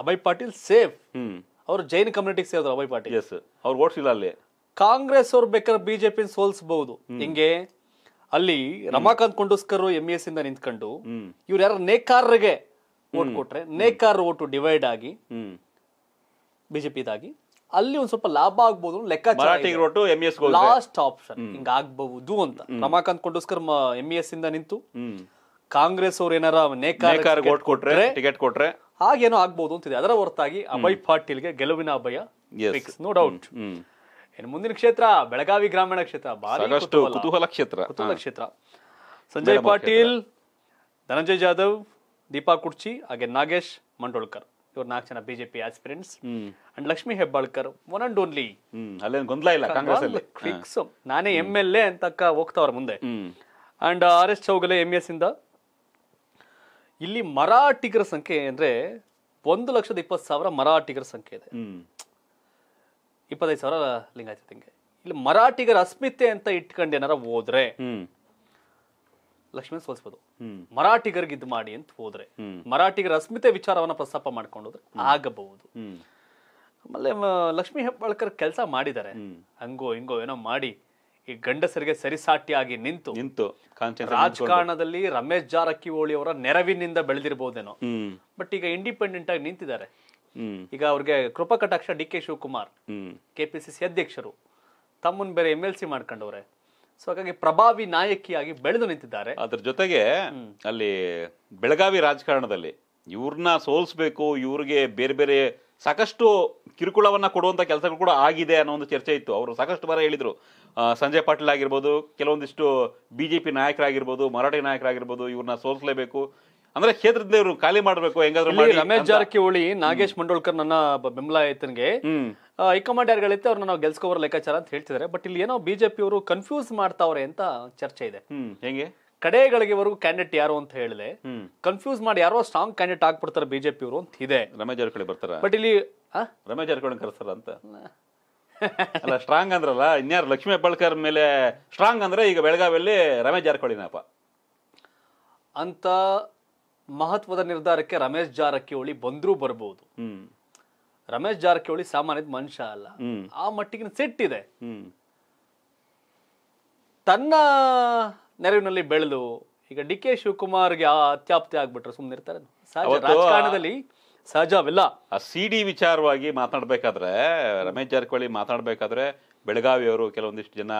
ಅಭಯ್ ಪಾಟೀಲ್ ಸೇಫ್ ಅವರು ಜೈನ್ ಕಮ್ಯುನಿಟಿ ಸೇರಿದ್ರು ಅಭಯ್ ಪಾಟೀಲ್ ಎಸ್ ಅವ್ರು ಓಡಿಸಿಲ್ಲ ಅಲ್ಲಿ ಕಾಂಗ್ರೆಸ್ ಅವ್ರು ಬೇಕಾದ್ರೆ ಬಿಜೆಪಿ ಸೋಲ್ಸಬಹುದು ಹಿಂಗೆ ಅಲ್ಲಿ ರಮಾಕಾಂತ್ ಕುಂಡೂಸ್ಕರ್ ಎಂ ಎಸ್ ಇಂದ ನಿಂತ್ಕೊಂಡು ಇವ್ರು ಯಾರು ನೇಕಾರರಿಗೆ ಓಟ್ ಕೊಟ್ರೆ ನೇಕಾರ ಓಟು ಡಿವೈಡ್ ಆಗಿ ಬಿಜೆಪಿದಾಗಿ ಅಲ್ಲಿ ಒಂದ್ ಸ್ವಲ್ಪ ಲಾಭ ಆಗ್ಬೋದು ಲೆಕ್ಕ ಲಾಸ್ಟ್ ಆಪ್ಷನ್ ಹಿಂಗ ಆಗ್ಬಹುದು ಅಂತ ರಮಾಕಾಂತ್ ಕುಂಡೂಸ್ಕರ್ ಎಂ ಎಸ್ ಇಂದ ನಿಂತು ಕಾಂಗ್ರೆಸ್ ಅವ್ರು ಏನಾರ ನೇಕಾರ ಓಟ್ ಕೊಟ್ರೆ ಟಿಕೆಟ್ ಕೊಟ್ರೆ ಹಾಗೇನೋ ಆಗ್ಬೋದು ಅಂತಿದೆ ಅದರ ಹೊರತಾಗಿ ಅಭಯ್ ಪಾಟೀಲ್ಗೆ ಗೆಲುವಿನ ಅಭಯ ನೋ ಡೌಟ್ ಇನ್ನು ಮುಂದಿನ ಕ್ಷೇತ್ರ ಬೆಳಗಾವಿ ಗ್ರಾಮೀಣ ಕ್ಷೇತ್ರ ಕ್ಷೇತ್ರ ಕುತೂಹಲ ಕ್ಷೇತ್ರ ಸಂಜಯ್ ಪಾಟೀಲ್ ಧನಂಜಯ್ ಜಾಧವ್ ದೀಪಾ ಕುರ್ಚಿ ಹಾಗೆ ನಾಗೇಶ್ ಮಂಡೋಳ್ಕರ್ ಇವ್ರ ನಾಲ್ಕು ಜನ BJP aspirants and Lakshmi Hebbalkar one and only ಅಲ್ಲೇನು ಗೊಂದಲ ಇಲ್ಲ ಕಾಂಗ್ರೆಸ್ ನಾನೇ ಎಂ ಎಲ್ ಎ ಅಂತಕ್ಕ ಹೋಗ್ತಾವ್ರ ಮುಂದೆ and R S Chougule M S ಇಂದ ಇಲ್ಲಿ ಮರಾಠಿಗರ ಸಂಖ್ಯೆ ಅಂದ್ರೆ ಒಂದು ಲಕ್ಷದ ಇಪ್ಪತ್ತು ಸಾವಿರ ಮರಾಠಿಗರ ಸಂಖ್ಯೆ ಇದೆ ಇಪ್ಪತ್ತೈದು ಸಾವಿರ ಲಿಂಗಾಯತ ಹಿಂಗೆ ಇಲ್ಲಿ ಮರಾಠಿಗರ ಅಸ್ಮಿತೆ ಅಂತ ಇಟ್ಕೊಂಡು ಏನಾರ ಹೋದ್ರೆ ಲಕ್ಷ್ಮಣ ಸೋಲಿಸ್ಬೋದು ಮರಾಠಿಗರಿಗೆ ಇದು ಮಾಡಿ ಅಂತ ಹೋದ್ರೆ ಮರಾಠಿಗರ ಅಸ್ಮಿತೆ ವಿಚಾರವನ್ನ ಪ್ರಸ್ತಾಪ ಹೋದ್ರೆ ಆಗಬಹುದು ಆಮೇಲೆ ಲಕ್ಷ್ಮೀ ಹೆಬ್ಬಾಳ್ಕರ್ ಕೆಲಸ ಮಾಡಿದ್ದಾರೆ ಹಂಗೋ ಹಿಂಗೋ ಏನೋ ಮಾಡಿ ಈ ಗಂಡಸರಿಗೆ ಸರಿಸಾಟಿಯಾಗಿ ನಿಂತು ನಿಂತು ರಾಜಕಾರಣದಲ್ಲಿ ರಮೇಶ್ ಜಾರಕಿಹೊಳಿ ಅವರ ನೆರವಿನಿಂದ ಬೆಳೆದಿರಬಹುದೇನೋ ಬಟ್ ಈಗ ಇಂಡಿಪೆಂಡೆಂಟ್ ಆಗಿ ನಿಂತಿದ್ದಾರೆ ಈಗ ಅವ್ರಿಗೆ ಕೃಪಕಟಾಕ್ಷ ಕಟಾಕ್ಷ ಡಿ ಕೆ ಶಿವಕುಮಾರ್ ಕೆಪಿಸಿಸಿ ಅಧ್ಯಕ್ಷರು ತಮ್ಮನ್ ಬೇರೆ ಎಂ ಎಲ್ ಸಿ ಮಾಡ್ಕೊಂಡವ್ರೆ ಸೊ ಹಾಗಾಗಿ ಪ್ರಭಾವಿ ನಾಯಕಿಯಾಗಿ ಬೆಳೆದು ನಿಂತಿದ್ದಾರೆ ಅದ್ರ ಜೊತೆಗೆ ಅಲ್ಲಿ ಬೆಳಗಾವಿ ರಾಜಕಾರಣದಲ್ಲಿ ಇವ್ರನ್ನ ಸೋಲ್ಸ್ಬೇಕು ಇವ್ರಿಗೆ ಬೇರೆ ಬೇರೆ ಸಾಕಷ್ಟು ಕಿರುಕುಳವನ್ನ ಕೊಡುವಂತ ಕೆಲಸಗಳು ಕೂಡ ಆಗಿದೆ ಅನ್ನೋ ಒಂದು ಚರ್ಚೆ ಇತ್ತು ಅವರು ಸಾಕಷ್ಟು ಬಾರಿ ಹೇಳಿದರು ಸಂಜಯ್ ಪಾಟೀಲ್ ಆಗಿರ್ಬೋದು ಕೆಲವೊಂದಿಷ್ಟು ಬಿ ಜೆ ಪಿ ನಾಯಕರಾಗಿರ್ಬೋದು ಮರಾಠಿ ನಾಯಕರಾಗಿರ್ಬೋದು ಇವ್ರನ್ನ ಸೋಲಿಸಲೇಬೇಕು ಅಂದ್ರೆ ಕ್ಷೇತ್ರದಿಂದ ಇವರು ಖಾಲಿ ಮಾಡಬೇಕು ಹೆಂಗಾದ್ರೂ ರಮೇಶ್ ಜಾರಕಿಹೊಳಿ ನಾಗೇಶ್ ಮಂಡೋಳ್ಕರ್ ನನ್ನ ಬೆಂಬಲ ಐತನ್ಗೆ ಹೈಕಮಾಂಡ್ ಯಾರು ಹೇಳುತ್ತೆ ಅವ್ರನ್ನ ನಾವು ಗೆಲ್ಸ್ಕೋರ್ ಲೆಕ್ಕಾಚಾರ ಅಂತ ಹೇಳ್ತಿದ್ದಾರೆ ಬಟ್ ಇಲ್ಲಿ ಏನೋ ಬಿಜೆಪಿ ಅವರು ಕನ್ಫ್ಯೂಸ್ ಮಾಡ್ತಾವ್ರೆ ಅಂತ ಚರ್ಚೆ ಇದೆ ಹೆಂಗೆ ಕಡೆಗಳಿಗೆವರೆಗೂ ಕ್ಯಾಂಡಿಡೇಟ್ ಯಾರು ಅಂತ ಹೇಳಿದೆ ಕನ್ಫ್ಯೂಸ್ ಮಾಡಿ ಯಾರೋ ಸ್ಟ್ರಾಂಗ್ ಕ್ಯಾಂಡಿಡೇಟ್ ಆಗ್ಬಿಡ್ತಾರೆ ಬಿಜೆಪಿ ಅವರು ಅಂತ ಇದೆ ರಮೇಶ್ ಜಾರಕಿಹೊಳಿ ಬರ್ತಾರ ಬಟ್ ಇಲ್ಲಿ ರಮೇಶ್ ಜಾರಕಿಹೊಳಿ ಕರೆಸ್ತಾರ ಅಂತ ಅಲ್ಲ ಸ್ಟ್ರಾಂಗ್ ಅಂದ್ರಲ್ಲ ಇನ್ಯಾರು ಲಕ್ಷ್ಮೀ ಹೆಬ್ಬಾಳ್ಕರ್ ಮೇಲೆ ಸ್ಟ್ರಾಂಗ್ ಅಂದ್ರೆ ಈಗ ಬೆಳಗಾವಿಯಲ್ಲಿ ರಮೇಶ್ ಜಾರಕಿಹೊಳಿನಪ್ಪ ಅಂತ ಮಹತ್ವದ ನಿರ್ಧಾರಕ್ಕೆ ರಮೇಶ್ ಜಾರಕಿಹೊಳಿ ಬಂದ್ರೂ ಬರಬಹುದು ರಮೇಶ್ ಜಾರಕಿಹೊಳಿ ಸಾಮಾನ್ಯದ ಮನುಷ್ಯ ಅಲ್ಲ ಆ ಮಟ್ಟಿಗೆ ಸೆಟ್ ಇದೆ ತನ್ನ ನೆರವಿನಲ್ಲಿ ಬೆಳೆದು ಈಗ ಡಿ ಕೆ ಶಿವಕುಮಾರ್ಗೆ ಆ ಅತ್ಯಾಪ್ತಿ ಆಗ್ಬಿಟ್ರೆ ಸುಮ್ಮನೆ ಇರ್ತಾರೆ ಸಹಜ ರಾಜಕಾರಣದಲ್ಲಿ ಸಹಜ ಆ ಸಿ ಡಿ ವಿಚಾರವಾಗಿ ಮಾತನಾಡಬೇಕಾದ್ರೆ ರಮೇಶ್ ಜಾರಕಿಹೊಳಿ ಮಾತನಾಡಬೇಕಾದ್ರೆ ಬೆಳಗಾವಿಯವರು ಕೆಲವೊಂದಿಷ್ಟು ಜನ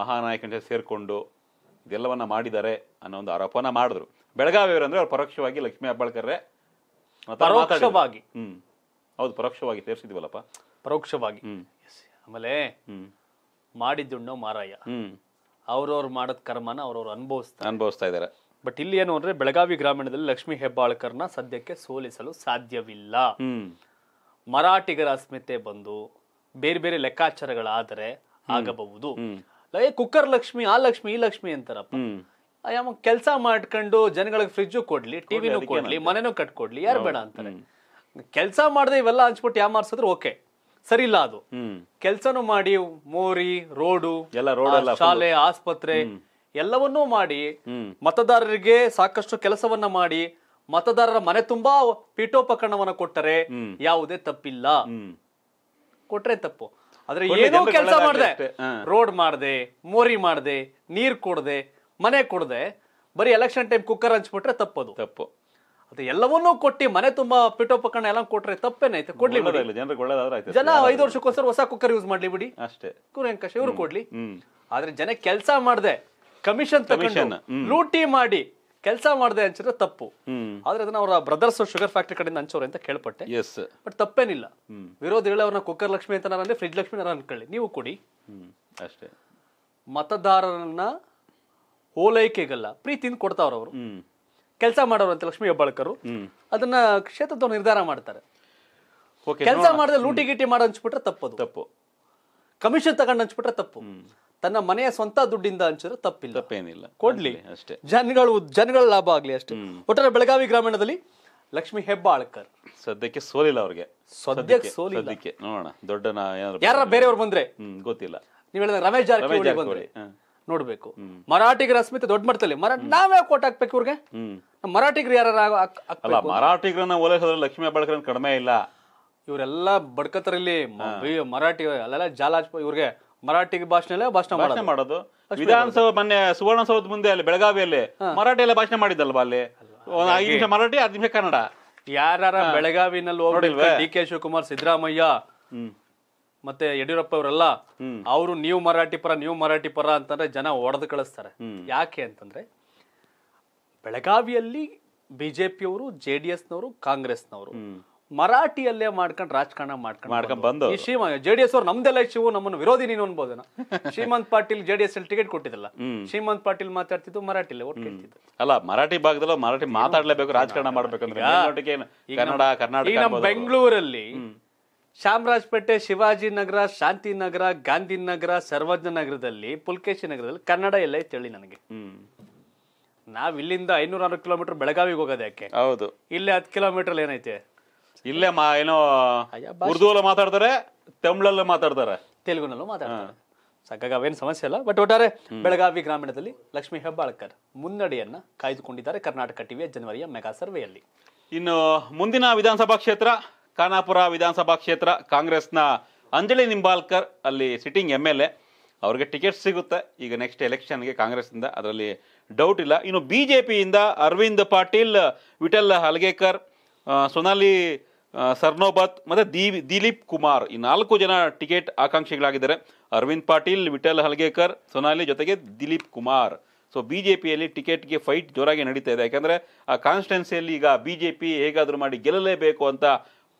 ಮಹಾನಾಯಕನ ಸೇರಿಕೊಂಡು ಇದೆಲ್ಲವನ್ನ ಮಾಡಿದ್ದಾರೆ ಅನ್ನೋ ಒಂದು ಆರೋಪನ ಮಾಡಿದ್ರು ಬೆಳಗಾವಿಯವರು ಅಂದ್ರೆ ಅವ್ರು ಪರೋಕ್ಷವಾಗಿ ಲಕ್ಷ್ಮೀ ಹಬ್ಬಾಳ್ಕರ್ರೆ ಪರೋಕ್ಷವಾಗಿ ಹ್ಮ್ ಹೌದು ಪರೋಕ್ಷವಾಗಿ ಸೇರಿಸಿದ್ವಲ್ಲಪ್ಪ ಪರೋಕ್ಷವಾಗಿ ಹ್ಮ್ ಆಮೇಲೆ ಹ್ಮ್ ಮಾಡಿದ್ದುಣ್ಣು ಮಾರಾಯ ಹ್ಮ್ ಅವ್ರವ್ರು ಮಾಡೋದ್ ಕರ್ಮನ ಅವ್ರವ್ರು ಅನುಭವಿಸ್ತಾರೆ ಅನುಭವಿಸ್ತಾ ಇದ್ದಾರೆ ಬಟ್ ಇಲ್ಲಿ ಏನು ಅಂದ್ರೆ ಬೆಳಗಾವಿ ಗ್ರಾಮೀಣದಲ್ಲಿ ಲಕ್ಷ್ಮಿ ಹೆಬ್ಬಾಳ್ಕರ್ನ ಸದ್ಯಕ್ಕೆ ಸೋಲಿಸಲು ಸಾಧ್ಯವಿಲ್ಲ ಮರಾಠಿಗರ ಅಸ್ಮಿತೆ ಬಂದು ಬೇರೆ ಬೇರೆ ಲೆಕ್ಕಾಚಾರಗಳಾದರೆ ಆಗಬಹುದು ಏ ಕುಕ್ಕರ್ ಲಕ್ಷ್ಮಿ ಆ ಲಕ್ಷ್ಮಿ ಈ ಲಕ್ಷ್ಮಿ ಅಂತಾರಪ್ಪ ಯಾವ ಕೆಲಸ ಮಾಡ್ಕೊಂಡು ಜನಗಳಿಗೆ ಫ್ರಿಜ್ಜು ಕೊಡ್ಲಿ ಟಿವಿನೂ ಕೊಡ್ಲಿ ಮನೆನೂ ಕಟ್ಕೊಡ್ಲಿ ಯಾರು ಬೇಡ ಅಂತಾರೆ ಕೆಲಸ ಮಾಡದೆ ಇವೆಲ್ಲ ಹಂಚ್ಬಿಟ್ಟು ಯಾವ ಮಾರ್ಸಿದ್ರು ಓಕೆ ಇಲ್ಲ ಅದು ಕೆಲಸನೂ ಮಾಡಿ ಮೋರಿ ರೋಡು ಎಲ್ಲ ರೋಡ್ ಶಾಲೆ ಆಸ್ಪತ್ರೆ ಎಲ್ಲವನ್ನೂ ಮಾಡಿ ಮತದಾರರಿಗೆ ಸಾಕಷ್ಟು ಕೆಲಸವನ್ನ ಮಾಡಿ ಮತದಾರರ ಮನೆ ತುಂಬಾ ಪೀಠೋಪಕರಣವನ್ನ ಕೊಟ್ಟರೆ ಯಾವುದೇ ತಪ್ಪಿಲ್ಲ ಕೊಟ್ರೆ ತಪ್ಪು ಆದ್ರೆ ಏನೋ ಕೆಲಸ ಮಾಡ್ದೆ ರೋಡ್ ಮಾಡ್ದೆ ಮೋರಿ ಮಾಡಿದೆ ನೀರ್ ಕೊಡದೆ ಮನೆ ಕೊಡದೆ ಬರೀ ಎಲೆಕ್ಷನ್ ಟೈಮ್ ಕುಕ್ಕರ್ ಹಂಚ್ಬಿಟ್ರೆ ತಪ್ಪದು ತಪ್ಪು ಅದು ಎಲ್ಲವನ್ನೂ ಕೊಟ್ಟು ಮನೆ ತುಂಬಾ ಪೀಠೋಪಕರಣ ಎಲ್ಲ ಕೊಟ್ರೆ ತಪ್ಪೇನೈತೆ ಕೊಡ್ಲಿ ಜನ ಐದು ವರ್ಷಕ್ಕೋಸ್ಕರ ಹೊಸ ಕುಕ್ಕರ್ ಯೂಸ್ ಮಾಡ್ಲಿ ಬಿಡಿ ಅಷ್ಟೇ ಕುರಿಯಂಕಶ ಇವ್ರು ಕೊಡ್ಲಿ ಆದ್ರೆ ಜನ ಕೆಲಸ ಮಾಡ್ದೆ ಕಮಿಷನ್ ತಗೊಂಡು ಲೂಟಿ ಮಾಡಿ ಕೆಲಸ ಮಾಡ್ದೆ ಅನ್ಸಿದ್ರೆ ತಪ್ಪು ಆದ್ರೆ ಅದನ್ನ ಅವರ ಬ್ರದರ್ಸ್ ಶುಗರ್ ಫ್ಯಾಕ್ಟ್ರಿ ಕಡೆಯಿಂದ ಹಂಚೋರು ಅಂತ ಕೇಳ್ಪಟ್ಟೆ ಬಟ್ ತಪ್ಪೇನಿಲ್ಲ ವಿರೋಧ ಕುಕ್ಕರ್ ಲಕ್ಷ್ಮಿ ಅಂತ ನಾನು ಅಂದ್ರೆ ಫ್ರಿಜ್ ಲಕ್ಷ್ಮಿ ನಾನು ಅನ್ಕೊಳ್ಳಿ ನೀವು ಕೊಡಿ ಅಷ್ಟೇ ಮತದಾರರನ್ನ ಓಲೈಕೆಗಲ್ಲ ಪ್ರೀತಿಯಿಂದ ಕೊಡ್ತಾವ್ರವ್ರು ಕೆಲಸ ಮಾಡೋರು ಅಂತ ಲಕ್ಷ್ಮೀ ಹೆಬ್ಬಾಳ್ಕರು ಅದನ್ನ ಕ್ಷೇತ್ರದವ್ರು ನಿರ್ಧಾರ ಮಾಡ್ತಾರೆ ಕೆಲಸ ಮಾಡಿದ್ರೆ ಲೂಟಿ ಗಿಟಿ ಮಾಡ ಅನ್ಸ್ಬಿಟ್ರೆ ತಪ್ಪು ತಪ್ಪು ಕಮಿಷನ್ ತಗೊಂಡ್ ಹಂಚ್ಬಿಟ್ರೆ ತಪ್ಪು ತನ್ನ ಮನೆಯ ಸ್ವಂತ ದುಡ್ಡಿಂದ ಹಂಚಿದ್ರೆ ತಪ್ಪಿಲ್ಲ ತಪ್ಪೇನಿಲ್ಲ ಕೊಡ್ಲಿ ಅಷ್ಟೇ ಜನಗಳು ಜನಗಳ ಲಾಭ ಆಗ್ಲಿ ಅಷ್ಟೇ ಒಟ್ಟಾರೆ ಬೆಳಗಾವಿ ಗ್ರಾಮೀಣದಲ್ಲಿ ಲಕ್ಷ್ಮಿ ಹೆಬ್ಬಾಳ್ಕರ್ ಸದ್ಯಕ್ಕೆ ಸೋಲಿಲ್ಲ ಅವ್ರಿಗೆ ಸದ್ಯಕ್ಕೆ ಸೋಲಿಲ್ಲ ನೋಡೋಣ ದೊಡ್ಡ ಯಾರ ಬೇರೆಯವ್ರು ಬಂದ್ರೆ ಗೊತ್ತಿಲ್ಲ ನೀವ್ ಹೇಳಿದ್ರೆ ರಮೇಶ್ ಜಾರಕಿಹೊಳಿ ಬಂದ್ರೆ ನೋಡ್ಬೇಕು ಮರಾಠಿಗರ ಅಸ್ಮಿತೆ ದೊಡ್ಡ ಮಟ್ಟದಲ್ಲಿ ಮರಾಠ ನಾವೇ ಕೋಟ್ ಹಾಕ್ಬೇಕು ಇವ್ರಿಗೆ ಮರಾಠಿಗರು ಯಾರು ಮರಾಠಿಗರನ್ನ ಓಲೈಸೋದ್ರೆ ಲಕ್ಷ್ಮೀ ಹೆಬ್ಬಾಳ್ಕರ್ ಕಡಿಮೆ ಇಲ್ಲ ಇವರೆಲ್ಲ ಬಡ್ಕತರಲ್ಲಿ ಮರಾಠಿ ಅಲ್ಲೆಲ್ಲ ಜಾಲಾಜ್ ಇವ್ರಿಗೆ ಮರಾಠಿ ಭಾಷೆಯಲ್ಲೇ ಭಾಷಣ ಮಾಡೋದು ವಿಧಾನಸಭೆ ಮೊನ್ನೆ ಸುವರ್ಣಸೌಧ ಮುಂದೆ ಅಲ್ಲಿ ಬೆಳಗಾವಿಯಲ್ಲಿ ಮರಾಠಿಯಲ್ಲೇ ಭಾಷಣ ಮಾಡಿದ್ದಲ್ವಾ ಅಲ್ಲಿ ಐದು ನಿಮಿಷ ಮರಾಠಿ ಹತ್ತು ನಿಮಿಷ ಕನ್ನಡ ಯಾರ ಬೆಳಗಾವಿನಲ್ಲಿ ಹೋಗಿ ಡಿ ಕೆ ಶಿವಕುಮಾರ್ ಸಿದ್ದರಾಮಯ್ಯ ಮತ್ತೆ ಯಡಿಯೂರಪ್ಪ ಅವರೆಲ್ಲ ಅವರು ನೀವು ಮರಾಠಿ ಪರ ನೀವು ಮರಾಠಿ ಪರ ಅಂತಂದ್ರೆ ಜನ ಒಡೆದು ಕಳಿಸ್ತಾರೆ ಯಾಕೆ ಅಂತಂದ್ರೆ ಬೆಳಗಾವಿಯಲ್ಲಿ ಬಿಜೆಪಿಯವರು ಜೆ ಡಿ ಎಸ್ನವರು ಕಾಂಗ್ರೆಸ್ನವರು ಮರಾಠಿಯಲ್ಲೇ ಮಾಡ್ಕೊಂಡು ರಾಜಕಾರಣ ಮಾಡ್ಕೊಂಡು ಬಂದು ಈ ಶ್ರೀಮ ಜೆಡಿಎಸ್ ಅವ್ರು ನಮ್ದೆಲ್ಲ ಶಿವ ನಮ್ಮನ್ನು ವಿರೋಧಿ ನೀನು ಅನ್ಬೋದನ ಶ್ರೀಮಂತ್ ಪಾಟೀಲ್ ಜೆಡಿಎಸ್ ಅಲ್ಲಿ ಟಿಕೆಟ್ ಕೊಟ್ಟಿದ್ದಲ್ಲ ಶ್ರೀಮಂತ್ ಪಾಟೀಲ್ ಮಾತಾಡ್ತಿದ್ದು ಮರಾಠಿಲೇ ಒಟ್ಟು ಕೇಳ್ತಿದ್ದು ಅಲ್ಲ ಮರಾಠಿ ಭಾಗದಲ್ಲ ಮರಾಠಿ ಮಾತಾಡ್ಲೇಬೇಕು ರಾಜಕಾರಣ ಮಾಡ್ಬೇಕಂದ್ರೆ ಕನ್ನಡ ಕರ್ನಾಟಕ ಬೆಂಗಳೂರಲ್ಲಿ ಶಾಂತಿ ಶಿವಾಜಿನಗರ ಶಾಂತಿನಗರ ಗಾಂಧಿನಗರ ಸರ್ವಜ್ಞ ನಗರದಲ್ಲಿ ಪುಲ್ಕೇಶಿ ನಗರದಲ್ಲಿ ಕನ್ನಡ ಎಲ್ಲ ಹೇಳಿ ನನಗೆ ನಾವ್ ಇಲ್ಲಿಂದ ಐನೂರ ಆರು ಕಿಲೋಮೀಟರ್ ಬೆಳಗಾವಿಗೆ ಹೋಗೋದು ಯಾಕೆ ಹೌದು ಇಲ್ಲೇ ಹತ್ತು ಕಿಲೋಮೀಟರ್ ಏನೈತೆ ಇಲ್ಲೇ ಮಾ ಏನೋ ಉರ್ದುವಲ್ಲ ಮಾತಾಡ್ತಾರೆ ತಮಿಳಲ್ಲ ಮಾತಾಡ್ತಾರೆ ತೆಲುಗುನಲ್ಲೂ ಮಾತಾಡ್ತಾರೆ ಸಕ್ಕ ಅವೇನು ಸಮಸ್ಯೆ ಇಲ್ಲ ಬಟ್ ಒಟ್ಟಾರೆ ಬೆಳಗಾವಿ ಗ್ರಾಮೀಣದಲ್ಲಿ ಲಕ್ಷ್ಮೀ ಹೆಬ್ಬಾಳ್ಕರ್ ಮುನ್ನಡೆಯನ್ನ ಕಾಯ್ದುಕೊಂಡಿದ್ದಾರೆ ಕರ್ನಾಟಕ ಟಿವಿಯ ಜನವರಿಯ ಮೆಗಾ ಸರ್ವೆಯಲ್ಲಿ ಇನ್ನು ಮುಂದಿನ ವಿಧಾನಸಭಾ ಕ್ಷೇತ್ರ ಖಾನಾಪುರ ವಿಧಾನಸಭಾ ಕ್ಷೇತ್ರ ಕಾಂಗ್ರೆಸ್ನ ಅಂಜಲಿ ನಿಂಬಾಲ್ಕರ್ ಅಲ್ಲಿ ಸಿಟ್ಟಿಂಗ್ ಎಮ್ ಎಲ್ ಎ ಅವ್ರಿಗೆ ಟಿಕೆಟ್ ಸಿಗುತ್ತೆ ಈಗ ನೆಕ್ಸ್ಟ್ ಎಲೆಕ್ಷನ್ಗೆ ಕಾಂಗ್ರೆಸ್ನಿಂದ ಅದರಲ್ಲಿ ಡೌಟ್ ಇಲ್ಲ ಇನ್ನು ಬಿ ಜೆ ಪಿಯಿಂದ ಅರವಿಂದ್ ಪಾಟೀಲ್ ವಿಠಲ್ ಹಲ್ಗೇಕರ್ ಸೊನಾಲಿ ಸರ್ನೋಬತ್ ಮತ್ತು ದೀ ದಿಲೀಪ್ ಕುಮಾರ್ ಈ ನಾಲ್ಕು ಜನ ಟಿಕೆಟ್ ಆಕಾಂಕ್ಷಿಗಳಾಗಿದ್ದಾರೆ ಅರವಿಂದ್ ಪಾಟೀಲ್ ವಿಠಲ್ ಹಲ್ಗೇಕರ್ ಸೊನಾಲಿ ಜೊತೆಗೆ Dilip Kumar so B J ಪಿಯಲ್ಲಿ ಟಿಕೆಟ್ಗೆ ಫೈಟ್ ಜೋರಾಗಿ ನಡೀತಾ ಇದೆ ಯಾಕೆಂದರೆ ಆ ಕಾನ್ಸ್ಟಿಟ್ಯೆನ್ಸಿಯಲ್ಲಿ ಈಗ ಬಿ ಜೆ ಪಿ ಹೇಗಾದರೂ ಮಾಡಿ ಗೆಲ್ಲಲೇಬೇಕು ಅಂತ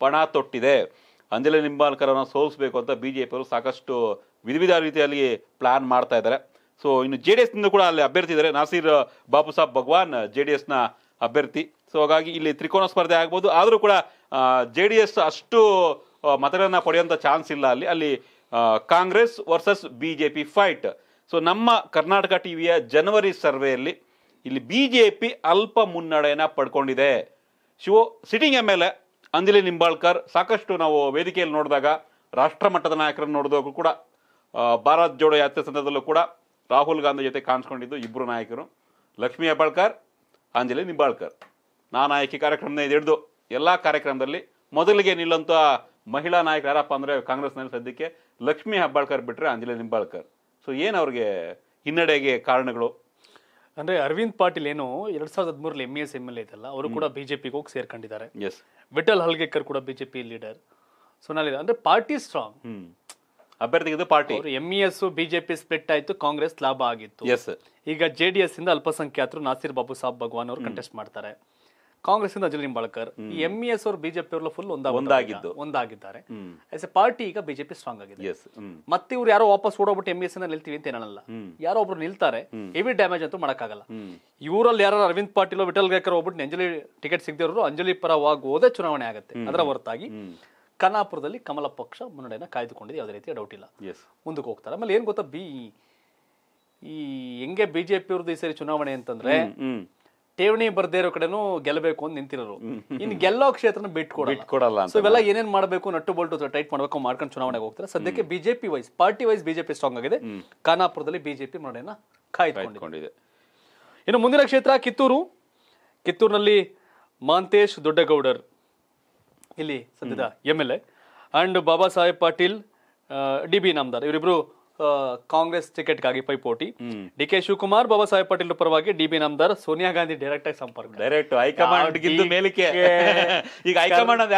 ಪಣ ತೊಟ್ಟಿದೆ ಅಂಜಲಿ ನಿಂಬಾಲ್ಕರನ್ನು ಸೋಲಿಸಬೇಕು ಅಂತ ಬಿ ಜೆ ಪಿಯವರು ಸಾಕಷ್ಟು ವಿಧ ವಿಧ ರೀತಿಯಲ್ಲಿ ಪ್ಲ್ಯಾನ್ ಮಾಡ್ತಾ ಇದ್ದಾರೆ ಸೊ ಇನ್ನು ಜೆ ಡಿ ಎಸ್ನಿಂದ ಕೂಡ ಅಲ್ಲಿ ಅಭ್ಯರ್ಥಿ ಇದ್ದಾರೆ ನಾಸೀರ್ ಬಾಬು ಸಾಬ್ ಭಗವಾನ್ ಜೆ ಡಿ ಎಸ್ನ ಅಭ್ಯರ್ಥಿ ಸೊ ಹಾಗಾಗಿ ಇಲ್ಲಿ ತ್ರಿಕೋನ ಸ್ಪರ್ಧೆ ಆಗ್ಬೋದು ಆದರೂ ಕೂಡ ಜೆ ಡಿ ಎಸ್ ಅಷ್ಟು ಮತಗಳನ್ನು ಪಡೆಯುವಂಥ ಚಾನ್ಸ್ ಇಲ್ಲ ಅಲ್ಲಿ ಅಲ್ಲಿ Congress versus B J P fight so ನಮ್ಮ ಕರ್ನಾಟಕ ಟಿ ವಿಯ ಜನವರಿ ಸರ್ವೆಯಲ್ಲಿ ಇಲ್ಲಿ ಬಿ ಜೆ ಪಿ ಅಲ್ಪ ಮುನ್ನಡೆಯನ್ನು ಪಡ್ಕೊಂಡಿದೆ Shiva sitting M L A Anjali Nimbalkar ಸಾಕಷ್ಟು ನಾವು ವೇದಿಕೆಯಲ್ಲಿ ನೋಡಿದಾಗ ರಾಷ್ಟ್ರ ಮಟ್ಟದ ನಾಯಕರನ್ನು ನೋಡಿದಾಗ ಕೂಡ ಭಾರತ್ ಜೋಡೋ ಯಾತ್ರೆ ಸಂದರ್ಭದಲ್ಲೂ ಕೂಡ ರಾಹುಲ್ ಗಾಂಧಿ ಜೊತೆ ಕಾಣಿಸ್ಕೊಂಡಿದ್ದು ಇಬ್ಬರು ನಾಯಕರು ಲಕ್ಷ್ಮೀ ಹೆಬ್ಬಾಳ್ಕರ್ ಅಂಜಲಿ ನಿಂಬಾಳ್ಕರ್ ನಾ ನಾಯಕಿ ಕಾರ್ಯಕ್ರಮನೇ ಹಿಡಿದು ಎಲ್ಲ ಕಾರ್ಯಕ್ರಮದಲ್ಲಿ ಮೊದಲಿಗೆ ನಿಲ್ಲುವಂಥ ಮಹಿಳಾ ನಾಯಕ ಯಾರಪ್ಪ ಅಂದರೆ ಕಾಂಗ್ರೆಸ್ನಲ್ಲಿ ಸದ್ಯಕ್ಕೆ ಲಕ್ಷ್ಮೀ ಹೆಬ್ಬಾಳ್ಕರ್ ಬಿಟ್ಟರೆ ಅಂಜಲಿ ನಿಂಬಾಳ್ಕರ್ ಸೊ ಏನು ಅವ್ರಿಗೆ ಹಿನ್ನಡೆಗೆ ಕಾರಣಗಳು ಅಂದರೆ ಅರವಿಂದ್ ಪಾಟೀಲ್ ಏನು ಎರಡು ಸಾವಿರದ ಹದಿಮೂರಲ್ಲಿ M S M L A ಇದ್ದಲ್ಲ ಅವರು ಕೂಡ ಬಿಜೆಪಿಗೆ ಹೋಗಿ ಸೇರ್ಕೊಂಡಿದ್ದಾರೆ ಎಸ್ ವಿಠಲ್ ಹಲ್ಗೇಕರ್ ಕೂಡ ಬಿಜೆಪಿ ಲೀಡರ್ ನಾನು ಅಂದ್ರೆ ಪಾರ್ಟಿ ಸ್ಟ್ರಾಂಗ್ ಅಭ್ಯರ್ಥಿ party M E S BJP split ಆಯ್ತು ಕಾಂಗ್ರೆಸ್ ಲಾಭ ಆಗಿತ್ತು ಈಗ ಜೆಡಿಎಸ್ ಇಂದ ಅಲ್ಪಸಂಖ್ಯಾತರು ನಾಸಿರ್ ಬಾಬು ಸಾಬ್ ಭಗವಾನ್ ಅವರು ಕಂಟೆಸ್ಟ್ ಮಾಡ್ತಾರೆ ಕಾಂಗ್ರೆಸ್ ಇಂದ Ajay Nimbalkar M S e ಅವರು ಬಿಜೆಪಿ ಅವರು ಫುಲ್ ಒಂದಾಗಿದ್ದು ಒಂದಾಗಿದ್ದಾರೆ ಆಸ್ ಎ ಪಾರ್ಟಿ ಈಗ ಬಿಜೆಪಿ ಸ್ಟ್ರಾಂಗ್ ಆಗಿದೆ ಮತ್ತೆ ಇವ್ರು ಯಾರೋ ವಾಪಸ್ ಓಡೋಗ್ಬಿಟ್ಟು ಎಂ e ಎಸ್ ನಿಲ್ತೀವಿ ಅಂತ ಏನಲ್ಲ ಯಾರೋ ಒಬ್ರು ನಿಲ್ತಾರೆ ಹೆವಿ ಡ್ಯಾಮೇಜ್ ಅಂತೂ ಮಾಡಕ್ಕಾಗಲ್ಲ ಇವರಲ್ಲಿ ಯಾರು ಅರವಿಂದ್ ಪಾಟೀಲ್ ವಿಠಲ್ ಗೇಕರ್ ಹೋಗ್ಬಿಟ್ಟು ಅಂಜಲಿ ಟಿಕೆಟ್ ಸಿಗದಿರೋರು ಅಂಜಲಿ ಪರವಾಗಿ ಹೋದೇ ಚುನಾವಣೆ ಆಗುತ್ತೆ ಅದರ ಹೊರತಾಗಿ ಕನ್ನಾಪುರದಲ್ಲಿ ಕಮಲ ಪಕ್ಷ ಮುನ್ನಡೆಯನ್ನ ಕಾಯ್ದುಕೊಂಡಿದೆ ಯಾವುದೇ ರೀತಿಯ ಡೌಟ್ ಇಲ್ಲ ಮುಂದಕ್ಕೆ ಹೋಗ್ತಾರೆ ಆಮೇಲೆ ಏನ್ ಗೊತ್ತಾ ಬಿ ಈ ಹೆಂಗೆ ಬಿಜೆಪಿ ಅವ್ರದ್ದು ಈ ಸರಿ ಚುನಾವಣೆ ಅಂತಂದ್ರೆ ಠೇವಣಿ ಬರ್ದೇ ಇರೋ ಕಡೆನೂ ಗೆಲ್ಲಬೇಕು ಅಂತ ನಿಂತಿರೋರು ಇನ್ ಗೆಲ್ಲೋ ಕ್ಷೇತ್ರನ ಬಿಟ್ಕೊಡ ಬಿಟ್ಕೊಡಲ್ಲ ಸೊ ಇವೆಲ್ಲ ಏನೇನ್ ಮಾಡಬೇಕು ನಟ್ಟು ಬೋಲ್ಟು ಟೈಟ್ ಮಾಡ್ಬೇಕು ಮಾಡ್ಕೊಂಡು ಚುನಾವಣೆಗೆ ಹೋಗ್ತಾರೆ ಸದ್ಯಕ್ಕೆ BJP wise party wise BJP strong ಆಗಿದೆ ಖಾನಾಪುರದಲ್ಲಿ ಬಿಜೆಪಿ ಕಾಯ್ತಾ ಕಾಯ್ದುಕೊಂಡಿದೆ ಇನ್ನು ಮುಂದಿನ ಕ್ಷೇತ್ರ ಕಿತ್ತೂರು ಕಿತ್ತೂರಿನಲ್ಲಿ ಮಾಂತೇಶ್ ದೊಡ್ಡಗೌಡರ್ ಇಲ್ಲಿ ಸದ್ಯದ M L A and Baba Saheb Patil D B Namdar ಇವರಿಬ್ರು ಕಾಂಗ್ರೆಸ್ ಟಿಕೆಟ್ಗಾಗಿ ಪೈಪೋಟಿ ಡಿ ಕೆ ಶಿವಕುಮಾರ್ ಬಾಬಾ ಸಾಹೇಬ್ ಪಾಟೀಲ್ ಪರವಾಗಿ D B Namdar Sonia Gandhi direct ಆಗಿ ಸಂಪರ್ಕ ಡೈರೆಕ್ಟ್ ಹೈಕಮಾಂಡ್ ಮೇಲಿಕೆ ಈಗ ಹೈಕಮಾಂಡ್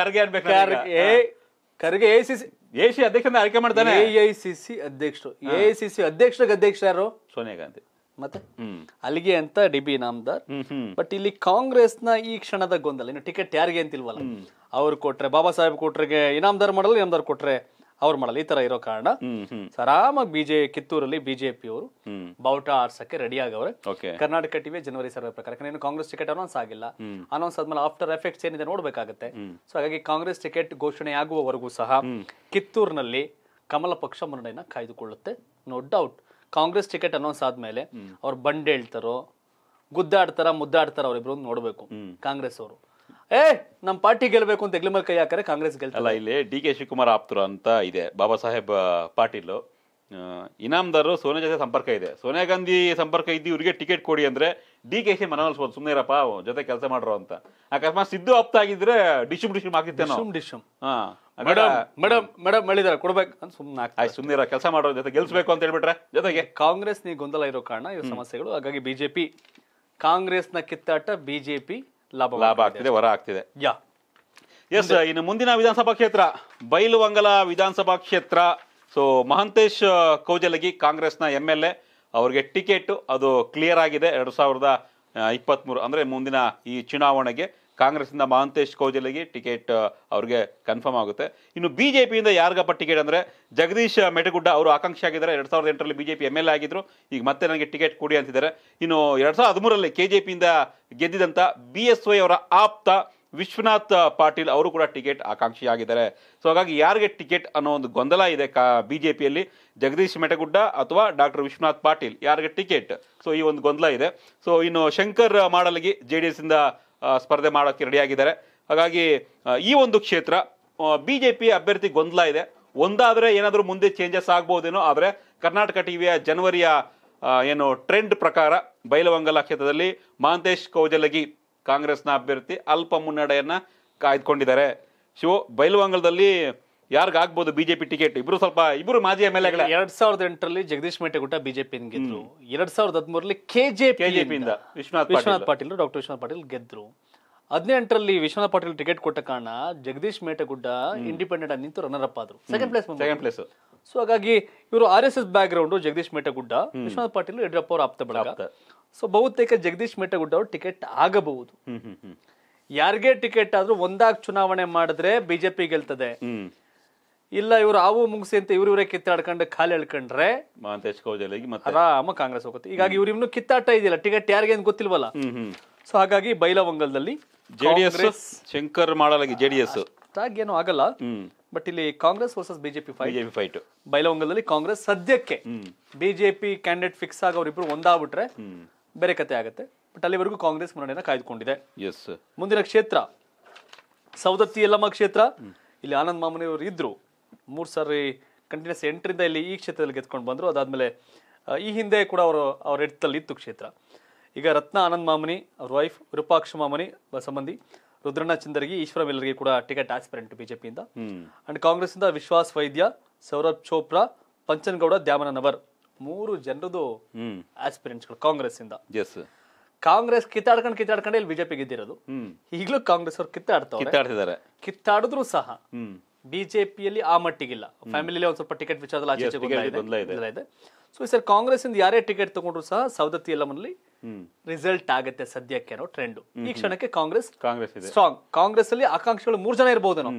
ಕರ್ಗೆ ಅನ್ಬೇಕು ಎ ಸಿ ಸಿ ಅಧ್ಯಕ್ಷ ಆಯ್ಕೆ ಮಾಡ್ತಾನೆ ಎ ಸಿ ಸಿ ಅಧ್ಯಕ್ಷರು ಎ ಸಿ ಅಧ್ಯಕ್ಷ ಯಾರು ಸೋನಿಯಾ ಗಾಂಧಿ ಮತ್ತೆ ಅಲ್ಲಿಗೆ ಅಂತ ಡಿ ಬಿ ನಾಮದಾರ್ ಬಟ್ ಇಲ್ಲಿ ಕಾಂಗ್ರೆಸ್ ನ ಈ ಕ್ಷಣದ ಗೊಂದಲ ಇನ್ನು ಟಿಕೆಟ್ ಯಾರಿಗೆ ಅಂತಿಲ್ವಲ್ಲ ಅವ್ರು ಕೊಟ್ರೆ ಬಾಬಾ ಸಾಹೇಬ್ ಕೊಟ್ರಿಗೆ ಇನಾಮದಾರ್ ಮಾಡಲ್ಲ ಇನಾಮದಾರ್ ಕೊಟ್ರೆ ಅವ್ರು ಮಾಡಲ್ಲ ಈ ತರ ಇರೋ ಕಾರಣ ಆರಾಮಾಗಿ ಬಿಜೆ ಕಿತ್ತೂರಲ್ಲಿ ಬಿಜೆಪಿ ಅವರು ಬಾವುಟ ಆರ್ಸಕ್ಕೆ ರೆಡಿ ಆಗವ್ರೆ ಕರ್ನಾಟಕ ಟಿವಿ ಜನವರಿ ಸರ್ವೆ ಪ್ರಕಾರ ಏನು ಕಾಂಗ್ರೆಸ್ ಟಿಕೆಟ್ ಅನೌನ್ಸ್ ಆಗಿಲ್ಲ ಅನೌನ್ಸ್ ಆದ್ಮೇಲೆ ಆಫ್ಟರ್ ಎಫೆಕ್ಟ್ಸ್ ಏನಿದೆ ನೋಡ್ಬೇಕಾಗತ್ತೆ ಸೊ ಹಾಗಾಗಿ ಕಾಂಗ್ರೆಸ್ ಟಿಕೆಟ್ ಘೋಷಣೆ ಆಗುವವರೆಗೂ ಸಹ ಕಿತ್ತೂರಿನಲ್ಲಿ ಕಮಲ ಪಕ್ಷ ಮುನ್ನಡೆಯನ್ನ ಕಾಯ್ದುಕೊಳ್ಳುತ್ತೆ no doubt Congress ticket announce ಆದ್ಮೇಲೆ ಅವ್ರು ಬಂಡೇಳ್ತಾರೋ ಗುದ್ದಾಡ್ತಾರ ಮುದ್ದಾಡ್ತಾರ ಅವ್ರಿಬ್ರು ನೋಡ್ಬೇಕು ಕಾಂಗ್ರೆಸ್ ಅವರು ಏ ನಮ್ಮ ಪಾರ್ಟಿ ಗೆಲ್ಲಬೇಕು ಅಂತ ಎಗ್ಲ ಕೈ ಹಾಕರೆ ಕಾಂಗ್ರೆಸ್ ಗೆಲ್ತಾರೆ ಅಲ್ಲ ಇಲ್ಲಿ ಡಿ ಕೆ ಶಿವಕುಮಾರ್ ಆಪ್ತರು ಅಂತ ಇದೆ ಬಾಬಾ ಸಾಹೇಬ್ ಪಾಟೀಲ್ ಇನಾಮದಾರರು ಸೋನಿಯಾ ಜೊತೆ ಸಂಪರ್ಕ ಇದೆ ಸೋನಿಯಾ ಗಾಂಧಿ ಸಂಪರ್ಕ ಇದ್ದು ಇವರಿಗೆ ಟಿಕೆಟ್ ಕೊಡಿ ಅಂದ್ರೆ ಡಿ ಕೆ ಸಿ ಮನವೊಲಿಸ್ಬೋದು ಸುಮ್ಮನೆ ಇರಪ್ಪ ಜೊತೆ ಕೆಲಸ ಮಾಡ್ರು ಅಂತ ಅಕಸ್ಮಾತ್ ಸಿದ್ದು ಆಪ್ತ ಆಗಿದ್ರೆ ಡಿಶುಮ್ ಡಿಶುಮ್ ಸುಮ್ ಡಿಶುಮ್ ಮೇಡಮ್ ಮೇಡಮ್ ಮೇಡಮ್ ಹೇಳಿದಾರೆ ಕೊಡ್ಬೇಕು ಅಂತ ಸುಮ್ಮನೆ ಕೆಲಸ ಮಾಡೋ ಜೊತೆ ಗೆಲ್ಸ್ಬೇಕು ಅಂತ ಹೇಳ್ಬಿಟ್ರೆ ಜೊತೆಗೆ ಕಾಂಗ್ರೆಸ್ ಗೊಂದಲ ಇರೋ ಕಾರಣ ಈ ಸಮಸ್ಯೆಗಳು ಹಾಗಾಗಿ ಬಿಜೆಪಿ ಕಾಂಗ್ರೆಸ್ನ ಕಿತ್ತಾಟ ಬಿಜೆಪಿ ಲಾಭ ಲಾಭ ಆಗ್ತಿದೆ ವರ ಆಗ್ತಿದೆ ಯಾ ಎಸ್ ಇನ್ನು ಮುಂದಿನ ವಿಧಾನಸಭಾ ಕ್ಷೇತ್ರ ಬೈಲುವಂಗಲ ವಿಧಾನಸಭಾ ಕ್ಷೇತ್ರ ಸೊ ಮಹಂತೇಶ್ ಕೌಜಲಗಿ ಕಾಂಗ್ರೆಸ್ನ ಎಮ್ ಎಲ್ ಎ ಅವ್ರಿಗೆ ಟಿಕೆಟ್ ಅದು ಕ್ಲಿಯರ್ ಆಗಿದೆ ಎರಡು ಸಾವಿರದ ಇಪ್ಪತ್ತ್ಮೂರು ಅಂದರೆ ಮುಂದಿನ ಈ ಚುನಾವಣೆಗೆ ಕಾಂಗ್ರೆಸ್ನಿಂದ ಮಹಾಂತೇಶ್ ಕೌಜಲಿಗೆ ಟಿಕೆಟ್ ಅವ್ರಿಗೆ ಕನ್ಫರ್ಮ್ ಆಗುತ್ತೆ ಇನ್ನು ಬಿ ಜೆ ಪಿಯಿಂದ ಯಾರಿಗಪ್ಪ ಟಿಕೆಟ್ ಅಂದರೆ ಜಗದೀಶ್ ಮೆಟಗುಡ್ಡ ಅವರು ಆಕಾಂಕ್ಷಿ ಆಗಿದ್ದಾರೆ ಎರಡು ಸಾವಿರದ ಎಂಟರಲ್ಲಿ B J P M L A ಆಗಿದ್ದರು ಈಗ ಮತ್ತೆ ನನಗೆ ಟಿಕೆಟ್ ಕೊಡಿ ಅಂತಿದ್ದಾರೆ ಇನ್ನು ಎರಡು ಸಾವಿರದ ಹದಿಮೂರರಲ್ಲಿ ಕೆ ಜೆ ಪಿಯಿಂದ ಗೆದ್ದಿದಂಥ ಬಿ ಎಸ್ ವೈ ಅವರ ಆಪ್ತ ವಿಶ್ವನಾಥ್ ಪಾಟೀಲ್ ಅವರು ಕೂಡ ಟಿಕೆಟ್ ಆಕಾಂಕ್ಷಿ ಆಗಿದ್ದಾರೆ ಸೊ ಹಾಗಾಗಿ ಯಾರಿಗೆ ಟಿಕೆಟ್ ಅನ್ನೋ ಒಂದು ಗೊಂದಲ ಇದೆ ಕಾ ಬಿ ಜೆ ಪಿಯಲ್ಲಿ ಜಗದೀಶ್ ಮೆಟಗುಡ್ಡ ಅಥವಾ ಡಾಕ್ಟರ್ ವಿಶ್ವನಾಥ್ ಪಾಟೀಲ್ ಯಾರಿಗೆ ಟಿಕೆಟ್ ಸೊ ಈ ಒಂದು ಗೊಂದಲ ಇದೆ ಸೊ ಇನ್ನು Shankar Madalagi J D S ಇಂದ ಸ್ಪರ್ಧೆ ಮಾಡೋಕ್ಕೆ ರೆಡಿಯಾಗಿದ್ದಾರೆ ಹಾಗಾಗಿ ಈ ಒಂದು ಕ್ಷೇತ್ರ ಬಿ ಜೆ ಪಿ ಅಭ್ಯರ್ಥಿ ಗೊಂದಲ ಇದೆ ಒಂದಾದರೆ ಏನಾದರೂ ಮುಂದೆ ಚೇಂಜಸ್ ಆಗ್ಬೋದೇನೋ ಆದರೆ ಕರ್ನಾಟಕ ಟಿವಿಯ ಜನವರಿಯ ಏನು ಟ್ರೆಂಡ್ ಪ್ರಕಾರ ಬೈಲವಂಗಲ ಕ್ಷೇತ್ರದಲ್ಲಿ ಮಹಾಂತೇಶ್ ಕೌಜಲಗಿ ಕಾಂಗ್ರೆಸ್ನ ಅಭ್ಯರ್ಥಿ ಅಲ್ಪ ಮುನ್ನಡೆಯನ್ನು ಕಾಯ್ದುಕೊಂಡಿದ್ದಾರೆ ಶಿವ ಬೈಲವಂಗಲದಲ್ಲಿ ಯಾರಿಗಾಗ್ಬೋದು ಬಿಜೆಪಿ ಟಿಕೆಟ್ ಇಬ್ರು ಸ್ವಲ್ಪ ಇಬ್ರು ಮಾಜಿ ಎಮ್ ಎಲ್ ಎ ಎರಡ್ ಸಾವಿರದ ಎಂಟರಲ್ಲಿ ಜಗದೀಶ್ ಮೇಟೆಗುಡ್ಡ ಬಿಜೆಪಿ ಗೆದ್ರು ಎರಡ್ ಸಾವಿರದ ಹದಿಮೂರರಲ್ಲಿ ಕೆಜೆಪಿಯಿಂದ ಪಿಯಿಂದ ವಿಶ್ವನಾಥ್ ವಿಶ್ವನಾಥ್ ಪಾಟೀಲ್ ಡಾಕ್ಟರ್ ವಿಶ್ವನಾಥ್ ಪಾಟೀಲ್ ಗೆದ್ರು ಹದಿನೆಂಟರಲ್ಲಿ ವಿಶ್ವನಾಥ್ ಪಾಟೀಲ್ ಟಿಕೆಟ್ ಕೊಟ್ಟ ಕಾರಣ ಜಗದೀಶ್ ಮೇಟಗುಡ್ಡ ಇಂಡಿಪೆಂಡೆಂಟ್ ಆಗಿ ನಿಂತು ರನ್ನರ್ ಅಪ್ ಆದ್ರು second place second place so ಹಾಗಾಗಿ ಇವರು R S S background Jagadish Metagudda Vishwanath Patil Yediyurappa ಅವರು ಆಪ್ತ ಬಳಗ ಸೊ ಬಹುತೇಕ ಜಗದೀಶ್ ಮೇಟಗುಡ್ಡ ಅವರು ಟಿಕೆಟ್ ಆಗಬಹುದು ಯಾರಿಗೆ ಟಿಕೆಟ್ ಆದ್ರೂ ಒಂದಾಗ್ ಚುನಾವಣೆ ಮಾಡಿದ್ರೆ ಬಿಜೆಪಿ ಗೆಲ್ತದೆ ಇಲ್ಲ ಇವರು ಅವು ಮುಗಿಸಿ ಅಂತ ಇವ್ರ ಇವರೇ ಕಿತ್ತಾಡ್ಕೊಂಡು ಖಾಲಿ ಹೇಳ್ಕೊಂಡ್ರೆ ಮಹಂತೇಶ್ ಕೌಜಲಗಿ ಆರಾಮ ಕಾಂಗ್ರೆಸ್ ಹೋಗುತ್ತೆ ಹೀಗಾಗಿ ಇವ್ರು ಇನ್ನು ಕಿತ್ತಾಟ ಇದೆಯಲ್ಲ ಟಿಕೆಟ್ ಯಾರಿಗೆ ಅಂತ ಗೊತ್ತಿಲ್ವಲ್ಲ ಸೊ ಹಾಗಾಗಿ ಬೈಲವಂಗಲದಲ್ಲಿ ಜೆಡಿಎಸ್ ಶಂಕರ್ ಮಾಡಲಾಗಿ ಜೆಡಿಎಸ್ ಏನು ಆಗಲ್ಲ ಬಟ್ ಇಲ್ಲಿ Congress versus BJP BJP fight ಬೈಲವಂಗಲದಲ್ಲಿ ಕಾಂಗ್ರೆಸ್ ಸದ್ಯಕ್ಕೆ ಬಿಜೆಪಿ ಕ್ಯಾಂಡಿಡೇಟ್ ಫಿಕ್ಸ್ ಆಗ ಅವರಿಬ್ರು ಒಂದಾಗ್ಬಿಟ್ರೆ ಬೇರೆ ಕತೆ ಆಗುತ್ತೆ ಬಟ್ ಅಲ್ಲಿವರೆಗೂ ಕಾಂಗ್ರೆಸ್ ಮುನ್ನಡೆಯನ್ನ ಕಾಯ್ದುಕೊಂಡಿದೆ ಎಸ್ ಮುಂದಿನ ಕ್ಷೇತ್ರ ಸೌದತ್ತಿ ಯಲ್ಲಮ್ಮ ಕ್ಷೇತ್ರ ಇಲ್ಲಿ ಆನಂದ್ ಮಾಮನಿಯವರು ಇದ್ರು ಮೂರು ಸಾರಿ ಕಂಟಿನ್ಯೂಸ್ ಎಂಟ್ರಿಂದ ಇಲ್ಲಿ ಈ ಕ್ಷೇತ್ರದಲ್ಲಿ ಗೆದ್ಕೊಂಡು ಬಂದರು ಅದಾದಮೇಲೆ ಈ ಹಿಂದೆ ಕೂಡ ಅವರು ಅವ್ರ ಎಡ್ತಲ್ಲಿ ಇತ್ತು ಕ್ಷೇತ್ರ ಈಗ ರತ್ನ ಆನಂದ್ ಮಾಮನಿ ಅವ್ರ ವೈಫ್ ವಿರೂಪಾಕ್ಷ ಮಾಮನಿ ಸಂಬಂಧಿ ರುದ್ರಣ್ಣ ಚಂದರ್ಗಿ ಈಶ್ವರ ಮೇಲರಿಗೆ ಕೂಡ ಟಿಕೆಟ್ ಆಸ್ಪಿರೆಂಟ್ ಬಿಜೆಪಿಯಿಂದ ಅಂಡ್ ಕಾಂಗ್ರೆಸ್ ಇಂದ ವಿಶ್ವಾಸ್ ವೈದ್ಯ ಸೌರಭ್ ಚೋಪ್ರಾ ಪಂಚನಗೌಡ ದ್ಯಾಮನವರ್ ಮೂರು ಜನರದು ಆಸ್ಪಿರೆಂಟ್ಸ್ಗಳು ಕಾಂಗ್ರೆಸ್ ಇಂದ ಕಾಂಗ್ರೆಸ್ ಕಿತ್ತಾಡ್ಕೊಂಡು ಕಿತ್ತಾಡ್ಕೊಂಡು ಇಲ್ಲಿ ಬಿಜೆಪಿ ಗೆದ್ದಿರೋದು ಈಗಲೂ ಕಾಂಗ್ರೆಸ್ ಅವರು ಕಿತ್ತಾಡ್ತಾರೆ ಕಿತ್ತಾಡಿದ್ರು ಸಹ ಬಿಜೆಪಿಯಲ್ಲಿ ಆ ಮಟ್ಟಿಗಿಲ್ಲ ಫ್ಯಾಮಿಲಿ ಒಂದು ಸ್ವಲ್ಪ ಟಿಕೆಟ್ ವಿಚಾರದಲ್ಲಿ ಆಚೆ ಸೊ ಸರ್ ಕಾಂಗ್ರೆಸ್ ಇಂದ ಯಾರೇ ಟಿಕೆಟ್ ತಗೊಂಡ್ರು ಸಹ ಸವದತ್ತಿ ಎಲ್ಲಮಲ್ಲಿ ರಿಸಲ್ಟ್ ಆಗುತ್ತೆ ಸದ್ಯಕ್ಕೆ ಅನ್ನೋ ಟ್ರೆಂಡ್ ಈ ಕ್ಷಣಕ್ಕೆ ಕಾಂಗ್ರೆಸ್ ಕಾಂಗ್ರೆಸ್ ಸ್ಟ್ರಾಂಗ್ ಕಾಂಗ್ರೆಸ್ ಅಲ್ಲಿ ಆಕಾಂಕ್ಷಿಗಳು ಮೂರ್ ಜನ ಇರಬಹುದು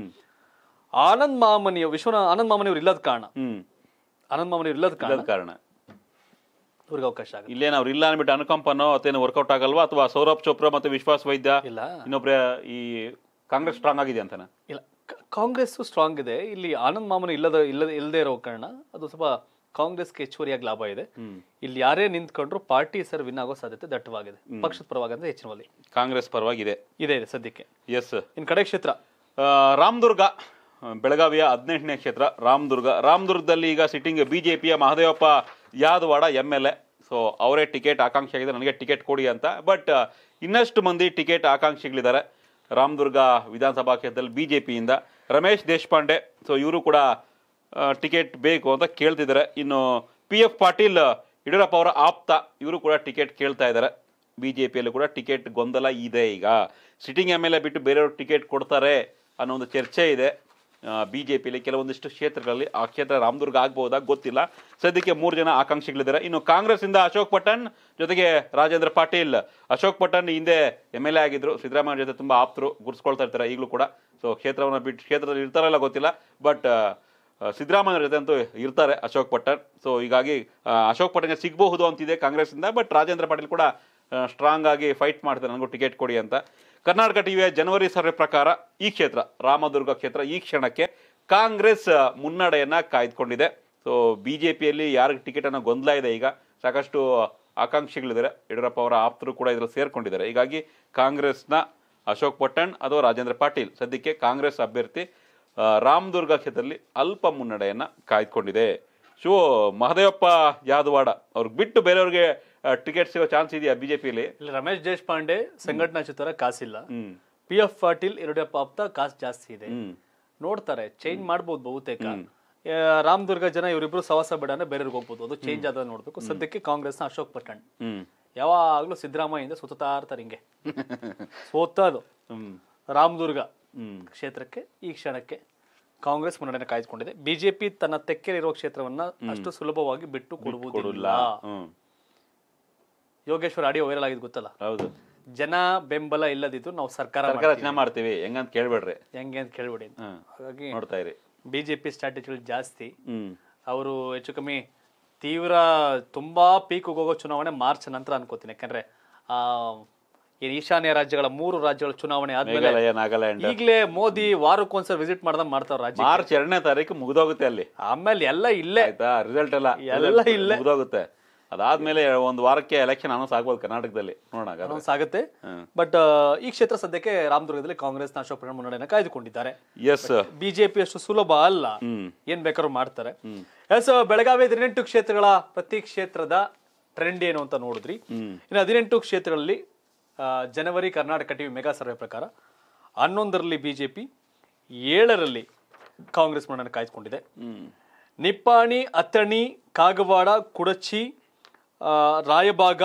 ಆನಂದ್ ಮಾಮನಿ ವಿಶ್ವನ ಆನಂದ್ ಮಾಮನಿ ಅವ್ರು ಇಲ್ಲದ ಕಾರಣ ಆನಂದ್ ಮಾಮನಿ ಇಲ್ಲದ ಕಾರಣ ಅವಕಾಶ ಆಗುತ್ತೆ ಇಲ್ಲೇನ ಅವ್ರು ಇಲ್ಲ ಅನ್ಬಿಟ್ಟು ಅನುಕಂಪನೋ ಅಥವಾ ವರ್ಕೌಟ್ ಆಗಲ್ವಾ ಅಥವಾ ಸೌರಭ್ ಚೋಪ್ರಾ ಮತ್ತೆ ವಿಶ್ವಾಸ್ ವೈದ್ಯ ಇಲ್ಲ ಇನ್ನೊಬ್ರ ಈ ಕಾಂಗ್ರೆಸ್ ಸ್ಟ್ರಾಂಗ್ ಆಗಿದೆ ಅಂತಾನೆ ಇಲ್ಲ ಕಾಂಗ್ರೆಸ್ ಸ್ಟ್ರಾಂಗ್ ಇದೆ ಇಲ್ಲಿ ಆನಂದ್ ಮಾಮನ ಇಲ್ಲದ ಇಲ್ಲದ ಇಲ್ಲದೆ ಇರೋ ಕಾರಣ ಅದು ಸ್ವಲ್ಪ ಕಾಂಗ್ರೆಸ್ಗೆ ಹೆಚ್ಚುವರಿಯಾಗಿ ಲಾಭ ಇದೆ ಇಲ್ಲಿ ಯಾರೇ ನಿಂತ್ಕೊಂಡ್ರು ಪಾರ್ಟಿ ಸರ್ ವಿನ್ ಆಗೋ ಸಾಧ್ಯತೆ ದಟ್ಟವಾಗಿದೆ ಪಕ್ಷದ ಪರವಾಗಿ ಅಂದ್ರೆ ಹೆಚ್ಚಿನ ಕಾಂಗ್ರೆಸ್ ಪರವಾಗಿ ಇದೆ ಇದೆ ಸದ್ಯಕ್ಕೆ ಎಸ್ ಇನ್ ಕಡೆ ಕ್ಷೇತ್ರ ರಾಮದುರ್ಗ ಬೆಳಗಾವಿಯ ಹದಿನೆಂಟನೇ ಕ್ಷೇತ್ರ ರಾಮದುರ್ಗ ರಾಮದುರ್ಗದಲ್ಲಿ ಈಗ ಸಿಟ್ಟಿಂಗ್ ಬಿಜೆಪಿಯ Mahadevappa Yadavad M L A so ಅವರೇ ಟಿಕೆಟ್ ಆಕಾಂಕ್ಷಿ ಆಗಿದೆ ನನಗೆ ಟಿಕೆಟ್ ಕೊಡಿ ಅಂತ ಬಟ್ ಇನ್ನಷ್ಟು ಮಂದಿ ಟಿಕೆಟ್ ಆಕಾಂಕ್ಷಿಗಳಿದ್ದಾರೆ ರಾಮದುರ್ಗ ವಿಧಾನಸಭಾ ಕ್ಷೇತ್ರದಲ್ಲಿ ಬಿ ಜೆ ಪಿಯಿಂದ ರಮೇಶ್ ದೇಶಪಾಂಡೆ ಸೊ ಇವರು ಕೂಡ ಟಿಕೆಟ್ ಬೇಕು ಅಂತ ಕೇಳ್ತಿದ್ದಾರೆ ಇನ್ನು ಪಿ ಎಫ್ ಪಾಟೀಲ್ ಯಡಿಯೂರಪ್ಪ ಅವರ ಆಪ್ತ ಇವರು ಕೂಡ ಟಿಕೆಟ್ ಕೇಳ್ತಾ ಇದ್ದಾರೆ ಬಿ ಜೆ ಪಿಯಲ್ಲೂ ಕೂಡ ಟಿಕೆಟ್ ಗೊಂದಲ ಇದೆ ಈಗ ಸಿಟ್ಟಿಂಗ್ ಎಮ್ ಎಲ್ ಎ ಬಿಟ್ಟು ಬೇರೆಯವರು ಟಿಕೆಟ್ ಕೊಡ್ತಾರೆ ಅನ್ನೋ ಒಂದು ಚರ್ಚೆ ಇದೆ ಬಿ ಜೆ ಪಿಲಿ ಕೆಲವೊಂದಿಷ್ಟು ಕ್ಷೇತ್ರಗಳಲ್ಲಿ ಆ ಕ್ಷೇತ್ರ ರಾಮದುರ್ಗ ಆಗ್ಬಹುದಾ ಗೊತ್ತಿಲ್ಲ ಸದ್ಯಕ್ಕೆ ಮೂರು ಜನ ಆಕಾಂಕ್ಷಿಗಳಿದ್ದಾರೆ ಇನ್ನು ಕಾಂಗ್ರೆಸ್ಸಿಂದ ಅಶೋಕ್ ಪಟನ್ ಜೊತೆಗೆ ರಾಜೇಂದ್ರ ಪಾಟೀಲ್ ಅಶೋಕ್ ಪಟನ್ ಹಿಂದೆ ಎಮ್ ಎಲ್ ಎ ಆಗಿದ್ರು ಸಿದ್ದರಾಮಯ್ಯ ಜೊತೆ ತುಂಬ ಆಪ್ತರು ಗುರ್ಸ್ಕೊಳ್ತಾ ಇರ್ತಾರೆ ಈಗಲೂ ಕೂಡ ಸೊ ಕ್ಷೇತ್ರವನ್ನು ಬಿಟ್ಟು ಕ್ಷೇತ್ರದಲ್ಲಿ ಇರ್ತಾರಲ್ಲ ಗೊತ್ತಿಲ್ಲ ಬಟ್ ಸಿದ್ದರಾಮಯ್ಯ ಜೊತೆ ಅಂತೂ ಇರ್ತಾರೆ ಅಶೋಕ್ ಪಟ್ಟಣ್ ಸೊ ಹೀಗಾಗಿ ಅಶೋಕ್ ಪಟನ್ಗೆ ಸಿಗಬಹುದು ಅಂತಿದೆ ಕಾಂಗ್ರೆಸ್ಸಿಂದ ಬಟ್ ರಾಜೇಂದ್ರ ಪಾಟೀಲ್ ಕೂಡ ಸ್ಟ್ರಾಂಗ್ ಆಗಿ ಫೈಟ್ ಮಾಡ್ತಾರೆ ನನಗೂ ಟಿಕೆಟ್ ಕೊಡಿ ಅಂತ ಕರ್ನಾಟಕ ಟಿವಿಯ ಜನವರಿ ಸರ್ವೆ ಪ್ರಕಾರ ಈ ಕ್ಷೇತ್ರ ರಾಮದುರ್ಗ ಕ್ಷೇತ್ರ ಈ ಕ್ಷಣಕ್ಕೆ ಕಾಂಗ್ರೆಸ್ ಮುನ್ನಡೆಯನ್ನ ಕಾಯ್ದುಕೊಂಡಿದೆ ಸೊ ಬಿ ಜೆ ಪಿಯಲ್ಲಿ ಯಾರಿಗೆ ಟಿಕೆಟ್ ಅನ್ನು ಗೊಂದಲ ಇದೆ ಈಗ ಸಾಕಷ್ಟು ಆಕಾಂಕ್ಷಿಗಳಿದ್ದಾರೆ ಯಡಿಯೂರಪ್ಪ ಅವರ ಆಪ್ತರು ಕೂಡ ಇದರಲ್ಲಿ ಸೇರ್ಕೊಂಡಿದ್ದಾರೆ ಹೀಗಾಗಿ ಕಾಂಗ್ರೆಸ್ನ ಅಶೋಕ್ ಪಟ್ಟಣ್ ಅಥವಾ ರಾಜೇಂದ್ರ ಪಾಟೀಲ್ ಸದ್ಯಕ್ಕೆ ಕಾಂಗ್ರೆಸ್ ಅಭ್ಯರ್ಥಿ ರಾಮದುರ್ಗ ಕ್ಷೇತ್ರದಲ್ಲಿ ಅಲ್ಪ ಮುನ್ನಡೆಯನ್ನು ಕಾಯ್ದುಕೊಂಡಿದೆ ಸೊ ಮಹದೇವಪ್ಪ ಯಾದವಾಡ ಅವ್ರಿಗೆ ಬಿಟ್ಟು ಬೇರೆಯವ್ರಿಗೆ ಟಿಕೆಟ್ ಸಿಗೋ ಚಾನ್ಸ್ ಇದೆಯಾ ಬಿಜೆಪಿಯಲ್ಲಿ ರಮೇಶ್ ದೇಶಪಾಂಡೆ ಸಂಘಟನಾ ಚಿತ್ರ ಕಾಸಿಲ್ಲ ಪಿ ಎಫ್ ಪಾಟೀಲ್ ಯಡಿಯೂರಪ್ಪ ಆಪ್ತ ಕಾಸ್ ಜಾಸ್ತಿ ಇದೆ ನೋಡ್ತಾರೆ ಚೇಂಜ್ ಮಾಡ್ಬೋದು ಬಹುತೇಕ ರಾಮದುರ್ಗ ಜನ ಇವರಿಬ್ರು ಸವಾಸ ಬೇಡ ಬೇರೆಯವ್ರಿಗೆ ಹೋಗ್ಬೋದು ಅದು ಚೇಂಜ್ ಆದ ನೋಡ್ಬೇಕು ಸದ್ಯಕ್ಕೆ ಕಾಂಗ್ರೆಸ್ನ ಅಶೋಕ್ ಪಟ್ಟಣ್ ಯಾವಾಗ್ಲೂ ಸಿದ್ದರಾಮಯ್ಯಿಂದ ಸುತ್ತಾ ಇರ್ತಾರೆ ಹಿಂಗೆ ಸೋತದು ರಾಮದುರ್ಗ ಕ್ಷೇತ್ರಕ್ಕೆ ಈ ಕ್ಷಣಕ್ಕೆ ಕಾಂಗ್ರೆಸ್ ಮುನ್ನಡೆ ಕಾಯ್ದುಕೊಂಡಿದೆ ಬಿಜೆಪಿ ತನ್ನ ಇರುವ ಕ್ಷೇತ್ರವನ್ನ ಅಷ್ಟು ಸುಲಭವಾಗಿ ಬಿಟ್ಟು ಕೊಡುವುದಿಲ್ಲ ಯೋಗೇಶ್ವರ್ ಆಡಿಯೋ ವೈರಲ್ ಆಗಿದ್ ಗೊತ್ತಲ್ಲ ಹೌದು ಜನ ಬೆಂಬಲ ಇಲ್ಲದಿದ್ದು ನಾವು ಸರ್ಕಾರ ರಚನೆ ಮಾಡ್ತೀವಿ ಅಂತ ಕೇಳ್ಬೇಡ್ರಿ ಹೆಂಗೆ ಅಂತ ಕೇಳ್ಬೇಡಿ ಹಾಗಾಗಿ ನೋಡ್ತಾ ಇರಿ ಬಿಜೆಪಿ ಸ್ಟ್ರಾಟಜಿಗಳು ಜಾಸ್ತಿ ಅವರು ಹೆಚ್ಚು ಕಮ್ಮಿ ತೀವ್ರ ತುಂಬಾ ಪೀಕ್ ಹೋಗೋ ಚುನಾವಣೆ ಮಾರ್ಚ್ ನಂತರ ಅನ್ಕೋತೀನಿ ಯಾಕಂದ್ರೆ ಆ ಏನ್ ಈಶಾನ್ಯ ರಾಜ್ಯಗಳ ಮೂರು ರಾಜ್ಯಗಳ ಚುನಾವಣೆ ಆದ್ಮೇಲೆ ನಾಗಾಲ್ಯಾಂಡ್ ಈಗಲೇ ಮೋದಿ ವಾರಕ್ಕೊಂದ್ಸಲ ವಿಸಿಟ್ ಮಾಡ್ದಂಗ್ ಮಾಡ್ತಾರ ರಾಜ್ಯ ಮಾರ್ಚ್ ಎರಡನೇ ತಾರೀಕು ಮುಗಿದೋಗುತ್ತೆ ಅಲ್ಲಿ ಆಮೇಲೆ ಎಲ್ಲ ಇಲ್ಲೇ ರಿಸಲ್ಟ್ ಎಲ್ಲ ಎಲ್ಲ ಇಲ್ಲೇ. ಮುಗಿದೋಗುತ್ತೆ ಅದಾದ್ಮೇಲೆ ಒಂದು ವಾರಕ್ಕೆ ಎಲೆಕ್ಷನ್ ಅನೌನ್ಸ್ ಆಗ್ಬೋದು ಕರ್ನಾಟಕದಲ್ಲಿ ನೋಡೋಣ ಆಗುತ್ತೆ ಬಟ್ ಈ ಕ್ಷೇತ್ರ ಸದ್ಯಕ್ಕೆ ರಾಮದುರ್ಗದಲ್ಲಿ ಕಾಂಗ್ರೆಸ್ ನ ಅಶೋಕ್ ಕಾಯ್ದುಕೊಂಡಿದ್ದಾರೆ ಎಸ್ ಬಿಜೆಪಿ ಅಷ್ಟು ಸುಲಭ ಅಲ್ಲ ಏನ್ ಬೇಕಾದ್ರೂ ಮಾಡ್ತಾರೆ ಎಸ್ ಬೆಳಗಾವಿ ಹದಿನೆಂಟು ಕ್ಷೇತ್ರಗಳ ಪ್ರತಿ ಕ್ಷೇತ್ರದ ಟ್ರೆಂಡ್ ಏನು ಅಂತ ನೋಡಿದ್ರಿ ಇನ್ನು ಹದಿನೆಂಟು ಕ್ಷೇತ್ರಗಳಲ್ಲಿ ಜನವರಿ ಕರ್ನಾಟಕ ಟಿವಿ ಮೆಗಾ ಸರ್ವೆ ಪ್ರಕಾರ ಹನ್ನೊಂದರಲ್ಲಿ ಬಿಜೆಪಿ ಏಳರಲ್ಲಿ ಕಾಂಗ್ರೆಸ್ ಮುನ್ನಡೆ ಕಾಯ್ದುಕೊಂಡಿದೆ ನಿಪ್ಪಾಣಿ ಅಥಣಿ ಕಾಗವಾಡ ಕುಡಚಿ ರಾಯಭಾಗ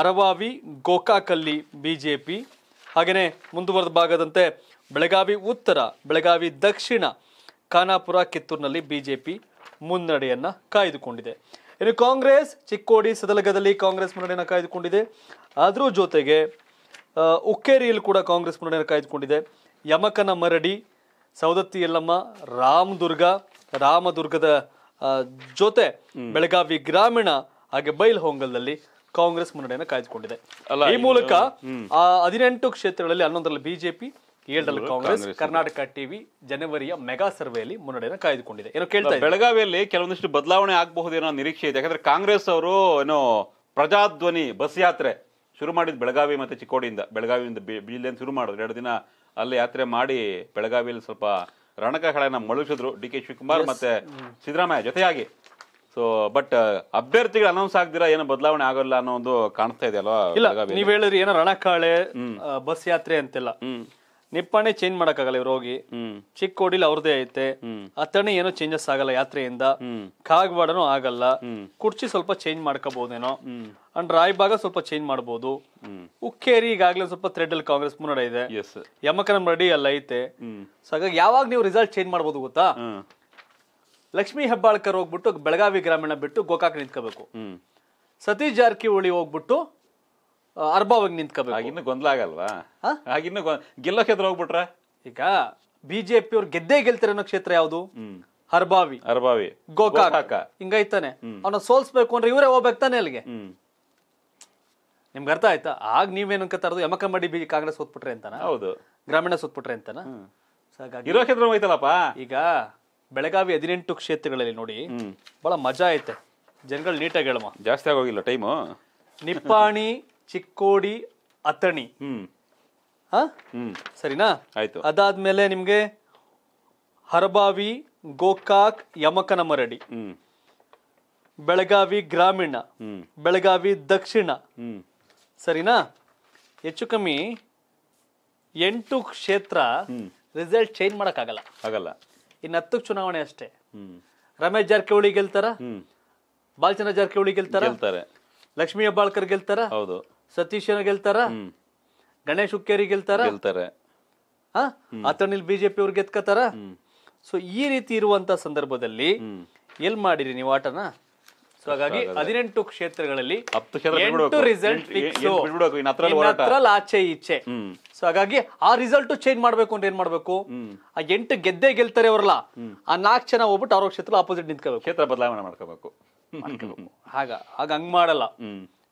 ಅರವಾವಿ ಗೋಕಾಕಲ್ಲಿ ಬಿ ಜೆ ಪಿ ಹಾಗೆಯೇ ಮುಂದುವರೆದ ಭಾಗದಂತೆ ಬೆಳಗಾವಿ ಉತ್ತರ ಬೆಳಗಾವಿ ದಕ್ಷಿಣ ಖಾನಾಪುರ ಕಿತ್ತೂರಿನಲ್ಲಿ ಬಿ ಜೆ ಪಿ ಮುನ್ನಡೆಯನ್ನು ಕಾಯ್ದುಕೊಂಡಿದೆ ಇನ್ನು ಕಾಂಗ್ರೆಸ್ ಚಿಕ್ಕೋಡಿ ಸದಲಗದಲ್ಲಿ ಕಾಂಗ್ರೆಸ್ ಮುನ್ನಡೆಯನ್ನು ಕಾಯ್ದುಕೊಂಡಿದೆ ಅದರ ಜೊತೆಗೆ ಉಕ್ಕೇರಿಯಲ್ಲಿ ಕೂಡ ಕಾಂಗ್ರೆಸ್ ಮುನ್ನಡೆಯನ್ನು ಕಾಯ್ದುಕೊಂಡಿದೆ ಯಮಕನ ಮರಡಿ ಸೌದತ್ತಿ ಯಲ್ಲಮ್ಮ ರಾಮದುರ್ಗ ರಾಮದುರ್ಗದ ಜೊತೆ ಬೆಳಗಾವಿ ಗ್ರಾಮೀಣ ಹಾಗೆ ಬೈಲ್ ಹೋಂಗಲ್ದಲ್ಲಿ ಕಾಂಗ್ರೆಸ್ ಮುನ್ನಡೆಯನ್ನು ಕಾಯ್ದುಕೊಂಡಿದೆ ಈ ಮೂಲಕ ಆ ಹದಿನೆಂಟು ಕ್ಷೇತ್ರಗಳಲ್ಲಿ ಹನ್ನೊಂದರಲ್ಲಿ ಬಿಜೆಪಿ ಏಳರಲ್ಲಿ ಕಾಂಗ್ರೆಸ್ ಕರ್ನಾಟಕ ಟಿವಿ ಜನವರಿಯ ಮೆಗಾ ಸರ್ವೆಯಲ್ಲಿ ಮುನ್ನಡೆಯನ್ನು ಕಾಯ್ದುಕೊಂಡಿದೆ ಏನೋ ಕೇಳ್ತಾ ಬೆಳಗಾವಿಯಲ್ಲಿ ಕೆಲವೊಂದಿಷ್ಟು ಬದಲಾವಣೆ ಆಗಬಹುದು ಏನೋ ನಿರೀಕ್ಷೆ ಇದೆ ಯಾಕಂದ್ರೆ ಕಾಂಗ್ರೆಸ್ ಅವರು ಏನೋ ಪ್ರಜಾಧ್ವನಿ ಬಸ್ ಯಾತ್ರೆ ಶುರು ಮಾಡಿದ್ ಬೆಳಗಾವಿ ಮತ್ತೆ ಚಿಕ್ಕೋಡಿಯಿಂದ ಬೆಳಗಾವಿಯಿಂದ ಶುರು ಮಾಡಿದ್ರು ಎರಡು ದಿನ ಅಲ್ಲಿ ಯಾತ್ರೆ ಮಾಡಿ ಬೆಳಗಾವಿಯಲ್ಲಿ ಸ್ವಲ್ಪ ರಣಕಹಳನ ಮಳುಸಿದ್ರು ಡಿ ಕೆ ಶಿವಕುಮಾರ್ ಮತ್ತೆ ಸಿದ್ದರಾಮಯ್ಯ ಜೊತೆಯಾಗಿ ಸೊ ಬಟ್ uh, ಅಭ್ಯರ್ಥಿಗಳು ಅನೌನ್ಸ್ ಆಗ್ದಿರಾ ಏನೋ ಬದಲಾವಣೆ ಆಗೋಲ್ಲ ಅನ್ನೋ ಒಂದು ಕಾಣ್ತಾ ಅಲ್ವಾ ಇಲ್ಲ ನೀವ್ ಹೇಳಿದ್ರಿ ಏನೋ ರಣಕಾಳೆ ಬಸ್ ಯಾತ್ರೆ ಅಂತೆಲ್ಲ ನಿಪ್ಪಾಣೆ ಚೇಂಜ್ ಮಾಡಕ್ಕಾಗಲ್ಲ ಇವ್ರು ಹೋಗಿ ಚಿಕ್ಕೋಡಿಲಿ ಅವ್ರದೇ ಐತೆ ಅಥಣಿ ಏನೋ ಚೇಂಜಸ್ ಆಗಲ್ಲ ಯಾತ್ರೆಯಿಂದ ಕಾಗವಾಡನೂ ಆಗಲ್ಲ ಕುರ್ಚಿ ಸ್ವಲ್ಪ ಚೇಂಜ್ ಮಾಡ್ಕೋಬಹುದೇನೋ ಅಂಡ್ ಭಾಗ ಸ್ವಲ್ಪ ಚೇಂಜ್ ಮಾಡಬಹುದು ಉಕ್ಕೇರಿ ಈಗಾಗಲೇ ಸ್ವಲ್ಪ ಥ್ರೆಡ್ ಅಲ್ಲಿ ಕಾಂಗ್ರೆಸ್ ಮುನ್ನಡೆ ಇದೆ ಯಮಕನ ರೆಡಿ ಅಲ್ಲ ಐತೆ ಸೊ ಹಾಗಾಗಿ ಯಾವಾಗ ನೀವು ರಿಸಲ್ಟ್ ಚೇಂಜ್ ಮಾಡಬಹುದು ಗೊತ್ತಾ ಲಕ್ಷ್ಮೀ ಹೆಬ್ಬಾಳ್ಕರ್ ಹೋಗ್ಬಿಟ್ಟು ಬೆಳಗಾವಿ ಗ್ರಾಮೀಣ ಬಿಟ್ಟು ಗೋಕಾಕ್ ನಿಂತ್ಕೋಬೇಕು ಸತೀಶ್ ಜಾರಕಿಹೊಳಿ ಹೋಗ್ಬಿಟ್ಟು ಅರ್ಬಾವಾಗಿ ನಿಂತ್ಕೋಬೇಕು ಇನ್ನು ಗೊಂದಲ ಆಗಲ್ವಾ ಆಗಿನ್ನೂ ಗೆಲ್ಲೋ ಕ್ಷೇತ್ರ ಹೋಗ್ಬಿಟ್ರ ಈಗ ಬಿಜೆಪಿ ಅವ್ರು ಗೆದ್ದೇ ಗೆಲ್ತಾರೆ ಅನ್ನೋ ಕ್ಷೇತ್ರ ಯಾವುದು ಅರ್ಬಾವಿ ಹರ್ಬಾವಿ ಗೋಕಾಕ ಹಿಂಗೈತಾನೆ ಅವನ ಸೋಲ್ಸ್ಬೇಕು ಅಂದ್ರೆ ಇವರೇ ಹೋಗ್ಬೇಕಾನೆ ತಾನೆ ಅಲ್ಲಿಗೆ ನಿಮ್ಗೆ ಅರ್ಥ ಆಯ್ತಾ ಆಗ ನೀವೇನು ತರದು ಯಮಕ ಮಾಡಿ ಬಿ ಕಾಂಗ್ರೆಸ್ ಹೋದ್ಬಿಟ್ರೆ ಅಂತಾನ ಹೌದು ಗ್ರಾಮೀಣ ಸೋತ್ಬಿಟ್ರೆ ಅಂತಾನ ಕ್ಷೇತ್ರ ಈಗ ಬೆಳಗಾವಿ ಹದಿನೆಂಟು ಕ್ಷೇತ್ರಗಳಲ್ಲಿ ನೋಡಿ ಬಹಳ ಮಜಾ ಐತೆ ಜನಗಳು ನೀಟಾಗಿ ಹೇಳಮ್ಮ ಜಾಸ್ತಿ ಆಗೋಗಿಲ್ಲ ಟೈಮು ನಿಪ್ಪಾಣಿ ಚಿಕ್ಕೋಡಿ ಅಥಣಿ ಸರಿನಾ ಆಯ್ತು ಅದಾದ್ಮೇಲೆ ನಿಮ್ಗೆ ಹರಬಾವಿ ಗೋಕಾಕ್ ಯಮಕನ ಮರಡಿ ಬೆಳಗಾವಿ ಗ್ರಾಮೀಣ ಬೆಳಗಾವಿ ದಕ್ಷಿಣ ಸರಿನಾ ಹೆಚ್ಚು ಕಮ್ಮಿ ಎಂಟು ಕ್ಷೇತ್ರ ರಿಸಲ್ಟ್ ಚೇಂಜ್ ಮಾಡಕ್ ಆಗಲ್ಲ ಇನ್ನು ಹತ್ತಕ್ಕೆ ಚುನಾವಣೆ ಅಷ್ಟೇ ರಮೇಶ್ ಜಾರಕಿಹೊಳಿ ಗೆಲ್ತಾರ ಬಾಲಚಂದ್ರ ಜಾರಕಿಹೊಳಿ ಗೆಲ್ತಾರ ಲಕ್ಷ್ಮೀ ಹೆಬ್ಬಾಳ್ಕರ್ ಗೆಲ್ತಾರ ಹೌದು ಸತೀಶ್ ಗೆಲ್ತಾರ ಗಣೇಶ್ ಹುಕ್ಕೇರಿ ಗೆಲ್ತಾರ ಗೆಲ್ತಾರೆ ಅತಣಿಲ್ ಬಿಜೆಪಿ ಅವ್ರು ಗೆದ್ಕತಾರ ಸೊ ಈ ರೀತಿ ಇರುವಂತ ಸಂದರ್ಭದಲ್ಲಿ ಎಲ್ ಮಾಡಿರಿ ನೀವು ಆಟನ ಸೊ ಹಾಗಾಗಿ ಹದಿನೆಂಟು ಕ್ಷೇತ್ರಗಳಲ್ಲಿ ಹತ್ತು ಆಚೆ ಈಚೆ ಸೊ ಹಾಗಾಗಿ ಆ ರಿಸಲ್ಟ್ ಚೇಂಜ್ ಮಾಡ್ಬೇಕು ಅಂದ್ರೆ ಏನ್ ಮಾಡ್ಬೇಕು ಆ ಎಂಟು ಗೆದ್ದೆ ಗೆಲ್ತಾರೆ ಅವ್ರಲ್ಲ ಆ ನಾಲ್ಕು ಜನ ಹೋಗ್ಬಿಟ್ಟು ಆರೋಗ್ಯ ಕ್ಷೇತ್ರ ಆಪೋಸಿಟ್ ನಿಂತ್ಕೋಬೇಕು ಕ್ಷೇತ್ರ ಬದಲಾವಣೆ ಮಾಡ್ಕೋಬೇಕು ಹಾಗ ಹಾಗ ಹಂಗ್ ಮಾಡಲ್ಲ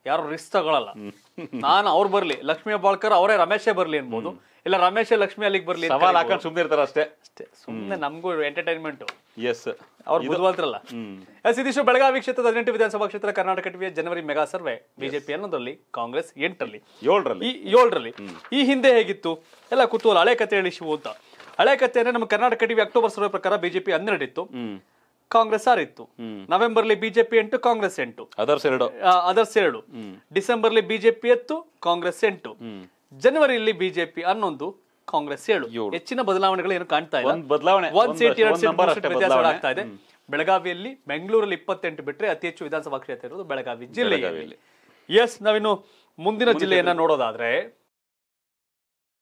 ಯಾರು ರಿಸ್ಕ್ ತಗೊಳಲ್ಲ ನಾನು ಅವ್ರು ಬರ್ಲಿ ಲಕ್ಷ್ಮಿ ಬಾಳ್ಕರ್ ಅವರೇ ರಮೇಶೇ ಬರ್ಲಿ ಅನ್ಬೋದು ಇಲ್ಲ ರಮೇಶ್ ಲಕ್ಷ್ಮಿ ಅಲ್ಲಿಗೆ ಬರ್ಲಿ ಸವಾಲ್ ಹಾಕೊಂಡು ಸುಮ್ಮನೆ ಅಷ್ಟೇ ಅಷ್ಟೇ ಸುಮ್ಮನೆ ನಮಗೂ ಎಂಟರ್ಟೈನ್ಮೆಂಟ್ ಎಸ್ ಅವ್ರು ಬುದ್ಧಿವಂತರಲ್ಲ ಎಸ್ ಇದಿಷ್ಟು ಬೆಳಗಾವಿ ಕ್ಷೇತ್ರದ ಹದಿನೆಂಟು ವಿಧಾನಸಭಾ ಕ್ಷೇತ್ರ ಕರ್ನಾಟಕ ಟಿವಿಯ ಜನವರಿ ಮೆಗಾ ಸರ್ವೆ ಬಿಜೆಪಿ ಅನ್ನೋದ್ರಲ್ಲಿ ಕಾಂಗ್ರೆಸ್ ಎಂಟರಲ್ಲಿ ಏಳರಲ್ಲಿ ಏಳರಲ್ಲಿ ಈ ಹಿಂದೆ ಹೇಗಿತ್ತು ಎಲ್ಲ ಕುತೂಹಲ ಹಳೆ ಕತೆ ಶಿವ ಅಂತ ಹಳೆ ಅಂದ್ರೆ ನಮ್ಮ ಕರ್ನಾಟಕ ಟಿವಿ ಅಕ್ಟೋಬರ್ ಸರ್ವೆ ಪ್ರಕಾರ ಬಿಜೆಪಿ ಹನ್ನೆರಡಿತ್ತು ಕಾಂಗ್ರೆಸ್ ಇತ್ತು ನವೆಂಬರ್ ಲಿ ಬಿಜೆಪಿ ಎಂಟು ಕಾಂಗ್ರೆಸ್ ಎಂಟು ಅದರ್ಸ್ ಎರಡು ಅದರ್ಸ್ ಎರಡು ಡಿಸೆಂಬರ್ ಲಿ ಬಿಜೆಪಿ ಎತ್ತು ಕಾಂಗ್ರೆಸ್ ಎಂಟು ಜನವರಿಯಲ್ಲಿ ಬಿಜೆಪಿ ಹನ್ನೊಂದು ಕಾಂಗ್ರೆಸ್ ಏಳು ಹೆಚ್ಚಿನ ಬದಲಾವಣೆಗಳು ಏನು ಕಾಣ್ತಾ ಇಲ್ಲ ಬದಲಾವಣೆ ಒಂದ್ ಸೀಟ್ ಎರಡು ಸೀಟ್ ಇದೆ ಬೆಳಗಾವಿಯಲ್ಲಿ ಬೆಂಗಳೂರಲ್ಲಿ ಇಪ್ಪತ್ತೆಂಟು ಬಿಟ್ಟರೆ ಅತಿ ಹೆಚ್ಚು ವಿಧಾನಸಭಾ ಕ್ಷೇತ್ರ ಇರೋದು ಬೆಳಗಾವಿ ಜಿಲ್ಲೆಯಲ್ಲಿ ಎಸ್ ನಾವಿನ್ನು ಮುಂದಿನ ಜಿಲ್ಲೆಯನ್ನ ನೋಡೋದಾದ್ರೆ